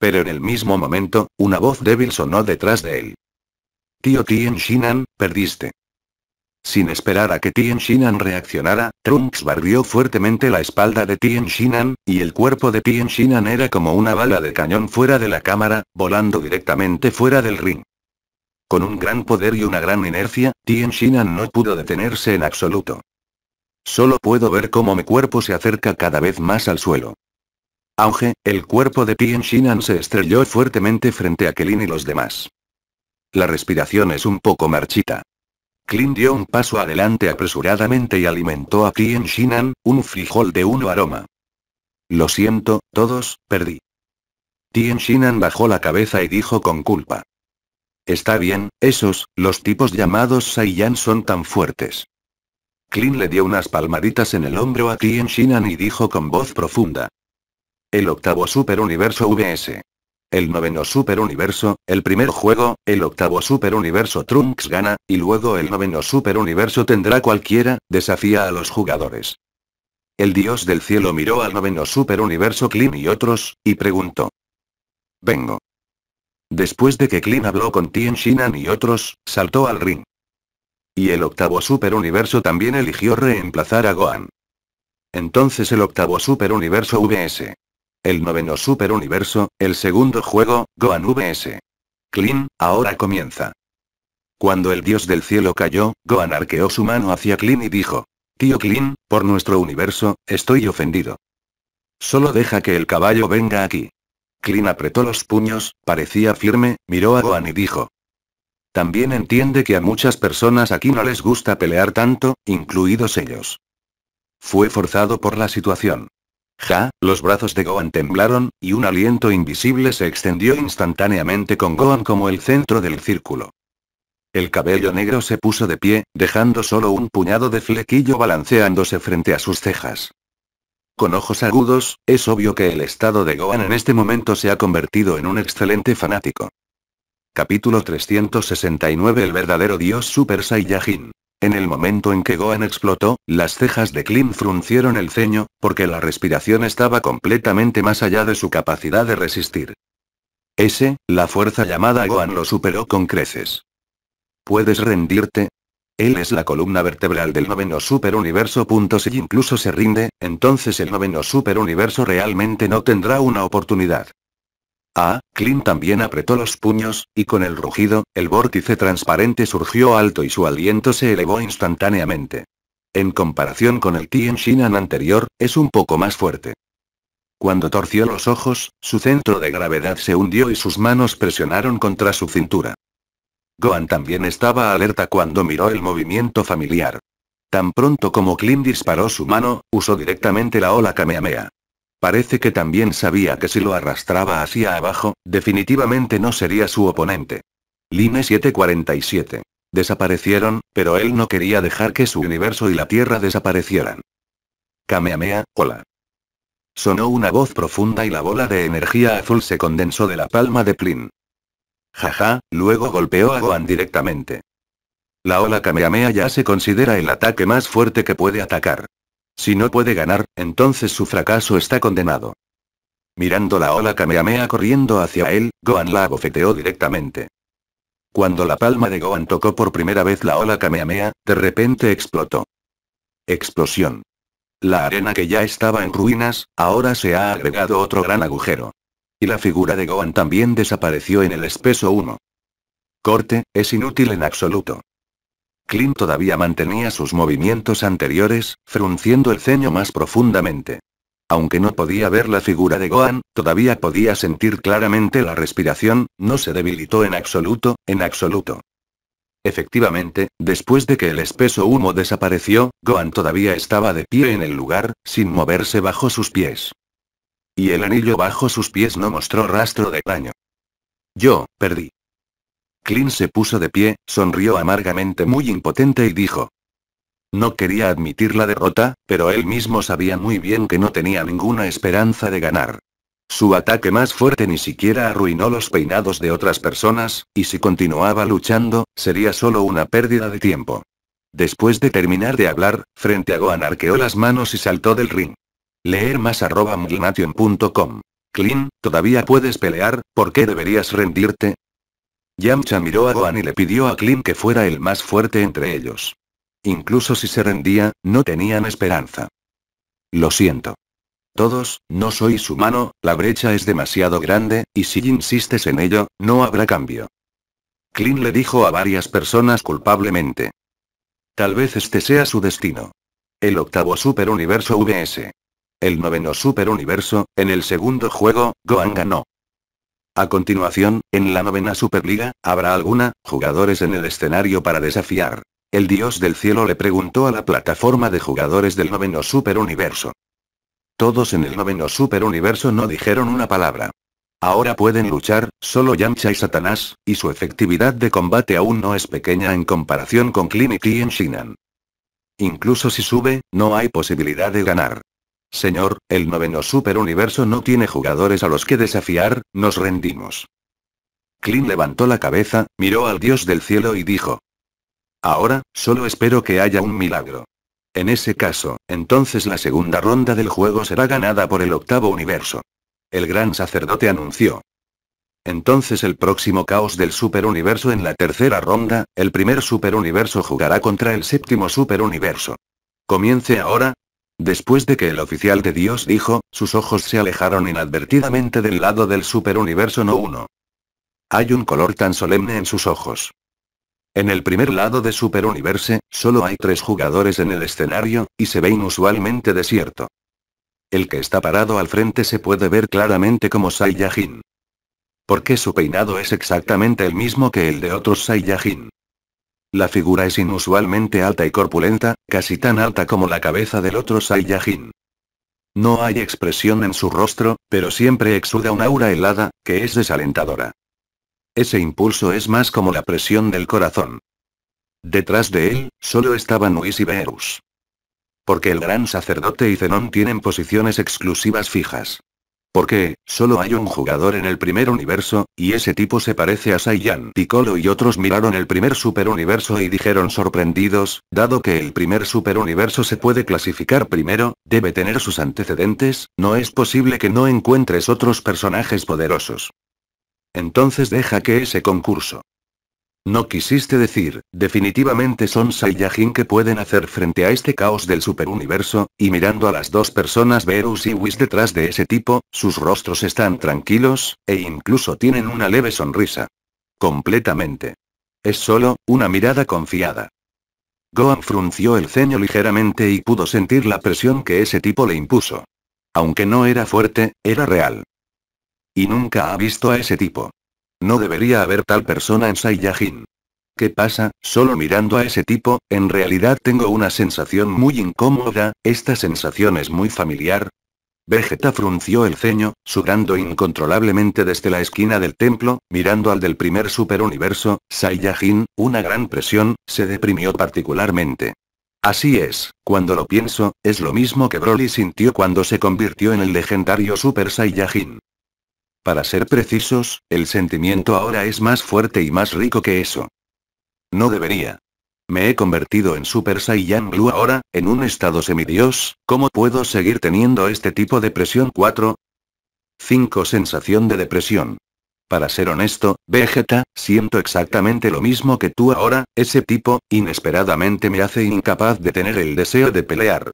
Pero en el mismo momento, una voz débil sonó detrás de él. Tío Tien Shinan, perdiste. Sin esperar a que Tien Shinan reaccionara, Trunks barrió fuertemente la espalda de Tien Shinan, y el cuerpo de Tien Shinan era como una bala de cañón fuera de la cámara, volando directamente fuera del ring. Con un gran poder y una gran inercia, Tien Shinan no pudo detenerse en absoluto. Solo puedo ver cómo mi cuerpo se acerca cada vez más al suelo. Auge, el cuerpo de Tien Shinan se estrelló fuertemente frente a Kelin y los demás. La respiración es un poco marchita. Klin dio un paso adelante apresuradamente y alimentó a Tien Shinan, un frijol de uno aroma. Lo siento, todos, perdí. Tien Shinan bajó la cabeza y dijo con culpa. Está bien, esos, los tipos llamados Saiyan son tan fuertes. Klin le dio unas palmaditas en el hombro a Tien Shinan y dijo con voz profunda. El octavo superuniverso VS. El noveno superuniverso, el primer juego, el octavo superuniverso Trunks gana, y luego el noveno superuniverso tendrá cualquiera, desafía a los jugadores. El dios del cielo miró al noveno superuniverso Klin y otros, y preguntó. Vengo. Después de que Clint habló con Tien Shinan y otros, saltó al ring. Y el octavo superuniverso también eligió reemplazar a Gohan. Entonces el octavo superuniverso VS. El noveno superuniverso, el segundo juego, Gohan VS. Clean. ahora comienza. Cuando el dios del cielo cayó, Gohan arqueó su mano hacia Clean y dijo. Tío Clean, por nuestro universo, estoy ofendido. Solo deja que el caballo venga aquí. Clint apretó los puños, parecía firme, miró a Gohan y dijo. También entiende que a muchas personas aquí no les gusta pelear tanto, incluidos ellos. Fue forzado por la situación. Ja, los brazos de Gohan temblaron, y un aliento invisible se extendió instantáneamente con Gohan como el centro del círculo. El cabello negro se puso de pie, dejando solo un puñado de flequillo balanceándose frente a sus cejas. Con ojos agudos, es obvio que el estado de Gohan en este momento se ha convertido en un excelente fanático. Capítulo 369 El verdadero dios Super Saiyajin. En el momento en que Gohan explotó, las cejas de Klim fruncieron el ceño, porque la respiración estaba completamente más allá de su capacidad de resistir. Ese, la fuerza llamada Gohan lo superó con creces. ¿Puedes rendirte? Él es la columna vertebral del noveno superuniverso. Si incluso se rinde, entonces el noveno superuniverso realmente no tendrá una oportunidad. Ah, Clint también apretó los puños, y con el rugido, el vórtice transparente surgió alto y su aliento se elevó instantáneamente. En comparación con el Tien Shinan anterior, es un poco más fuerte. Cuando torció los ojos, su centro de gravedad se hundió y sus manos presionaron contra su cintura. Gohan también estaba alerta cuando miró el movimiento familiar. Tan pronto como Klin disparó su mano, usó directamente la ola Kamehameha. Parece que también sabía que si lo arrastraba hacia abajo, definitivamente no sería su oponente. Line 747. Desaparecieron, pero él no quería dejar que su universo y la Tierra desaparecieran. Kamehameha, hola. Sonó una voz profunda y la bola de energía azul se condensó de la palma de Plin. Jaja, luego golpeó a Gohan directamente. La ola Kamehameha ya se considera el ataque más fuerte que puede atacar. Si no puede ganar, entonces su fracaso está condenado. Mirando la ola Kamehameha corriendo hacia él, Gohan la abofeteó directamente. Cuando la palma de Gohan tocó por primera vez la ola Kamehameha, de repente explotó. Explosión. La arena que ya estaba en ruinas, ahora se ha agregado otro gran agujero. Y la figura de Gohan también desapareció en el espeso humo. Corte, es inútil en absoluto. Clint todavía mantenía sus movimientos anteriores, frunciendo el ceño más profundamente. Aunque no podía ver la figura de Gohan, todavía podía sentir claramente la respiración, no se debilitó en absoluto, en absoluto. Efectivamente, después de que el espeso humo desapareció, Gohan todavía estaba de pie en el lugar, sin moverse bajo sus pies. Y el anillo bajo sus pies no mostró rastro de daño. Yo, perdí. Clint se puso de pie, sonrió amargamente muy impotente y dijo. No quería admitir la derrota, pero él mismo sabía muy bien que no tenía ninguna esperanza de ganar. Su ataque más fuerte ni siquiera arruinó los peinados de otras personas, y si continuaba luchando, sería solo una pérdida de tiempo. Después de terminar de hablar, frente a Gohan arqueó las manos y saltó del ring. Leer más arroba mglination.com. Clean, todavía puedes pelear, ¿por qué deberías rendirte? Yamcha miró a Gohan y le pidió a Clean que fuera el más fuerte entre ellos. Incluso si se rendía, no tenían esperanza. Lo siento. Todos, no sois humano, la brecha es demasiado grande, y si insistes en ello, no habrá cambio. Clean le dijo a varias personas culpablemente. Tal vez este sea su destino. El octavo superuniverso VS el noveno superuniverso. Universo, en el segundo juego, Gohan ganó. A continuación, en la novena Superliga, habrá alguna, jugadores en el escenario para desafiar. El dios del cielo le preguntó a la plataforma de jugadores del noveno superuniverso. Universo. Todos en el noveno superuniverso Universo no dijeron una palabra. Ahora pueden luchar, solo Yamcha y Satanás, y su efectividad de combate aún no es pequeña en comparación con Clinic y en Shinan. Incluso si sube, no hay posibilidad de ganar. Señor, el noveno superuniverso no tiene jugadores a los que desafiar, nos rendimos. Clint levantó la cabeza, miró al dios del cielo y dijo. Ahora, solo espero que haya un milagro. En ese caso, entonces la segunda ronda del juego será ganada por el octavo universo. El gran sacerdote anunció. Entonces el próximo caos del superuniverso en la tercera ronda, el primer superuniverso jugará contra el séptimo superuniverso. Comience ahora, Después de que el oficial de Dios dijo, sus ojos se alejaron inadvertidamente del lado del superuniverso no uno. Hay un color tan solemne en sus ojos. En el primer lado de Superuniverse, solo hay tres jugadores en el escenario, y se ve inusualmente desierto. El que está parado al frente se puede ver claramente como Saiyajin. Porque su peinado es exactamente el mismo que el de otros Saiyajin. La figura es inusualmente alta y corpulenta, casi tan alta como la cabeza del otro Saiyajin. No hay expresión en su rostro, pero siempre exuda una aura helada, que es desalentadora. Ese impulso es más como la presión del corazón. Detrás de él, solo estaban Whis y Beerus. Porque el gran sacerdote y Zenón tienen posiciones exclusivas fijas. Porque, solo hay un jugador en el primer universo, y ese tipo se parece a Saiyan. Piccolo y otros miraron el primer superuniverso y dijeron sorprendidos, dado que el primer superuniverso se puede clasificar primero, debe tener sus antecedentes, no es posible que no encuentres otros personajes poderosos. Entonces deja que ese concurso no quisiste decir, definitivamente son Saiyajin que pueden hacer frente a este caos del superuniverso, y mirando a las dos personas Verus y Whis detrás de ese tipo, sus rostros están tranquilos, e incluso tienen una leve sonrisa. Completamente. Es solo, una mirada confiada. Gohan frunció el ceño ligeramente y pudo sentir la presión que ese tipo le impuso. Aunque no era fuerte, era real. Y nunca ha visto a ese tipo. No debería haber tal persona en Saiyajin. ¿Qué pasa? Solo mirando a ese tipo, en realidad tengo una sensación muy incómoda, esta sensación es muy familiar. Vegeta frunció el ceño, sudando incontrolablemente desde la esquina del templo, mirando al del primer superuniverso, Saiyajin, una gran presión, se deprimió particularmente. Así es, cuando lo pienso, es lo mismo que Broly sintió cuando se convirtió en el legendario Super Saiyajin. Para ser precisos, el sentimiento ahora es más fuerte y más rico que eso. No debería. Me he convertido en Super Saiyan Blue ahora, en un estado semidios, ¿cómo puedo seguir teniendo este tipo de presión 4? 5. Sensación de depresión. Para ser honesto, Vegeta, siento exactamente lo mismo que tú ahora, ese tipo, inesperadamente me hace incapaz de tener el deseo de pelear.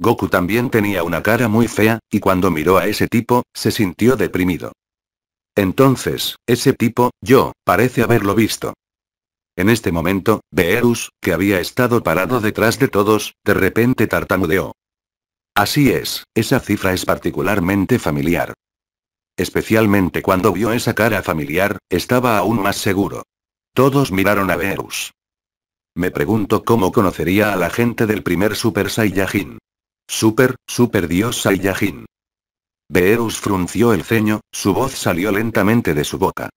Goku también tenía una cara muy fea, y cuando miró a ese tipo, se sintió deprimido. Entonces, ese tipo, yo, parece haberlo visto. En este momento, Beerus, que había estado parado detrás de todos, de repente tartamudeó. Así es, esa cifra es particularmente familiar. Especialmente cuando vio esa cara familiar, estaba aún más seguro. Todos miraron a Beerus. Me pregunto cómo conocería a la gente del primer Super Saiyajin. Super, super dios Saiyajin. Beerus frunció el ceño, su voz salió lentamente de su boca.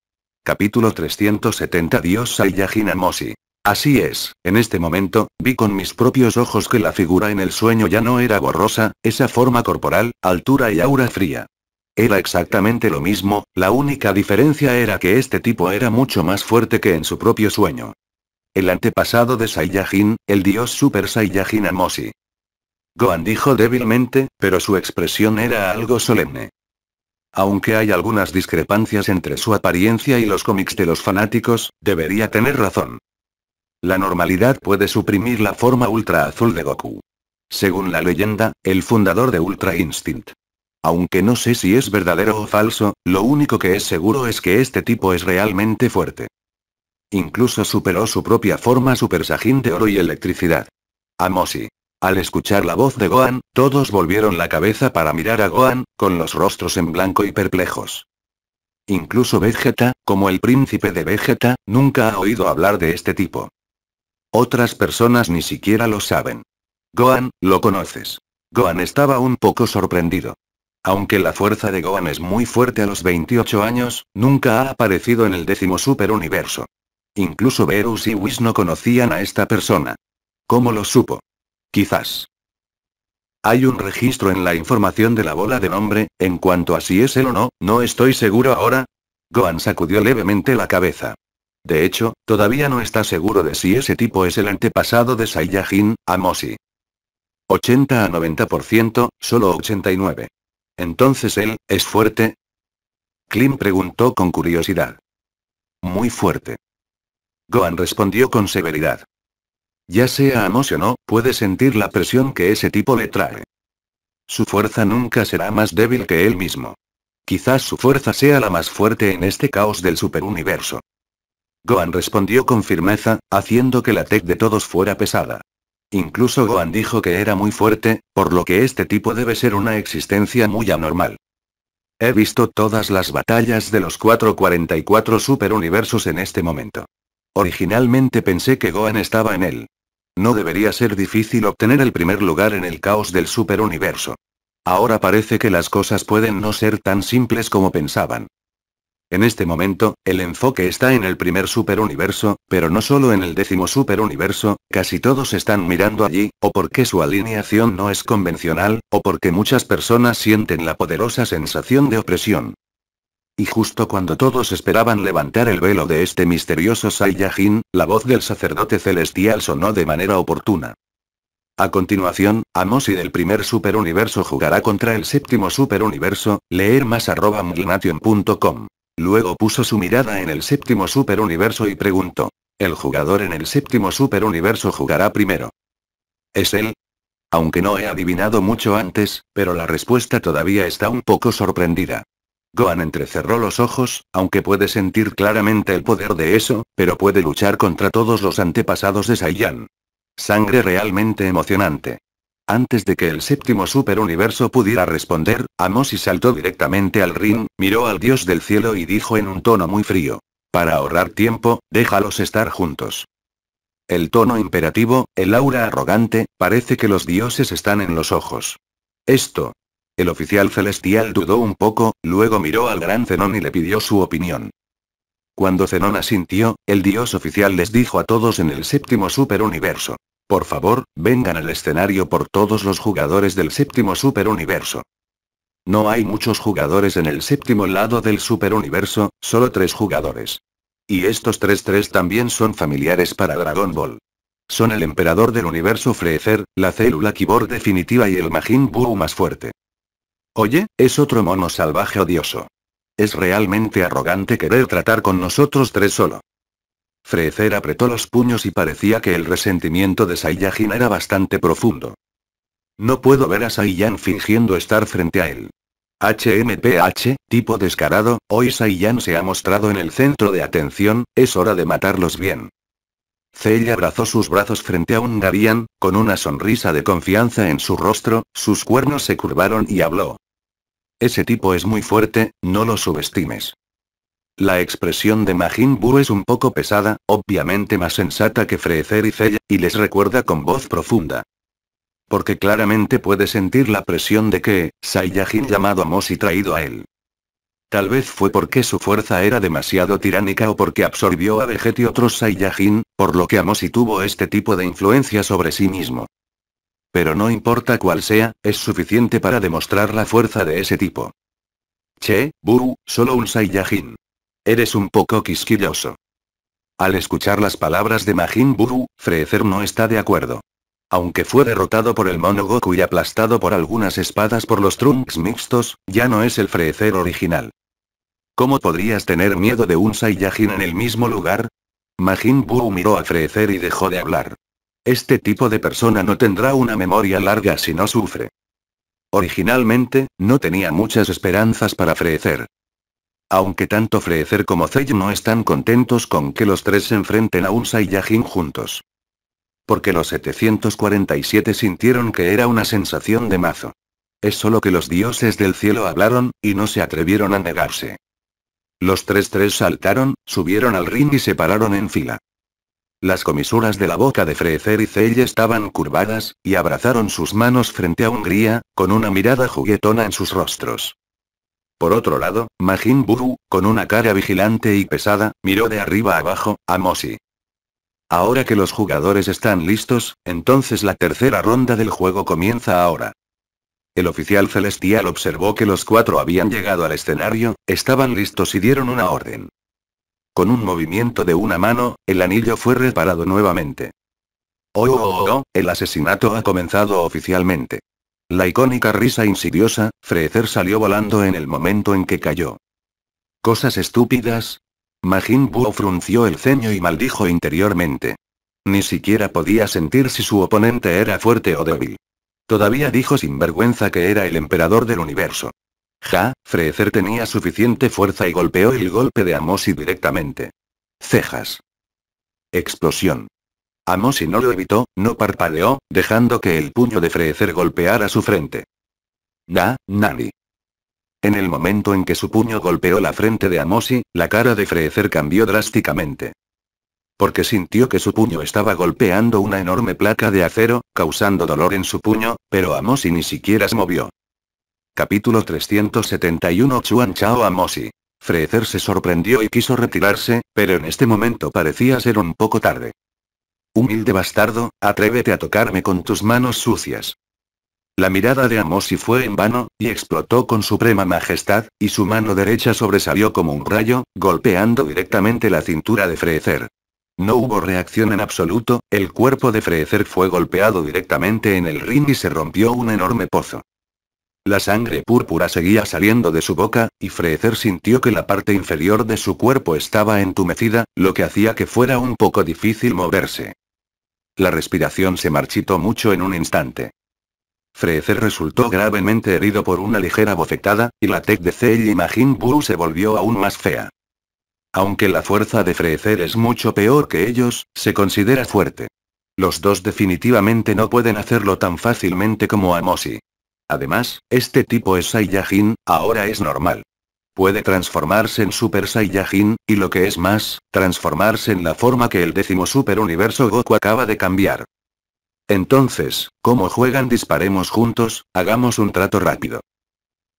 Capítulo 370 Dios Saiyajin Amosi. Así es, en este momento, vi con mis propios ojos que la figura en el sueño ya no era borrosa, esa forma corporal, altura y aura fría. Era exactamente lo mismo, la única diferencia era que este tipo era mucho más fuerte que en su propio sueño. El antepasado de Saiyajin, el dios Super Saiyajin Amosi. Gohan dijo débilmente, pero su expresión era algo solemne. Aunque hay algunas discrepancias entre su apariencia y los cómics de los fanáticos, debería tener razón. La normalidad puede suprimir la forma ultra azul de Goku. Según la leyenda, el fundador de Ultra Instinct. Aunque no sé si es verdadero o falso, lo único que es seguro es que este tipo es realmente fuerte. Incluso superó su propia forma Super Saiyan de oro y electricidad. Amosi. Al escuchar la voz de Gohan, todos volvieron la cabeza para mirar a Gohan, con los rostros en blanco y perplejos. Incluso Vegeta, como el príncipe de Vegeta, nunca ha oído hablar de este tipo. Otras personas ni siquiera lo saben. Gohan, lo conoces. Gohan estaba un poco sorprendido. Aunque la fuerza de Gohan es muy fuerte a los 28 años, nunca ha aparecido en el décimo superuniverso. Incluso Beerus y Whis no conocían a esta persona. ¿Cómo lo supo? Quizás. Hay un registro en la información de la bola de nombre, en cuanto a si es él o no, no estoy seguro ahora. Gohan sacudió levemente la cabeza. De hecho, todavía no está seguro de si ese tipo es el antepasado de Saiyajin, Amosi. 80 a 90%, solo 89. Entonces él, ¿es fuerte? Klim preguntó con curiosidad. Muy fuerte. Gohan respondió con severidad. Ya sea Amos o no, puede sentir la presión que ese tipo le trae. Su fuerza nunca será más débil que él mismo. Quizás su fuerza sea la más fuerte en este caos del superuniverso. Gohan respondió con firmeza, haciendo que la tech de todos fuera pesada. Incluso Gohan dijo que era muy fuerte, por lo que este tipo debe ser una existencia muy anormal. He visto todas las batallas de los 444 superuniversos en este momento. Originalmente pensé que Gohan estaba en él. No debería ser difícil obtener el primer lugar en el caos del superuniverso. Ahora parece que las cosas pueden no ser tan simples como pensaban. En este momento, el enfoque está en el primer superuniverso, pero no solo en el décimo superuniverso, casi todos están mirando allí, o porque su alineación no es convencional, o porque muchas personas sienten la poderosa sensación de opresión. Y justo cuando todos esperaban levantar el velo de este misterioso Saiyajin, la voz del sacerdote celestial sonó de manera oportuna. A continuación, Amosi del primer superuniverso jugará contra el séptimo superuniverso, leer más arroba Luego puso su mirada en el séptimo superuniverso y preguntó. El jugador en el séptimo superuniverso jugará primero. ¿Es él? Aunque no he adivinado mucho antes, pero la respuesta todavía está un poco sorprendida. Gohan entrecerró los ojos, aunque puede sentir claramente el poder de eso, pero puede luchar contra todos los antepasados de Saiyan. Sangre realmente emocionante. Antes de que el séptimo superuniverso pudiera responder, y saltó directamente al ring, miró al dios del cielo y dijo en un tono muy frío. Para ahorrar tiempo, déjalos estar juntos. El tono imperativo, el aura arrogante, parece que los dioses están en los ojos. Esto, el oficial celestial dudó un poco, luego miró al gran Zenon y le pidió su opinión. Cuando Zenon asintió, el dios oficial les dijo a todos en el séptimo superuniverso. Por favor, vengan al escenario por todos los jugadores del séptimo superuniverso. No hay muchos jugadores en el séptimo lado del superuniverso, solo tres jugadores. Y estos tres tres también son familiares para Dragon Ball. Son el emperador del universo Freezer, la célula Kibor definitiva y el Majin Buu más fuerte. Oye, es otro mono salvaje odioso. Es realmente arrogante querer tratar con nosotros tres solo. Frecer apretó los puños y parecía que el resentimiento de Saiyajin era bastante profundo. No puedo ver a Saiyan fingiendo estar frente a él. HMPH, tipo descarado, hoy Saiyan se ha mostrado en el centro de atención, es hora de matarlos bien. Cell abrazó sus brazos frente a un Darian, con una sonrisa de confianza en su rostro, sus cuernos se curvaron y habló. Ese tipo es muy fuerte, no lo subestimes. La expresión de Majin Buu es un poco pesada, obviamente más sensata que Frecer y Cell, y les recuerda con voz profunda. Porque claramente puede sentir la presión de que, Saiyajin llamado a Mosi traído a él. Tal vez fue porque su fuerza era demasiado tiránica o porque absorbió a Vegeta y otros Saiyajin, por lo que Amosi tuvo este tipo de influencia sobre sí mismo. Pero no importa cuál sea, es suficiente para demostrar la fuerza de ese tipo. Che, Buru, solo un Saiyajin. Eres un poco quisquilloso. Al escuchar las palabras de Majin Buu, Freezer no está de acuerdo. Aunque fue derrotado por el mono Goku y aplastado por algunas espadas por los Trunks mixtos, ya no es el Freezer original. ¿Cómo podrías tener miedo de un Saiyajin en el mismo lugar? Majin Buu miró a Freezer y dejó de hablar. Este tipo de persona no tendrá una memoria larga si no sufre. Originalmente, no tenía muchas esperanzas para frecer. Aunque tanto frecer como Zell no están contentos con que los tres se enfrenten a un Saiyajin juntos. Porque los 747 sintieron que era una sensación de mazo. Es solo que los dioses del cielo hablaron, y no se atrevieron a negarse. Los tres tres saltaron, subieron al ring y se pararon en fila. Las comisuras de la boca de Frecer y Zell estaban curvadas, y abrazaron sus manos frente a Hungría, con una mirada juguetona en sus rostros. Por otro lado, Majin Buu, con una cara vigilante y pesada, miró de arriba abajo, a Mosi. Ahora que los jugadores están listos, entonces la tercera ronda del juego comienza ahora. El oficial celestial observó que los cuatro habían llegado al escenario, estaban listos y dieron una orden. Con un movimiento de una mano, el anillo fue reparado nuevamente. Oh, oh, oh, oh el asesinato ha comenzado oficialmente. La icónica risa insidiosa, Frecer salió volando en el momento en que cayó. Cosas estúpidas. Majin Buo frunció el ceño y maldijo interiormente. Ni siquiera podía sentir si su oponente era fuerte o débil. Todavía dijo sin vergüenza que era el emperador del universo. Ja, Freezer tenía suficiente fuerza y golpeó el golpe de Amosi directamente. Cejas. Explosión. Amosi no lo evitó, no parpadeó, dejando que el puño de Freecer golpeara su frente. Na, Nani. En el momento en que su puño golpeó la frente de Amosi, la cara de Freecer cambió drásticamente. Porque sintió que su puño estaba golpeando una enorme placa de acero, causando dolor en su puño, pero Amosi ni siquiera se movió. Capítulo 371 Chuan Chao Amosi. Frezer se sorprendió y quiso retirarse, pero en este momento parecía ser un poco tarde. Humilde bastardo, atrévete a tocarme con tus manos sucias. La mirada de Amosi fue en vano, y explotó con suprema majestad, y su mano derecha sobresalió como un rayo, golpeando directamente la cintura de Frezer. No hubo reacción en absoluto, el cuerpo de Frecer fue golpeado directamente en el ring y se rompió un enorme pozo. La sangre púrpura seguía saliendo de su boca, y Freezer sintió que la parte inferior de su cuerpo estaba entumecida, lo que hacía que fuera un poco difícil moverse. La respiración se marchitó mucho en un instante. Freezer resultó gravemente herido por una ligera bofetada, y la tech de Cell y Majin Buu se volvió aún más fea. Aunque la fuerza de Freezer es mucho peor que ellos, se considera fuerte. Los dos definitivamente no pueden hacerlo tan fácilmente como Amosi. Además, este tipo es Saiyajin, ahora es normal. Puede transformarse en Super Saiyajin, y lo que es más, transformarse en la forma que el décimo Super Universo Goku acaba de cambiar. Entonces, ¿cómo juegan disparemos juntos? Hagamos un trato rápido.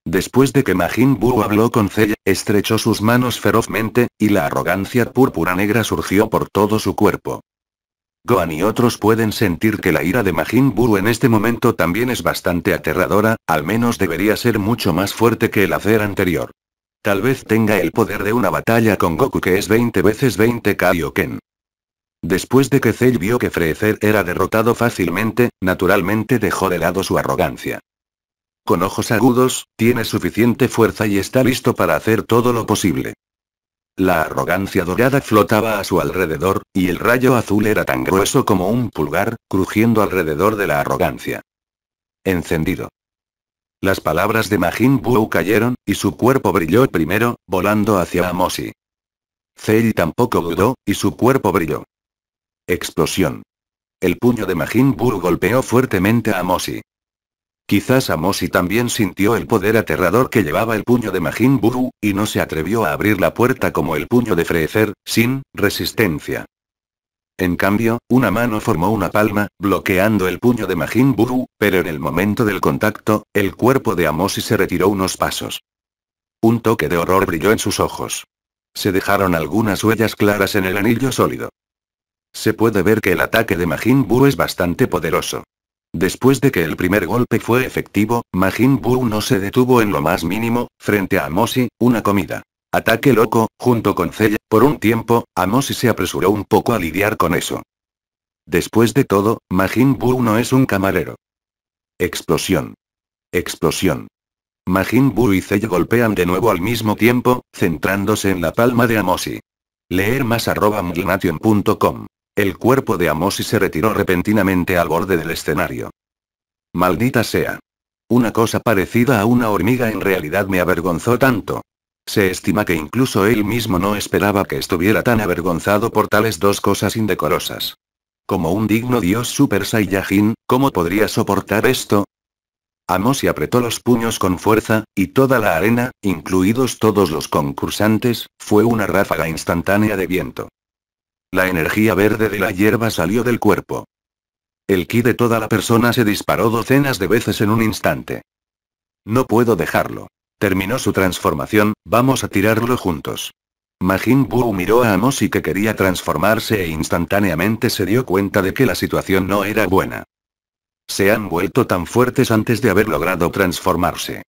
Después de que Majin Buu habló con Cell, estrechó sus manos ferozmente, y la arrogancia púrpura negra surgió por todo su cuerpo. Gohan y otros pueden sentir que la ira de Majin Buu en este momento también es bastante aterradora, al menos debería ser mucho más fuerte que el hacer anterior. Tal vez tenga el poder de una batalla con Goku que es 20 veces 20 Kaioken. Después de que Cell vio que Freezer era derrotado fácilmente, naturalmente dejó de lado su arrogancia. Con ojos agudos, tiene suficiente fuerza y está listo para hacer todo lo posible. La arrogancia dorada flotaba a su alrededor, y el rayo azul era tan grueso como un pulgar, crujiendo alrededor de la arrogancia. Encendido. Las palabras de Majin Buu cayeron, y su cuerpo brilló primero, volando hacia Amosi. Zei tampoco dudó, y su cuerpo brilló. Explosión. El puño de Majin Buu golpeó fuertemente a Amosi. Quizás Amosi también sintió el poder aterrador que llevaba el puño de Majin Buru, y no se atrevió a abrir la puerta como el puño de Frecer, sin resistencia. En cambio, una mano formó una palma, bloqueando el puño de Majin Buru, pero en el momento del contacto, el cuerpo de Amosi se retiró unos pasos. Un toque de horror brilló en sus ojos. Se dejaron algunas huellas claras en el anillo sólido. Se puede ver que el ataque de Majin Buu es bastante poderoso. Después de que el primer golpe fue efectivo, Majin Buu no se detuvo en lo más mínimo, frente a Amosi, una comida. Ataque loco, junto con Cella, por un tiempo, Amosi se apresuró un poco a lidiar con eso. Después de todo, Majin Buu no es un camarero. Explosión. Explosión. Majin Buu y Cell golpean de nuevo al mismo tiempo, centrándose en la palma de Amosi. Leer más arroba el cuerpo de Amosi se retiró repentinamente al borde del escenario. Maldita sea. Una cosa parecida a una hormiga en realidad me avergonzó tanto. Se estima que incluso él mismo no esperaba que estuviera tan avergonzado por tales dos cosas indecorosas. Como un digno dios Super Saiyajin, ¿cómo podría soportar esto? Amos apretó los puños con fuerza, y toda la arena, incluidos todos los concursantes, fue una ráfaga instantánea de viento. La energía verde de la hierba salió del cuerpo. El ki de toda la persona se disparó docenas de veces en un instante. No puedo dejarlo. Terminó su transformación, vamos a tirarlo juntos. Majin Buu miró a Amos y que quería transformarse e instantáneamente se dio cuenta de que la situación no era buena. Se han vuelto tan fuertes antes de haber logrado transformarse.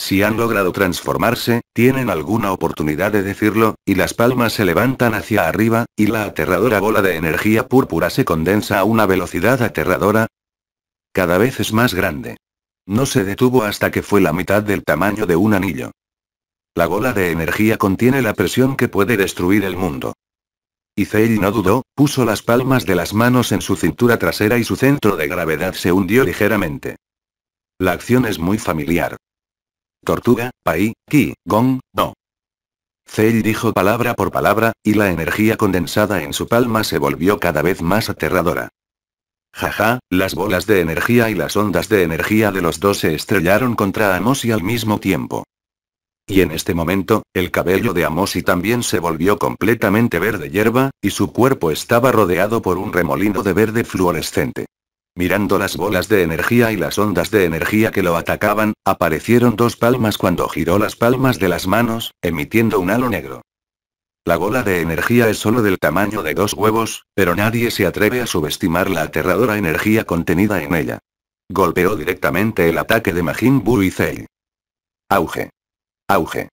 Si han logrado transformarse, tienen alguna oportunidad de decirlo, y las palmas se levantan hacia arriba, y la aterradora bola de energía púrpura se condensa a una velocidad aterradora. Cada vez es más grande. No se detuvo hasta que fue la mitad del tamaño de un anillo. La bola de energía contiene la presión que puede destruir el mundo. Y no dudó, puso las palmas de las manos en su cintura trasera y su centro de gravedad se hundió ligeramente. La acción es muy familiar. Tortuga, Pai, Ki, Gong, No. Zei dijo palabra por palabra, y la energía condensada en su palma se volvió cada vez más aterradora. Jaja, las bolas de energía y las ondas de energía de los dos se estrellaron contra y al mismo tiempo. Y en este momento, el cabello de Amosi también se volvió completamente verde hierba, y su cuerpo estaba rodeado por un remolino de verde fluorescente. Mirando las bolas de energía y las ondas de energía que lo atacaban, aparecieron dos palmas cuando giró las palmas de las manos, emitiendo un halo negro. La bola de energía es solo del tamaño de dos huevos, pero nadie se atreve a subestimar la aterradora energía contenida en ella. Golpeó directamente el ataque de Majin Buu y Zell. Auge. Auge.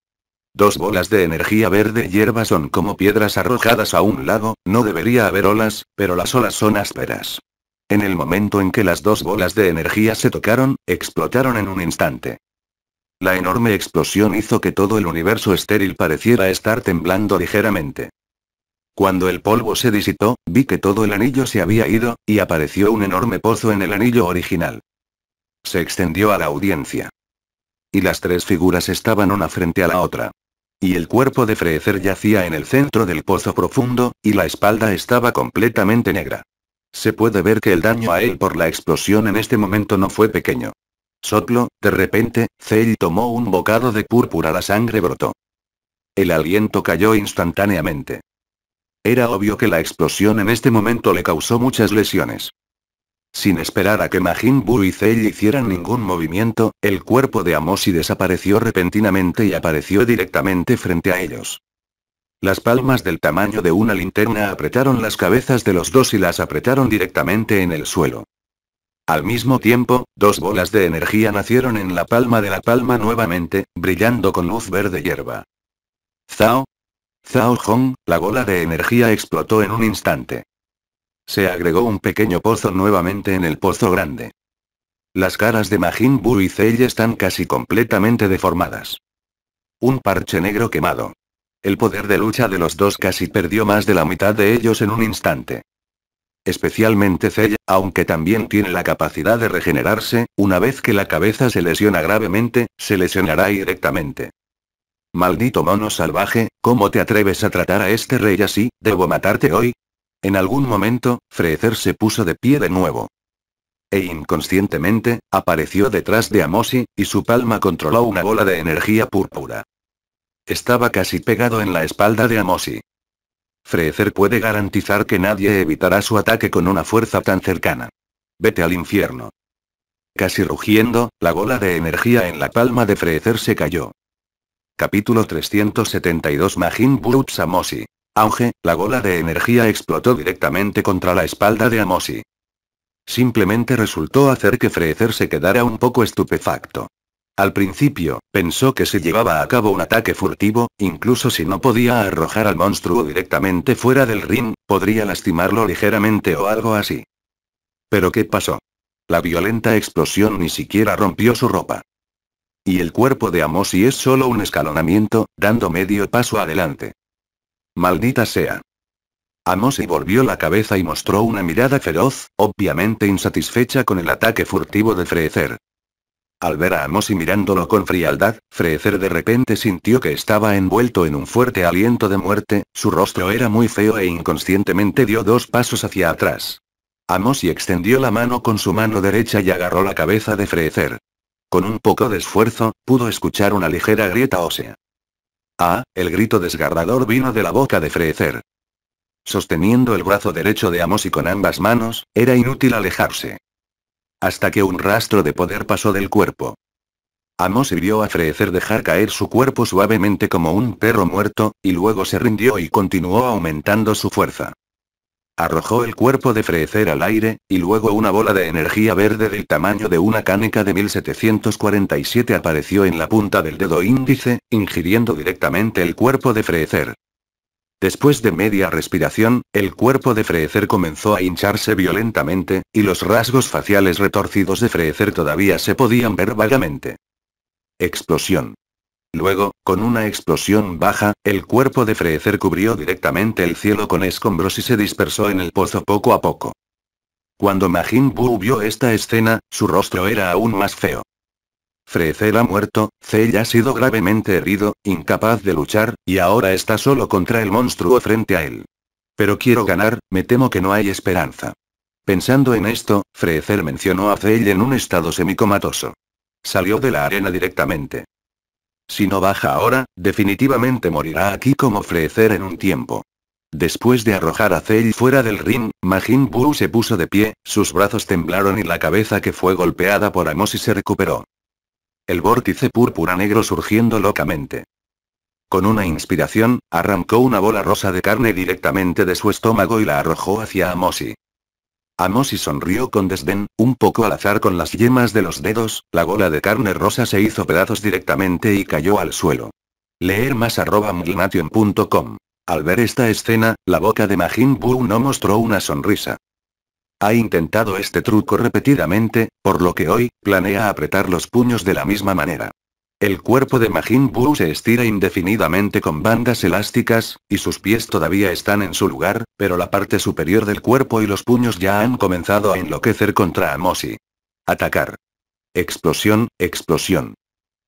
Dos bolas de energía verde hierba son como piedras arrojadas a un lago, no debería haber olas, pero las olas son ásperas. En el momento en que las dos bolas de energía se tocaron, explotaron en un instante. La enorme explosión hizo que todo el universo estéril pareciera estar temblando ligeramente. Cuando el polvo se disipó, vi que todo el anillo se había ido, y apareció un enorme pozo en el anillo original. Se extendió a la audiencia. Y las tres figuras estaban una frente a la otra. Y el cuerpo de Freezer yacía en el centro del pozo profundo, y la espalda estaba completamente negra. Se puede ver que el daño a él por la explosión en este momento no fue pequeño. Soplo, de repente, Zell tomó un bocado de púrpura, la sangre brotó. El aliento cayó instantáneamente. Era obvio que la explosión en este momento le causó muchas lesiones. Sin esperar a que Majin Buu y Zell hicieran ningún movimiento, el cuerpo de Amosi desapareció repentinamente y apareció directamente frente a ellos. Las palmas del tamaño de una linterna apretaron las cabezas de los dos y las apretaron directamente en el suelo. Al mismo tiempo, dos bolas de energía nacieron en la palma de la palma nuevamente, brillando con luz verde hierba. Zao. Zao Hong, la bola de energía explotó en un instante. Se agregó un pequeño pozo nuevamente en el pozo grande. Las caras de Majin Bu y Zell están casi completamente deformadas. Un parche negro quemado. El poder de lucha de los dos casi perdió más de la mitad de ellos en un instante. Especialmente Zella, aunque también tiene la capacidad de regenerarse, una vez que la cabeza se lesiona gravemente, se lesionará directamente. Maldito mono salvaje, ¿cómo te atreves a tratar a este rey así? ¿Debo matarte hoy? En algún momento, Freezer se puso de pie de nuevo. E inconscientemente, apareció detrás de Amosi, y su palma controló una bola de energía púrpura. Estaba casi pegado en la espalda de Amosi. Freezer puede garantizar que nadie evitará su ataque con una fuerza tan cercana. Vete al infierno. Casi rugiendo, la gola de energía en la palma de Freezer se cayó. Capítulo 372 Majin Buruts Amosi. Auge, la gola de energía explotó directamente contra la espalda de Amosi. Simplemente resultó hacer que Freezer se quedara un poco estupefacto. Al principio, pensó que se llevaba a cabo un ataque furtivo, incluso si no podía arrojar al monstruo directamente fuera del ring, podría lastimarlo ligeramente o algo así. Pero ¿qué pasó? La violenta explosión ni siquiera rompió su ropa. Y el cuerpo de Amosi es solo un escalonamiento, dando medio paso adelante. Maldita sea. y volvió la cabeza y mostró una mirada feroz, obviamente insatisfecha con el ataque furtivo de Freecer. Al ver a Amos y mirándolo con frialdad, Freecer de repente sintió que estaba envuelto en un fuerte aliento de muerte, su rostro era muy feo e inconscientemente dio dos pasos hacia atrás. Amos y extendió la mano con su mano derecha y agarró la cabeza de Freecer. Con un poco de esfuerzo, pudo escuchar una ligera grieta ósea. Ah, el grito desgarrador vino de la boca de Freecer. Sosteniendo el brazo derecho de Amos y con ambas manos, era inútil alejarse. Hasta que un rastro de poder pasó del cuerpo. Amos se vio a Frecer dejar caer su cuerpo suavemente como un perro muerto, y luego se rindió y continuó aumentando su fuerza. Arrojó el cuerpo de Frecer al aire, y luego una bola de energía verde del tamaño de una caneca de 1747 apareció en la punta del dedo índice, ingiriendo directamente el cuerpo de Freecer. Después de media respiración, el cuerpo de Freecer comenzó a hincharse violentamente, y los rasgos faciales retorcidos de Freezer todavía se podían ver vagamente. Explosión. Luego, con una explosión baja, el cuerpo de Freecer cubrió directamente el cielo con escombros y se dispersó en el pozo poco a poco. Cuando Majin Buu vio esta escena, su rostro era aún más feo. Frezel ha muerto, Cell ha sido gravemente herido, incapaz de luchar, y ahora está solo contra el monstruo frente a él. Pero quiero ganar, me temo que no hay esperanza. Pensando en esto, Frezel mencionó a Cell en un estado semicomatoso. Salió de la arena directamente. Si no baja ahora, definitivamente morirá aquí como Freecer en un tiempo. Después de arrojar a Cell fuera del ring, Majin Buu se puso de pie, sus brazos temblaron y la cabeza que fue golpeada por Amos y se recuperó el vórtice púrpura negro surgiendo locamente. Con una inspiración, arrancó una bola rosa de carne directamente de su estómago y la arrojó hacia Amosi. Amosi sonrió con desdén, un poco al azar con las yemas de los dedos, la bola de carne rosa se hizo pedazos directamente y cayó al suelo. Leer más arroba Al ver esta escena, la boca de Majin Buu no mostró una sonrisa. Ha intentado este truco repetidamente, por lo que hoy, planea apretar los puños de la misma manera. El cuerpo de Majin Buu se estira indefinidamente con bandas elásticas, y sus pies todavía están en su lugar, pero la parte superior del cuerpo y los puños ya han comenzado a enloquecer contra Amosi. Atacar. Explosión, explosión.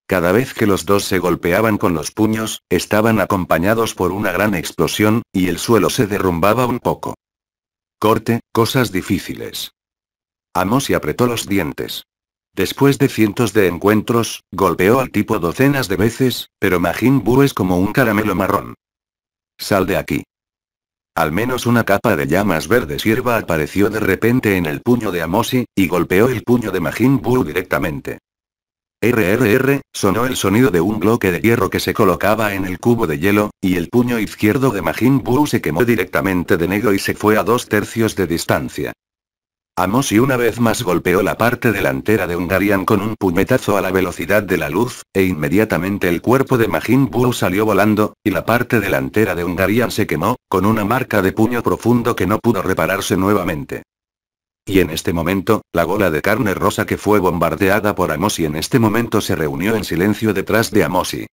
Cada vez que los dos se golpeaban con los puños, estaban acompañados por una gran explosión, y el suelo se derrumbaba un poco. Corte, cosas difíciles. Amos apretó los dientes. Después de cientos de encuentros, golpeó al tipo docenas de veces, pero Majin Buu es como un caramelo marrón. Sal de aquí. Al menos una capa de llamas verdes hierba apareció de repente en el puño de Amosi, y golpeó el puño de Majin Buu directamente. RRR, sonó el sonido de un bloque de hierro que se colocaba en el cubo de hielo, y el puño izquierdo de Majin Buu se quemó directamente de negro y se fue a dos tercios de distancia. Amos y una vez más golpeó la parte delantera de Hungarian con un puñetazo a la velocidad de la luz, e inmediatamente el cuerpo de Majin Buu salió volando, y la parte delantera de Hungarian se quemó, con una marca de puño profundo que no pudo repararse nuevamente. Y en este momento, la bola de carne rosa que fue bombardeada por Amosi en este momento se reunió en silencio detrás de Amosi.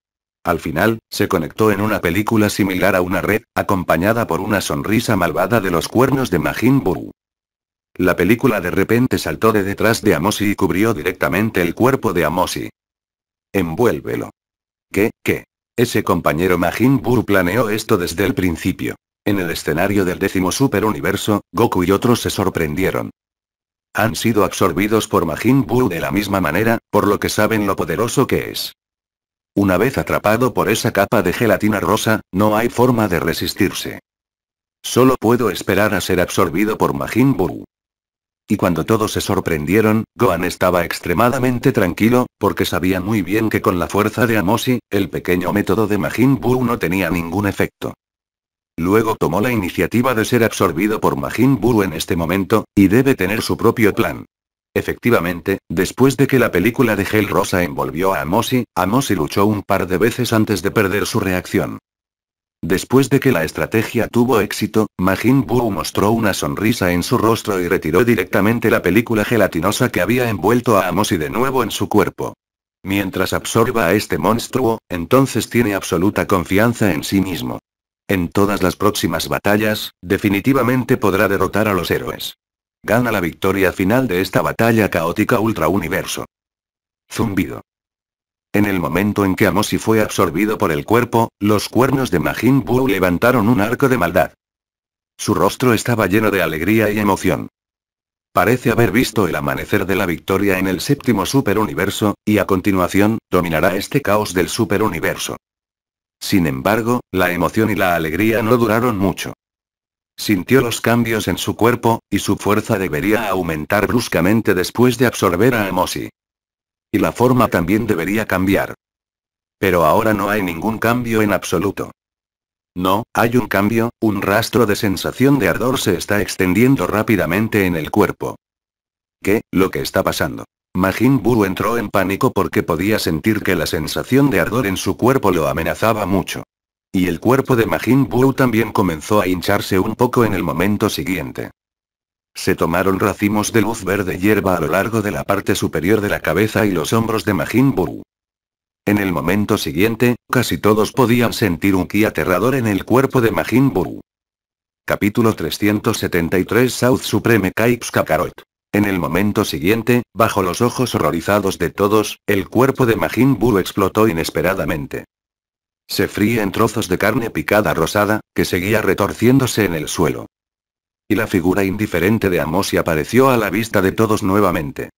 Al final, se conectó en una película similar a una red, acompañada por una sonrisa malvada de los cuernos de Majin Buu. La película de repente saltó de detrás de Amosi y cubrió directamente el cuerpo de Amosi. Envuélvelo. ¿Qué, qué? Ese compañero Majin Buu planeó esto desde el principio. En el escenario del décimo superuniverso, Universo, Goku y otros se sorprendieron han sido absorbidos por Majin Buu de la misma manera, por lo que saben lo poderoso que es. Una vez atrapado por esa capa de gelatina rosa, no hay forma de resistirse. Solo puedo esperar a ser absorbido por Majin Buu. Y cuando todos se sorprendieron, Gohan estaba extremadamente tranquilo, porque sabía muy bien que con la fuerza de Amosi, el pequeño método de Majin Buu no tenía ningún efecto. Luego tomó la iniciativa de ser absorbido por Majin Buu en este momento, y debe tener su propio plan. Efectivamente, después de que la película de Gel Rosa envolvió a Amosi, Amosi luchó un par de veces antes de perder su reacción. Después de que la estrategia tuvo éxito, Majin Buu mostró una sonrisa en su rostro y retiró directamente la película gelatinosa que había envuelto a Amosi de nuevo en su cuerpo. Mientras absorba a este monstruo, entonces tiene absoluta confianza en sí mismo. En todas las próximas batallas, definitivamente podrá derrotar a los héroes. Gana la victoria final de esta batalla caótica ultra universo. Zumbido. En el momento en que Amosi fue absorbido por el cuerpo, los cuernos de Majin Buu levantaron un arco de maldad. Su rostro estaba lleno de alegría y emoción. Parece haber visto el amanecer de la victoria en el séptimo superuniverso, y a continuación, dominará este caos del superuniverso. Sin embargo, la emoción y la alegría no duraron mucho. Sintió los cambios en su cuerpo, y su fuerza debería aumentar bruscamente después de absorber a Emosi. Y la forma también debería cambiar. Pero ahora no hay ningún cambio en absoluto. No, hay un cambio, un rastro de sensación de ardor se está extendiendo rápidamente en el cuerpo. ¿Qué, lo que está pasando? Majin Buu entró en pánico porque podía sentir que la sensación de ardor en su cuerpo lo amenazaba mucho. Y el cuerpo de Majin Buu también comenzó a hincharse un poco en el momento siguiente. Se tomaron racimos de luz verde hierba a lo largo de la parte superior de la cabeza y los hombros de Majin Buu. En el momento siguiente, casi todos podían sentir un ki aterrador en el cuerpo de Majin Buu. Capítulo 373 South Supreme Kaips Kakarot en el momento siguiente, bajo los ojos horrorizados de todos, el cuerpo de Majin Buu explotó inesperadamente. Se fríe en trozos de carne picada rosada, que seguía retorciéndose en el suelo. Y la figura indiferente de Amosi apareció a la vista de todos nuevamente.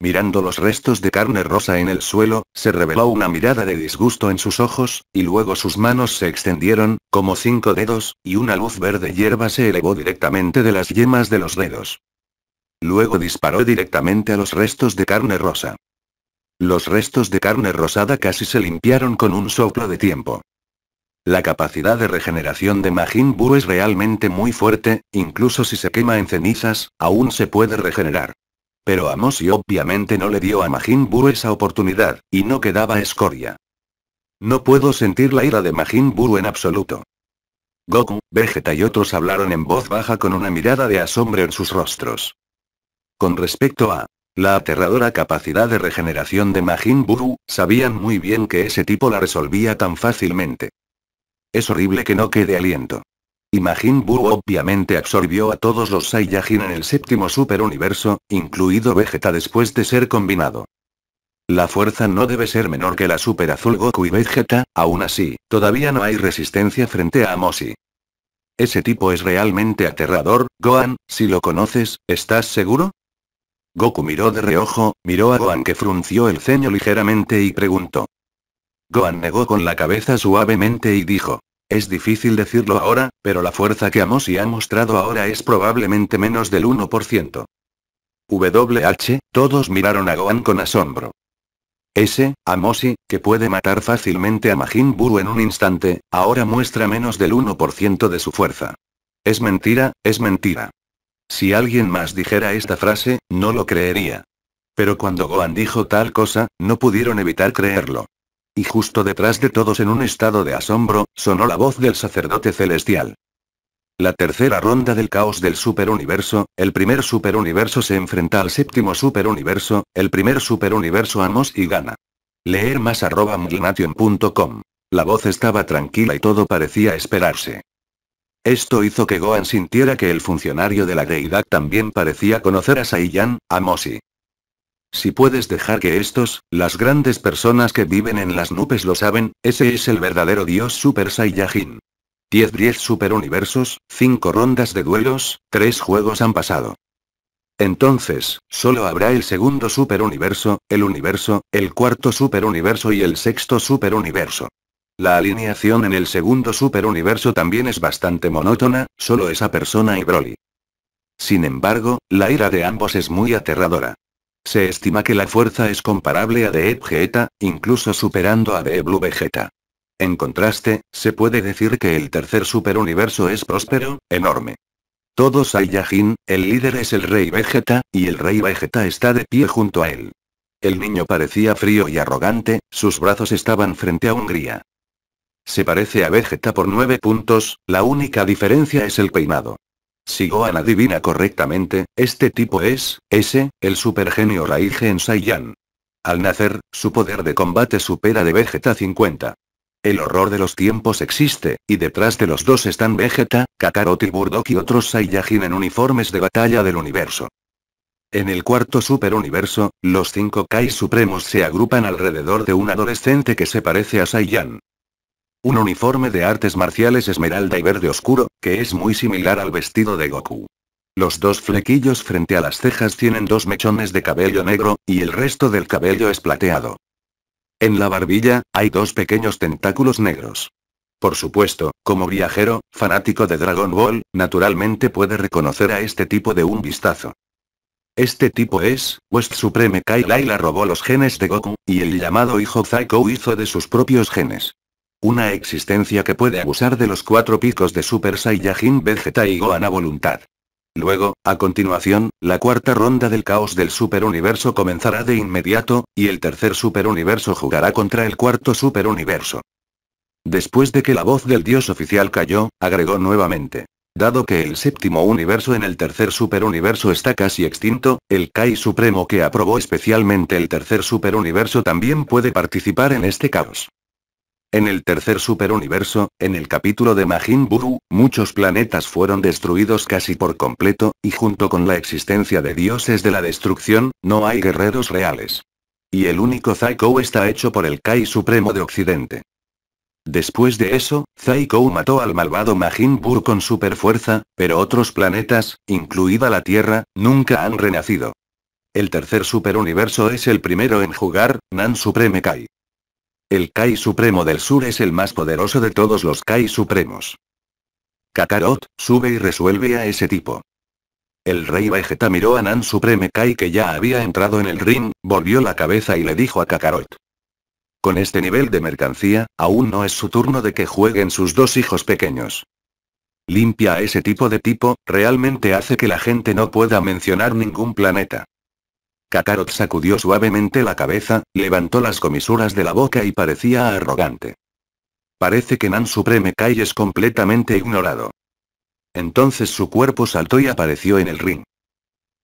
Mirando los restos de carne rosa en el suelo, se reveló una mirada de disgusto en sus ojos, y luego sus manos se extendieron, como cinco dedos, y una luz verde hierba se elevó directamente de las yemas de los dedos. Luego disparó directamente a los restos de carne rosa. Los restos de carne rosada casi se limpiaron con un soplo de tiempo. La capacidad de regeneración de Majin Buu es realmente muy fuerte, incluso si se quema en cenizas, aún se puede regenerar. Pero Amosi obviamente no le dio a Majin Buu esa oportunidad, y no quedaba escoria. No puedo sentir la ira de Majin Buu en absoluto. Goku, Vegeta y otros hablaron en voz baja con una mirada de asombro en sus rostros. Con respecto a la aterradora capacidad de regeneración de Majin Buu, sabían muy bien que ese tipo la resolvía tan fácilmente. Es horrible que no quede aliento. Majin Buu obviamente absorbió a todos los Saiyajin en el séptimo superuniverso, incluido Vegeta después de ser combinado. La fuerza no debe ser menor que la Super Azul Goku y Vegeta, aún así, todavía no hay resistencia frente a Amosi. Ese tipo es realmente aterrador, Gohan, si lo conoces, ¿estás seguro? Goku miró de reojo, miró a Gohan que frunció el ceño ligeramente y preguntó. Gohan negó con la cabeza suavemente y dijo. Es difícil decirlo ahora, pero la fuerza que Amosi ha mostrado ahora es probablemente menos del 1%. WH, todos miraron a Gohan con asombro. Ese, Amosi, que puede matar fácilmente a Majin Buu en un instante, ahora muestra menos del 1% de su fuerza. Es mentira, es mentira. Si alguien más dijera esta frase, no lo creería. Pero cuando Gohan dijo tal cosa, no pudieron evitar creerlo. Y justo detrás de todos en un estado de asombro, sonó la voz del sacerdote celestial. La tercera ronda del caos del superuniverso, el primer superuniverso se enfrenta al séptimo superuniverso, el primer superuniverso Amos y gana. Leer más arroba La voz estaba tranquila y todo parecía esperarse. Esto hizo que Gohan sintiera que el funcionario de la deidad también parecía conocer a Saiyan, a Moshi. Si puedes dejar que estos, las grandes personas que viven en las nubes lo saben, ese es el verdadero dios Super Saiyajin. 10-10 super universos, 5 rondas de duelos, 3 juegos han pasado. Entonces, solo habrá el segundo super universo, el universo, el cuarto super universo y el sexto super universo. La alineación en el segundo superuniverso también es bastante monótona, solo esa persona y Broly. Sin embargo, la ira de ambos es muy aterradora. Se estima que la fuerza es comparable a de incluso superando a de Blue Vegeta. En contraste, se puede decir que el tercer superuniverso es próspero, enorme. Todos hay Yajin, el líder es el rey Vegeta, y el rey Vegeta está de pie junto a él. El niño parecía frío y arrogante, sus brazos estaban frente a Hungría. Se parece a Vegeta por 9 puntos, la única diferencia es el peinado. Si Gohan adivina correctamente, este tipo es, ese, el supergenio en Saiyan. Al nacer, su poder de combate supera de Vegeta 50. El horror de los tiempos existe, y detrás de los dos están Vegeta, Kakarot y Burdock y otros Saiyajin en uniformes de batalla del universo. En el cuarto superuniverso, los cinco Kai supremos se agrupan alrededor de un adolescente que se parece a Saiyan. Un uniforme de artes marciales esmeralda y verde oscuro, que es muy similar al vestido de Goku. Los dos flequillos frente a las cejas tienen dos mechones de cabello negro, y el resto del cabello es plateado. En la barbilla, hay dos pequeños tentáculos negros. Por supuesto, como viajero, fanático de Dragon Ball, naturalmente puede reconocer a este tipo de un vistazo. Este tipo es, West Supreme Kai la robó los genes de Goku, y el llamado hijo Zaiko hizo de sus propios genes. Una existencia que puede abusar de los cuatro picos de Super Saiyajin Vegeta y Gohan voluntad. Luego, a continuación, la cuarta ronda del caos del superuniverso comenzará de inmediato, y el tercer superuniverso jugará contra el cuarto superuniverso. Después de que la voz del dios oficial cayó, agregó nuevamente. Dado que el séptimo universo en el tercer superuniverso está casi extinto, el Kai Supremo que aprobó especialmente el tercer superuniverso también puede participar en este caos. En el tercer superuniverso, en el capítulo de Majin Buu, muchos planetas fueron destruidos casi por completo, y junto con la existencia de dioses de la destrucción, no hay guerreros reales. Y el único Zaikou está hecho por el Kai Supremo de Occidente. Después de eso, Zaikou mató al malvado Majin Buu con superfuerza, pero otros planetas, incluida la Tierra, nunca han renacido. El tercer superuniverso es el primero en jugar, Nan Supreme Kai. El Kai Supremo del Sur es el más poderoso de todos los Kai Supremos. Kakarot, sube y resuelve a ese tipo. El rey Vegeta miró a Nan Supreme Kai que ya había entrado en el ring, volvió la cabeza y le dijo a Kakarot. Con este nivel de mercancía, aún no es su turno de que jueguen sus dos hijos pequeños. Limpia a ese tipo de tipo, realmente hace que la gente no pueda mencionar ningún planeta. Kakarot sacudió suavemente la cabeza, levantó las comisuras de la boca y parecía arrogante. Parece que Nan Supreme Kai es completamente ignorado. Entonces su cuerpo saltó y apareció en el ring.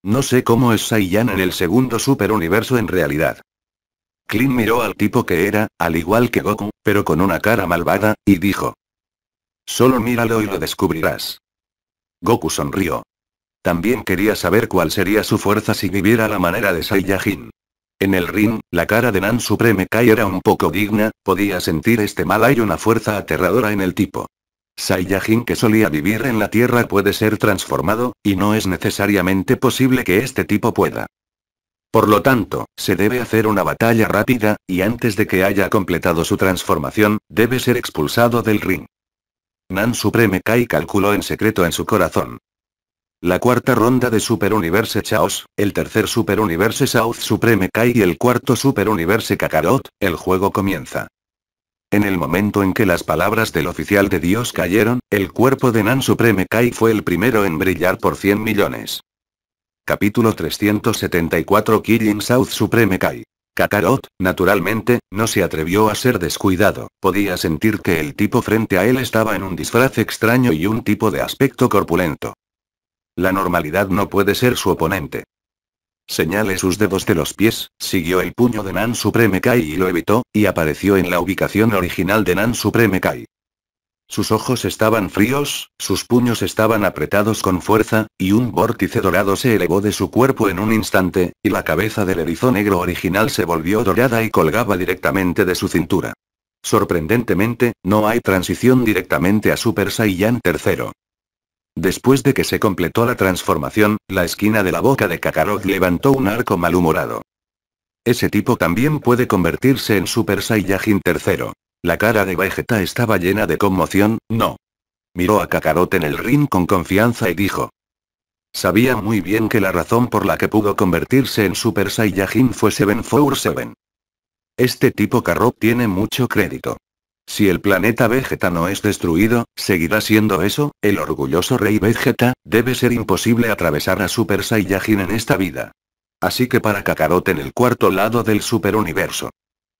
No sé cómo es Saiyan en el segundo superuniverso en realidad. Clint miró al tipo que era, al igual que Goku, pero con una cara malvada, y dijo. Solo míralo y lo descubrirás. Goku sonrió. También quería saber cuál sería su fuerza si viviera la manera de Saiyajin. En el ring, la cara de Nan Supreme Kai era un poco digna, podía sentir este mal hay una fuerza aterradora en el tipo. Saiyajin que solía vivir en la Tierra puede ser transformado, y no es necesariamente posible que este tipo pueda. Por lo tanto, se debe hacer una batalla rápida, y antes de que haya completado su transformación, debe ser expulsado del ring. Nan Supreme Kai calculó en secreto en su corazón. La cuarta ronda de Super Universe Chaos, el tercer Super Universe South Supreme Kai y el cuarto Super Universe Kakarot, el juego comienza. En el momento en que las palabras del oficial de Dios cayeron, el cuerpo de Nan Supreme Kai fue el primero en brillar por 100 millones. Capítulo 374 Killing South Supreme Kai. Kakarot, naturalmente, no se atrevió a ser descuidado, podía sentir que el tipo frente a él estaba en un disfraz extraño y un tipo de aspecto corpulento. La normalidad no puede ser su oponente. Señale sus dedos de los pies, siguió el puño de Nan Supreme Kai y lo evitó, y apareció en la ubicación original de Nan Supreme Kai. Sus ojos estaban fríos, sus puños estaban apretados con fuerza, y un vórtice dorado se elevó de su cuerpo en un instante, y la cabeza del erizo negro original se volvió dorada y colgaba directamente de su cintura. Sorprendentemente, no hay transición directamente a Super Saiyan III. Después de que se completó la transformación, la esquina de la boca de Kakarot levantó un arco malhumorado. Ese tipo también puede convertirse en Super Saiyajin III. La cara de Vegeta estaba llena de conmoción, no. Miró a Kakarot en el ring con confianza y dijo. Sabía muy bien que la razón por la que pudo convertirse en Super Saiyajin fue Seven Four Seven. Este tipo Kakarot tiene mucho crédito. Si el planeta Vegeta no es destruido, seguirá siendo eso, el orgulloso rey Vegeta, debe ser imposible atravesar a Super Saiyajin en esta vida. Así que para Kakarot en el cuarto lado del superuniverso.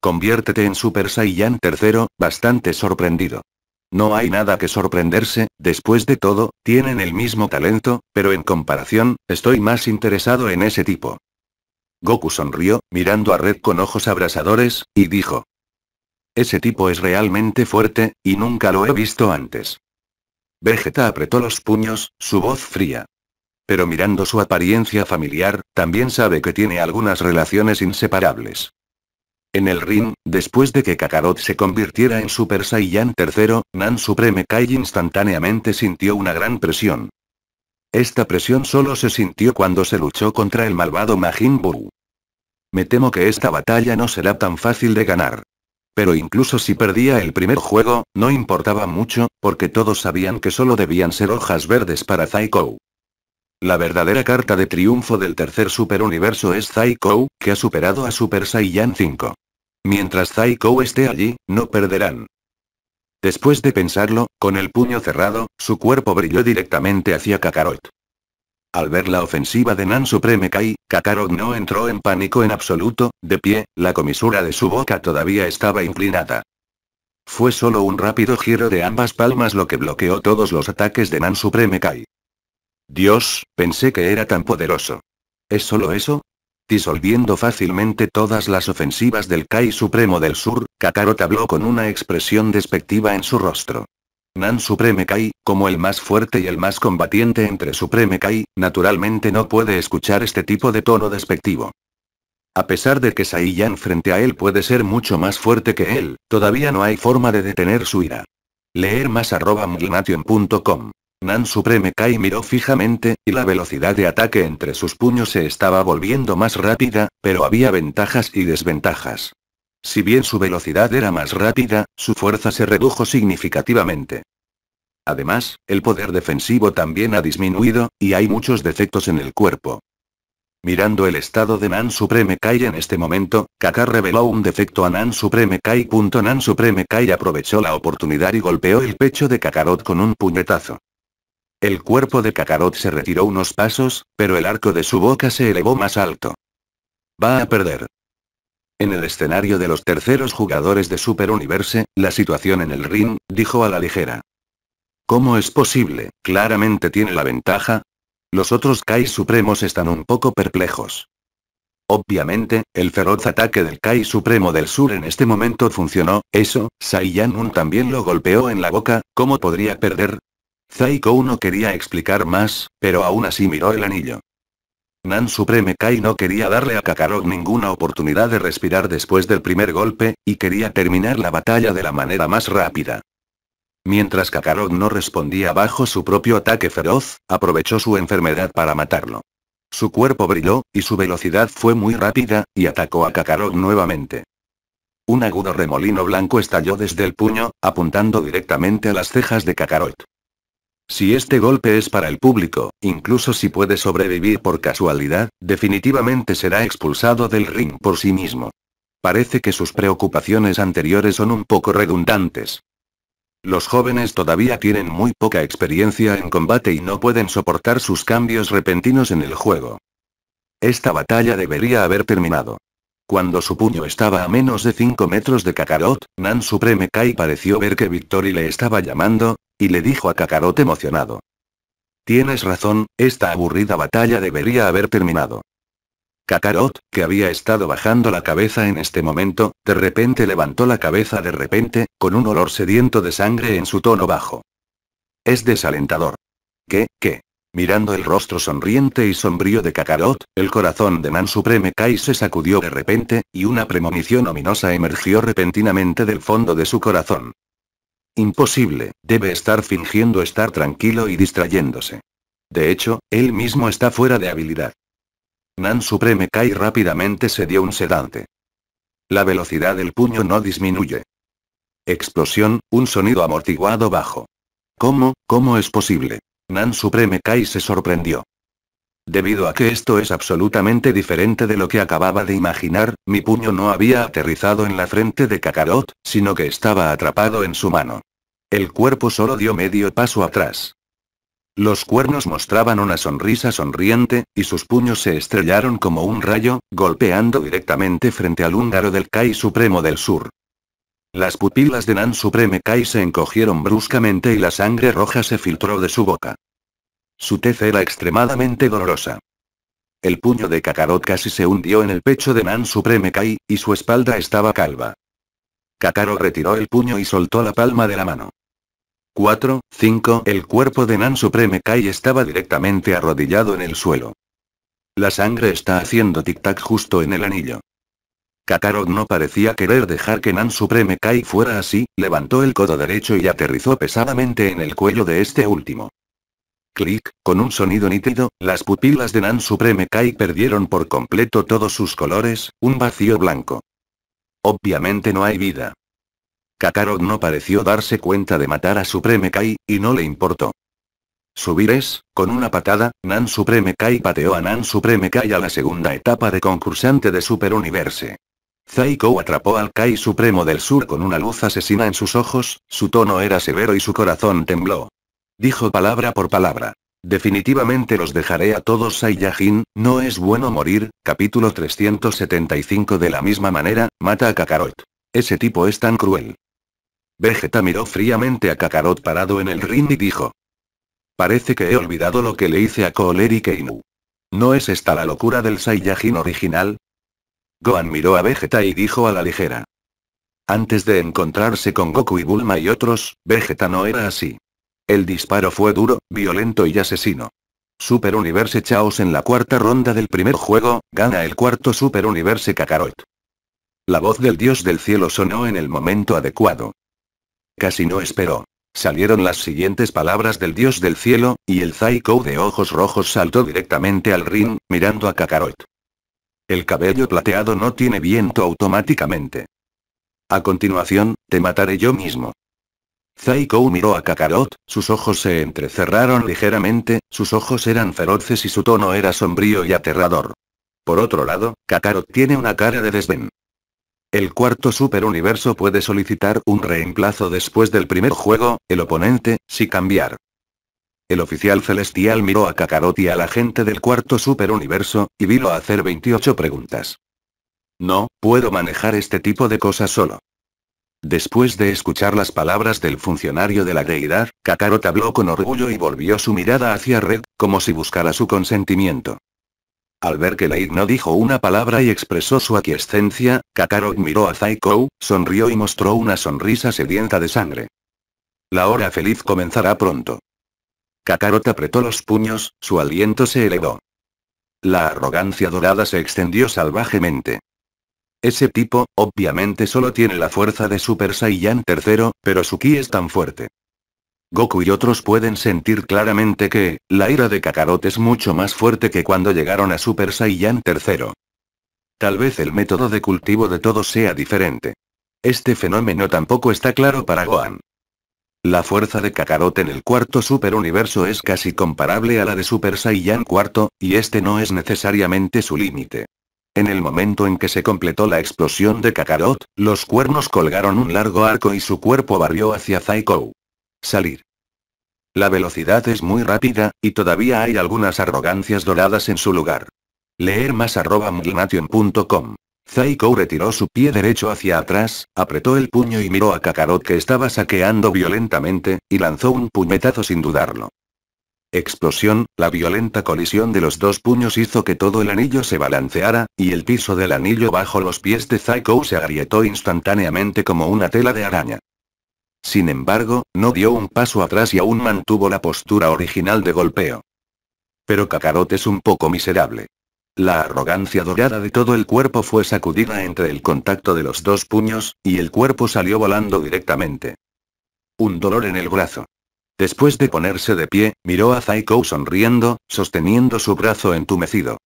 Conviértete en Super Saiyan tercero, bastante sorprendido. No hay nada que sorprenderse, después de todo, tienen el mismo talento, pero en comparación, estoy más interesado en ese tipo. Goku sonrió, mirando a Red con ojos abrasadores, y dijo. Ese tipo es realmente fuerte, y nunca lo he visto antes. Vegeta apretó los puños, su voz fría. Pero mirando su apariencia familiar, también sabe que tiene algunas relaciones inseparables. En el ring, después de que Kakarot se convirtiera en Super Saiyan III, Nan Supreme Kai instantáneamente sintió una gran presión. Esta presión solo se sintió cuando se luchó contra el malvado Majin Buu. Me temo que esta batalla no será tan fácil de ganar. Pero incluso si perdía el primer juego, no importaba mucho, porque todos sabían que solo debían ser hojas verdes para Zaiko. La verdadera carta de triunfo del tercer superuniverso es Zaiko, que ha superado a Super Saiyan 5. Mientras Zaiko esté allí, no perderán. Después de pensarlo, con el puño cerrado, su cuerpo brilló directamente hacia Kakarot. Al ver la ofensiva de Nan Supreme Kai, Kakarot no entró en pánico en absoluto, de pie, la comisura de su boca todavía estaba inclinada. Fue solo un rápido giro de ambas palmas lo que bloqueó todos los ataques de Nan Supreme Kai. Dios, pensé que era tan poderoso. ¿Es solo eso? Disolviendo fácilmente todas las ofensivas del Kai Supremo del Sur, Kakarot habló con una expresión despectiva en su rostro. Nan Supreme Kai, como el más fuerte y el más combatiente entre Supreme Kai, naturalmente no puede escuchar este tipo de tono despectivo. A pesar de que Saiyan frente a él puede ser mucho más fuerte que él, todavía no hay forma de detener su ira. Leer más arroba Nan Supreme Kai miró fijamente, y la velocidad de ataque entre sus puños se estaba volviendo más rápida, pero había ventajas y desventajas. Si bien su velocidad era más rápida, su fuerza se redujo significativamente. Además, el poder defensivo también ha disminuido, y hay muchos defectos en el cuerpo. Mirando el estado de Nan Supreme Kai en este momento, Kaká reveló un defecto a Nan Supreme Kai. Nan Supreme Kai aprovechó la oportunidad y golpeó el pecho de Kakarot con un puñetazo. El cuerpo de Kakarot se retiró unos pasos, pero el arco de su boca se elevó más alto. Va a perder. En el escenario de los terceros jugadores de Super Universe, la situación en el ring, dijo a la ligera. ¿Cómo es posible? Claramente tiene la ventaja. Los otros Kai Supremos están un poco perplejos. Obviamente, el feroz ataque del Kai Supremo del Sur en este momento funcionó, eso, Saiyan Saiyanun también lo golpeó en la boca, ¿cómo podría perder? Zaiko no quería explicar más, pero aún así miró el anillo. Nan Supreme Kai no quería darle a Kakarot ninguna oportunidad de respirar después del primer golpe, y quería terminar la batalla de la manera más rápida. Mientras Kakarot no respondía bajo su propio ataque feroz, aprovechó su enfermedad para matarlo. Su cuerpo brilló, y su velocidad fue muy rápida, y atacó a Kakarot nuevamente. Un agudo remolino blanco estalló desde el puño, apuntando directamente a las cejas de Kakarot. Si este golpe es para el público, incluso si puede sobrevivir por casualidad, definitivamente será expulsado del ring por sí mismo. Parece que sus preocupaciones anteriores son un poco redundantes. Los jóvenes todavía tienen muy poca experiencia en combate y no pueden soportar sus cambios repentinos en el juego. Esta batalla debería haber terminado. Cuando su puño estaba a menos de 5 metros de Kakarot, Nan Supreme Kai pareció ver que Victory le estaba llamando, y le dijo a Kakarot emocionado. Tienes razón, esta aburrida batalla debería haber terminado. Kakarot, que había estado bajando la cabeza en este momento, de repente levantó la cabeza de repente, con un olor sediento de sangre en su tono bajo. Es desalentador. ¿Qué, qué? Mirando el rostro sonriente y sombrío de Kakarot, el corazón de Man Supreme Kai se sacudió de repente, y una premonición ominosa emergió repentinamente del fondo de su corazón. Imposible, debe estar fingiendo estar tranquilo y distrayéndose. De hecho, él mismo está fuera de habilidad. Nan Supreme Kai rápidamente se dio un sedante. La velocidad del puño no disminuye. Explosión, un sonido amortiguado bajo. ¿Cómo, cómo es posible? Nan Supreme Kai se sorprendió. Debido a que esto es absolutamente diferente de lo que acababa de imaginar, mi puño no había aterrizado en la frente de Kakarot, sino que estaba atrapado en su mano. El cuerpo solo dio medio paso atrás. Los cuernos mostraban una sonrisa sonriente, y sus puños se estrellaron como un rayo, golpeando directamente frente al húngaro del Kai Supremo del Sur. Las pupilas de Nan Supreme Kai se encogieron bruscamente y la sangre roja se filtró de su boca. Su tez era extremadamente dolorosa. El puño de Kakarot casi se hundió en el pecho de Nan Supreme Kai, y su espalda estaba calva. Kakarot retiró el puño y soltó la palma de la mano. 4, 5. El cuerpo de Nan Supreme Kai estaba directamente arrodillado en el suelo. La sangre está haciendo tic-tac justo en el anillo. Kakarot no parecía querer dejar que Nan Supreme Kai fuera así, levantó el codo derecho y aterrizó pesadamente en el cuello de este último. Clic, con un sonido nítido, las pupilas de Nan Supreme Kai perdieron por completo todos sus colores, un vacío blanco. Obviamente no hay vida. Kakarot no pareció darse cuenta de matar a Supreme Kai, y no le importó. Subir es, con una patada, Nan Supreme Kai pateó a Nan Supreme Kai a la segunda etapa de concursante de Super Universe. Zaiko atrapó al Kai Supremo del Sur con una luz asesina en sus ojos, su tono era severo y su corazón tembló. Dijo palabra por palabra. Definitivamente los dejaré a todos Saiyajin, no es bueno morir, capítulo 375 De la misma manera, mata a Kakarot. Ese tipo es tan cruel. Vegeta miró fríamente a Kakarot parado en el ring y dijo. Parece que he olvidado lo que le hice a Kohler y e Keinu. ¿No es esta la locura del Saiyajin original? Gohan miró a Vegeta y dijo a la ligera. Antes de encontrarse con Goku y Bulma y otros, Vegeta no era así. El disparo fue duro, violento y asesino. Super Universe Chaos en la cuarta ronda del primer juego, gana el cuarto Super Universe Kakarot. La voz del dios del cielo sonó en el momento adecuado. Casi no esperó. Salieron las siguientes palabras del dios del cielo, y el zaiko de ojos rojos saltó directamente al ring, mirando a Kakarot. El cabello plateado no tiene viento automáticamente. A continuación, te mataré yo mismo. Zaiko miró a Kakarot, sus ojos se entrecerraron ligeramente, sus ojos eran feroces y su tono era sombrío y aterrador. Por otro lado, Kakarot tiene una cara de desdén. El cuarto superuniverso puede solicitar un reemplazo después del primer juego, el oponente, si cambiar. El oficial celestial miró a Kakarot y a la gente del cuarto superuniverso, y vino a hacer 28 preguntas. No, puedo manejar este tipo de cosas solo. Después de escuchar las palabras del funcionario de la deidad, Kakarot habló con orgullo y volvió su mirada hacia Red, como si buscara su consentimiento. Al ver que Light no dijo una palabra y expresó su aquiescencia, Kakarot miró a Zaikou, sonrió y mostró una sonrisa sedienta de sangre. La hora feliz comenzará pronto. Kakarot apretó los puños, su aliento se elevó. La arrogancia dorada se extendió salvajemente. Ese tipo, obviamente solo tiene la fuerza de Super Saiyan tercero, pero su ki es tan fuerte. Goku y otros pueden sentir claramente que, la ira de Kakarot es mucho más fuerte que cuando llegaron a Super Saiyan tercero. Tal vez el método de cultivo de todos sea diferente. Este fenómeno tampoco está claro para Gohan. La fuerza de Kakarot en el cuarto superuniverso es casi comparable a la de Super Saiyan cuarto, y este no es necesariamente su límite. En el momento en que se completó la explosión de Kakarot, los cuernos colgaron un largo arco y su cuerpo barrió hacia Zaikou. Salir. La velocidad es muy rápida, y todavía hay algunas arrogancias doradas en su lugar. Leer más arroba Zai Zaikou retiró su pie derecho hacia atrás, apretó el puño y miró a Kakarot que estaba saqueando violentamente, y lanzó un puñetazo sin dudarlo. Explosión, la violenta colisión de los dos puños hizo que todo el anillo se balanceara, y el piso del anillo bajo los pies de zaiko se agrietó instantáneamente como una tela de araña. Sin embargo, no dio un paso atrás y aún mantuvo la postura original de golpeo. Pero Kakarot es un poco miserable. La arrogancia dorada de todo el cuerpo fue sacudida entre el contacto de los dos puños, y el cuerpo salió volando directamente. Un dolor en el brazo. Después de ponerse de pie, miró a Zaikou sonriendo, sosteniendo su brazo entumecido.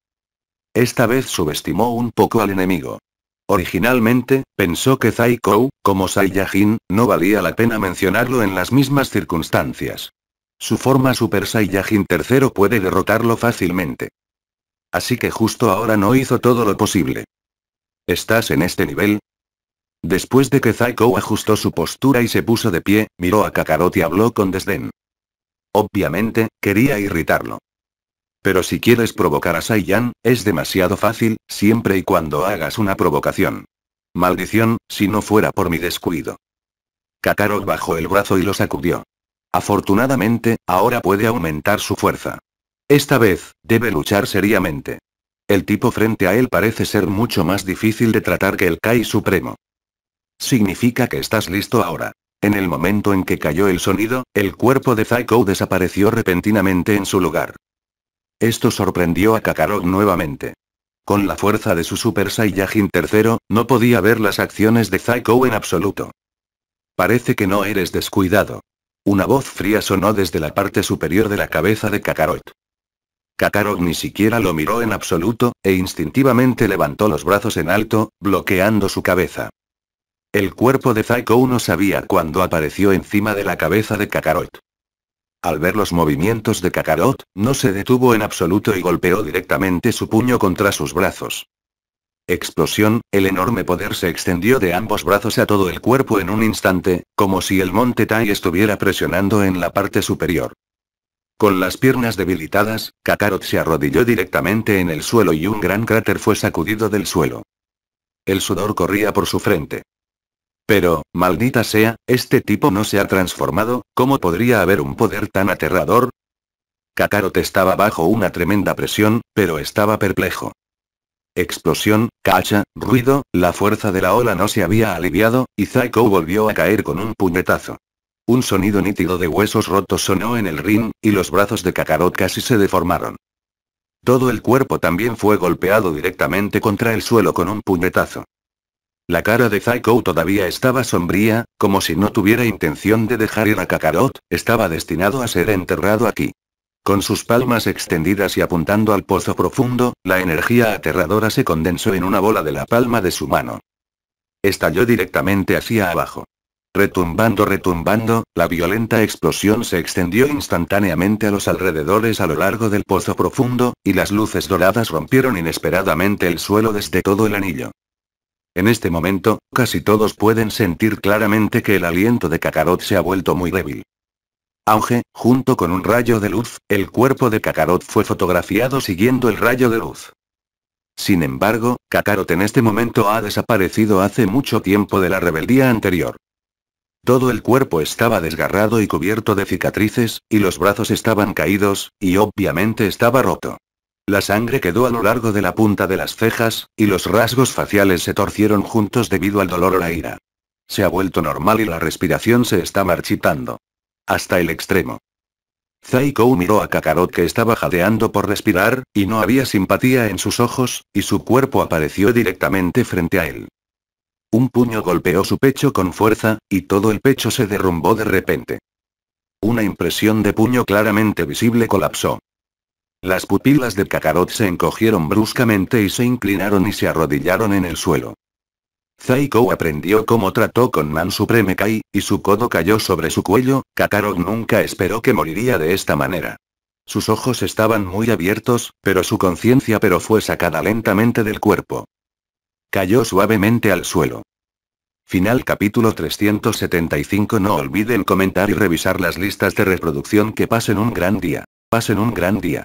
Esta vez subestimó un poco al enemigo. Originalmente, pensó que Zaikou, como Saiyajin, no valía la pena mencionarlo en las mismas circunstancias. Su forma Super Saiyajin tercero puede derrotarlo fácilmente. Así que justo ahora no hizo todo lo posible. Estás en este nivel, Después de que zaiko ajustó su postura y se puso de pie, miró a Kakarot y habló con desdén. Obviamente, quería irritarlo. Pero si quieres provocar a Saiyan, es demasiado fácil, siempre y cuando hagas una provocación. Maldición, si no fuera por mi descuido. Kakarot bajó el brazo y lo sacudió. Afortunadamente, ahora puede aumentar su fuerza. Esta vez, debe luchar seriamente. El tipo frente a él parece ser mucho más difícil de tratar que el Kai Supremo. Significa que estás listo ahora. En el momento en que cayó el sonido, el cuerpo de Zaikou desapareció repentinamente en su lugar. Esto sorprendió a Kakarot nuevamente. Con la fuerza de su Super Saiyajin tercero, no podía ver las acciones de Zaikou en absoluto. Parece que no eres descuidado. Una voz fría sonó desde la parte superior de la cabeza de Kakarot. Kakarot ni siquiera lo miró en absoluto, e instintivamente levantó los brazos en alto, bloqueando su cabeza. El cuerpo de Zaiko no sabía cuando apareció encima de la cabeza de Kakarot. Al ver los movimientos de Kakarot, no se detuvo en absoluto y golpeó directamente su puño contra sus brazos. Explosión, el enorme poder se extendió de ambos brazos a todo el cuerpo en un instante, como si el monte Tai estuviera presionando en la parte superior. Con las piernas debilitadas, Kakarot se arrodilló directamente en el suelo y un gran cráter fue sacudido del suelo. El sudor corría por su frente. Pero, maldita sea, este tipo no se ha transformado, ¿cómo podría haber un poder tan aterrador? Kakarot estaba bajo una tremenda presión, pero estaba perplejo. Explosión, cacha, ruido, la fuerza de la ola no se había aliviado, y Zaiko volvió a caer con un puñetazo. Un sonido nítido de huesos rotos sonó en el ring, y los brazos de Kakarot casi se deformaron. Todo el cuerpo también fue golpeado directamente contra el suelo con un puñetazo. La cara de Zaikou todavía estaba sombría, como si no tuviera intención de dejar ir a Kakarot, estaba destinado a ser enterrado aquí. Con sus palmas extendidas y apuntando al pozo profundo, la energía aterradora se condensó en una bola de la palma de su mano. Estalló directamente hacia abajo. Retumbando, retumbando, la violenta explosión se extendió instantáneamente a los alrededores a lo largo del pozo profundo, y las luces doradas rompieron inesperadamente el suelo desde todo el anillo. En este momento, casi todos pueden sentir claramente que el aliento de Kakarot se ha vuelto muy débil. Auge, junto con un rayo de luz, el cuerpo de Kakarot fue fotografiado siguiendo el rayo de luz. Sin embargo, Kakarot en este momento ha desaparecido hace mucho tiempo de la rebeldía anterior. Todo el cuerpo estaba desgarrado y cubierto de cicatrices, y los brazos estaban caídos, y obviamente estaba roto. La sangre quedó a lo largo de la punta de las cejas, y los rasgos faciales se torcieron juntos debido al dolor o la ira. Se ha vuelto normal y la respiración se está marchitando. Hasta el extremo. Zaiko miró a Kakarot que estaba jadeando por respirar, y no había simpatía en sus ojos, y su cuerpo apareció directamente frente a él. Un puño golpeó su pecho con fuerza, y todo el pecho se derrumbó de repente. Una impresión de puño claramente visible colapsó. Las pupilas de Kakarot se encogieron bruscamente y se inclinaron y se arrodillaron en el suelo. zaiko aprendió cómo trató con Man Supreme Kai, y su codo cayó sobre su cuello, Kakarot nunca esperó que moriría de esta manera. Sus ojos estaban muy abiertos, pero su conciencia pero fue sacada lentamente del cuerpo. Cayó suavemente al suelo. Final capítulo 375 No olviden comentar y revisar las listas de reproducción que pasen un gran día. Pasen un gran día.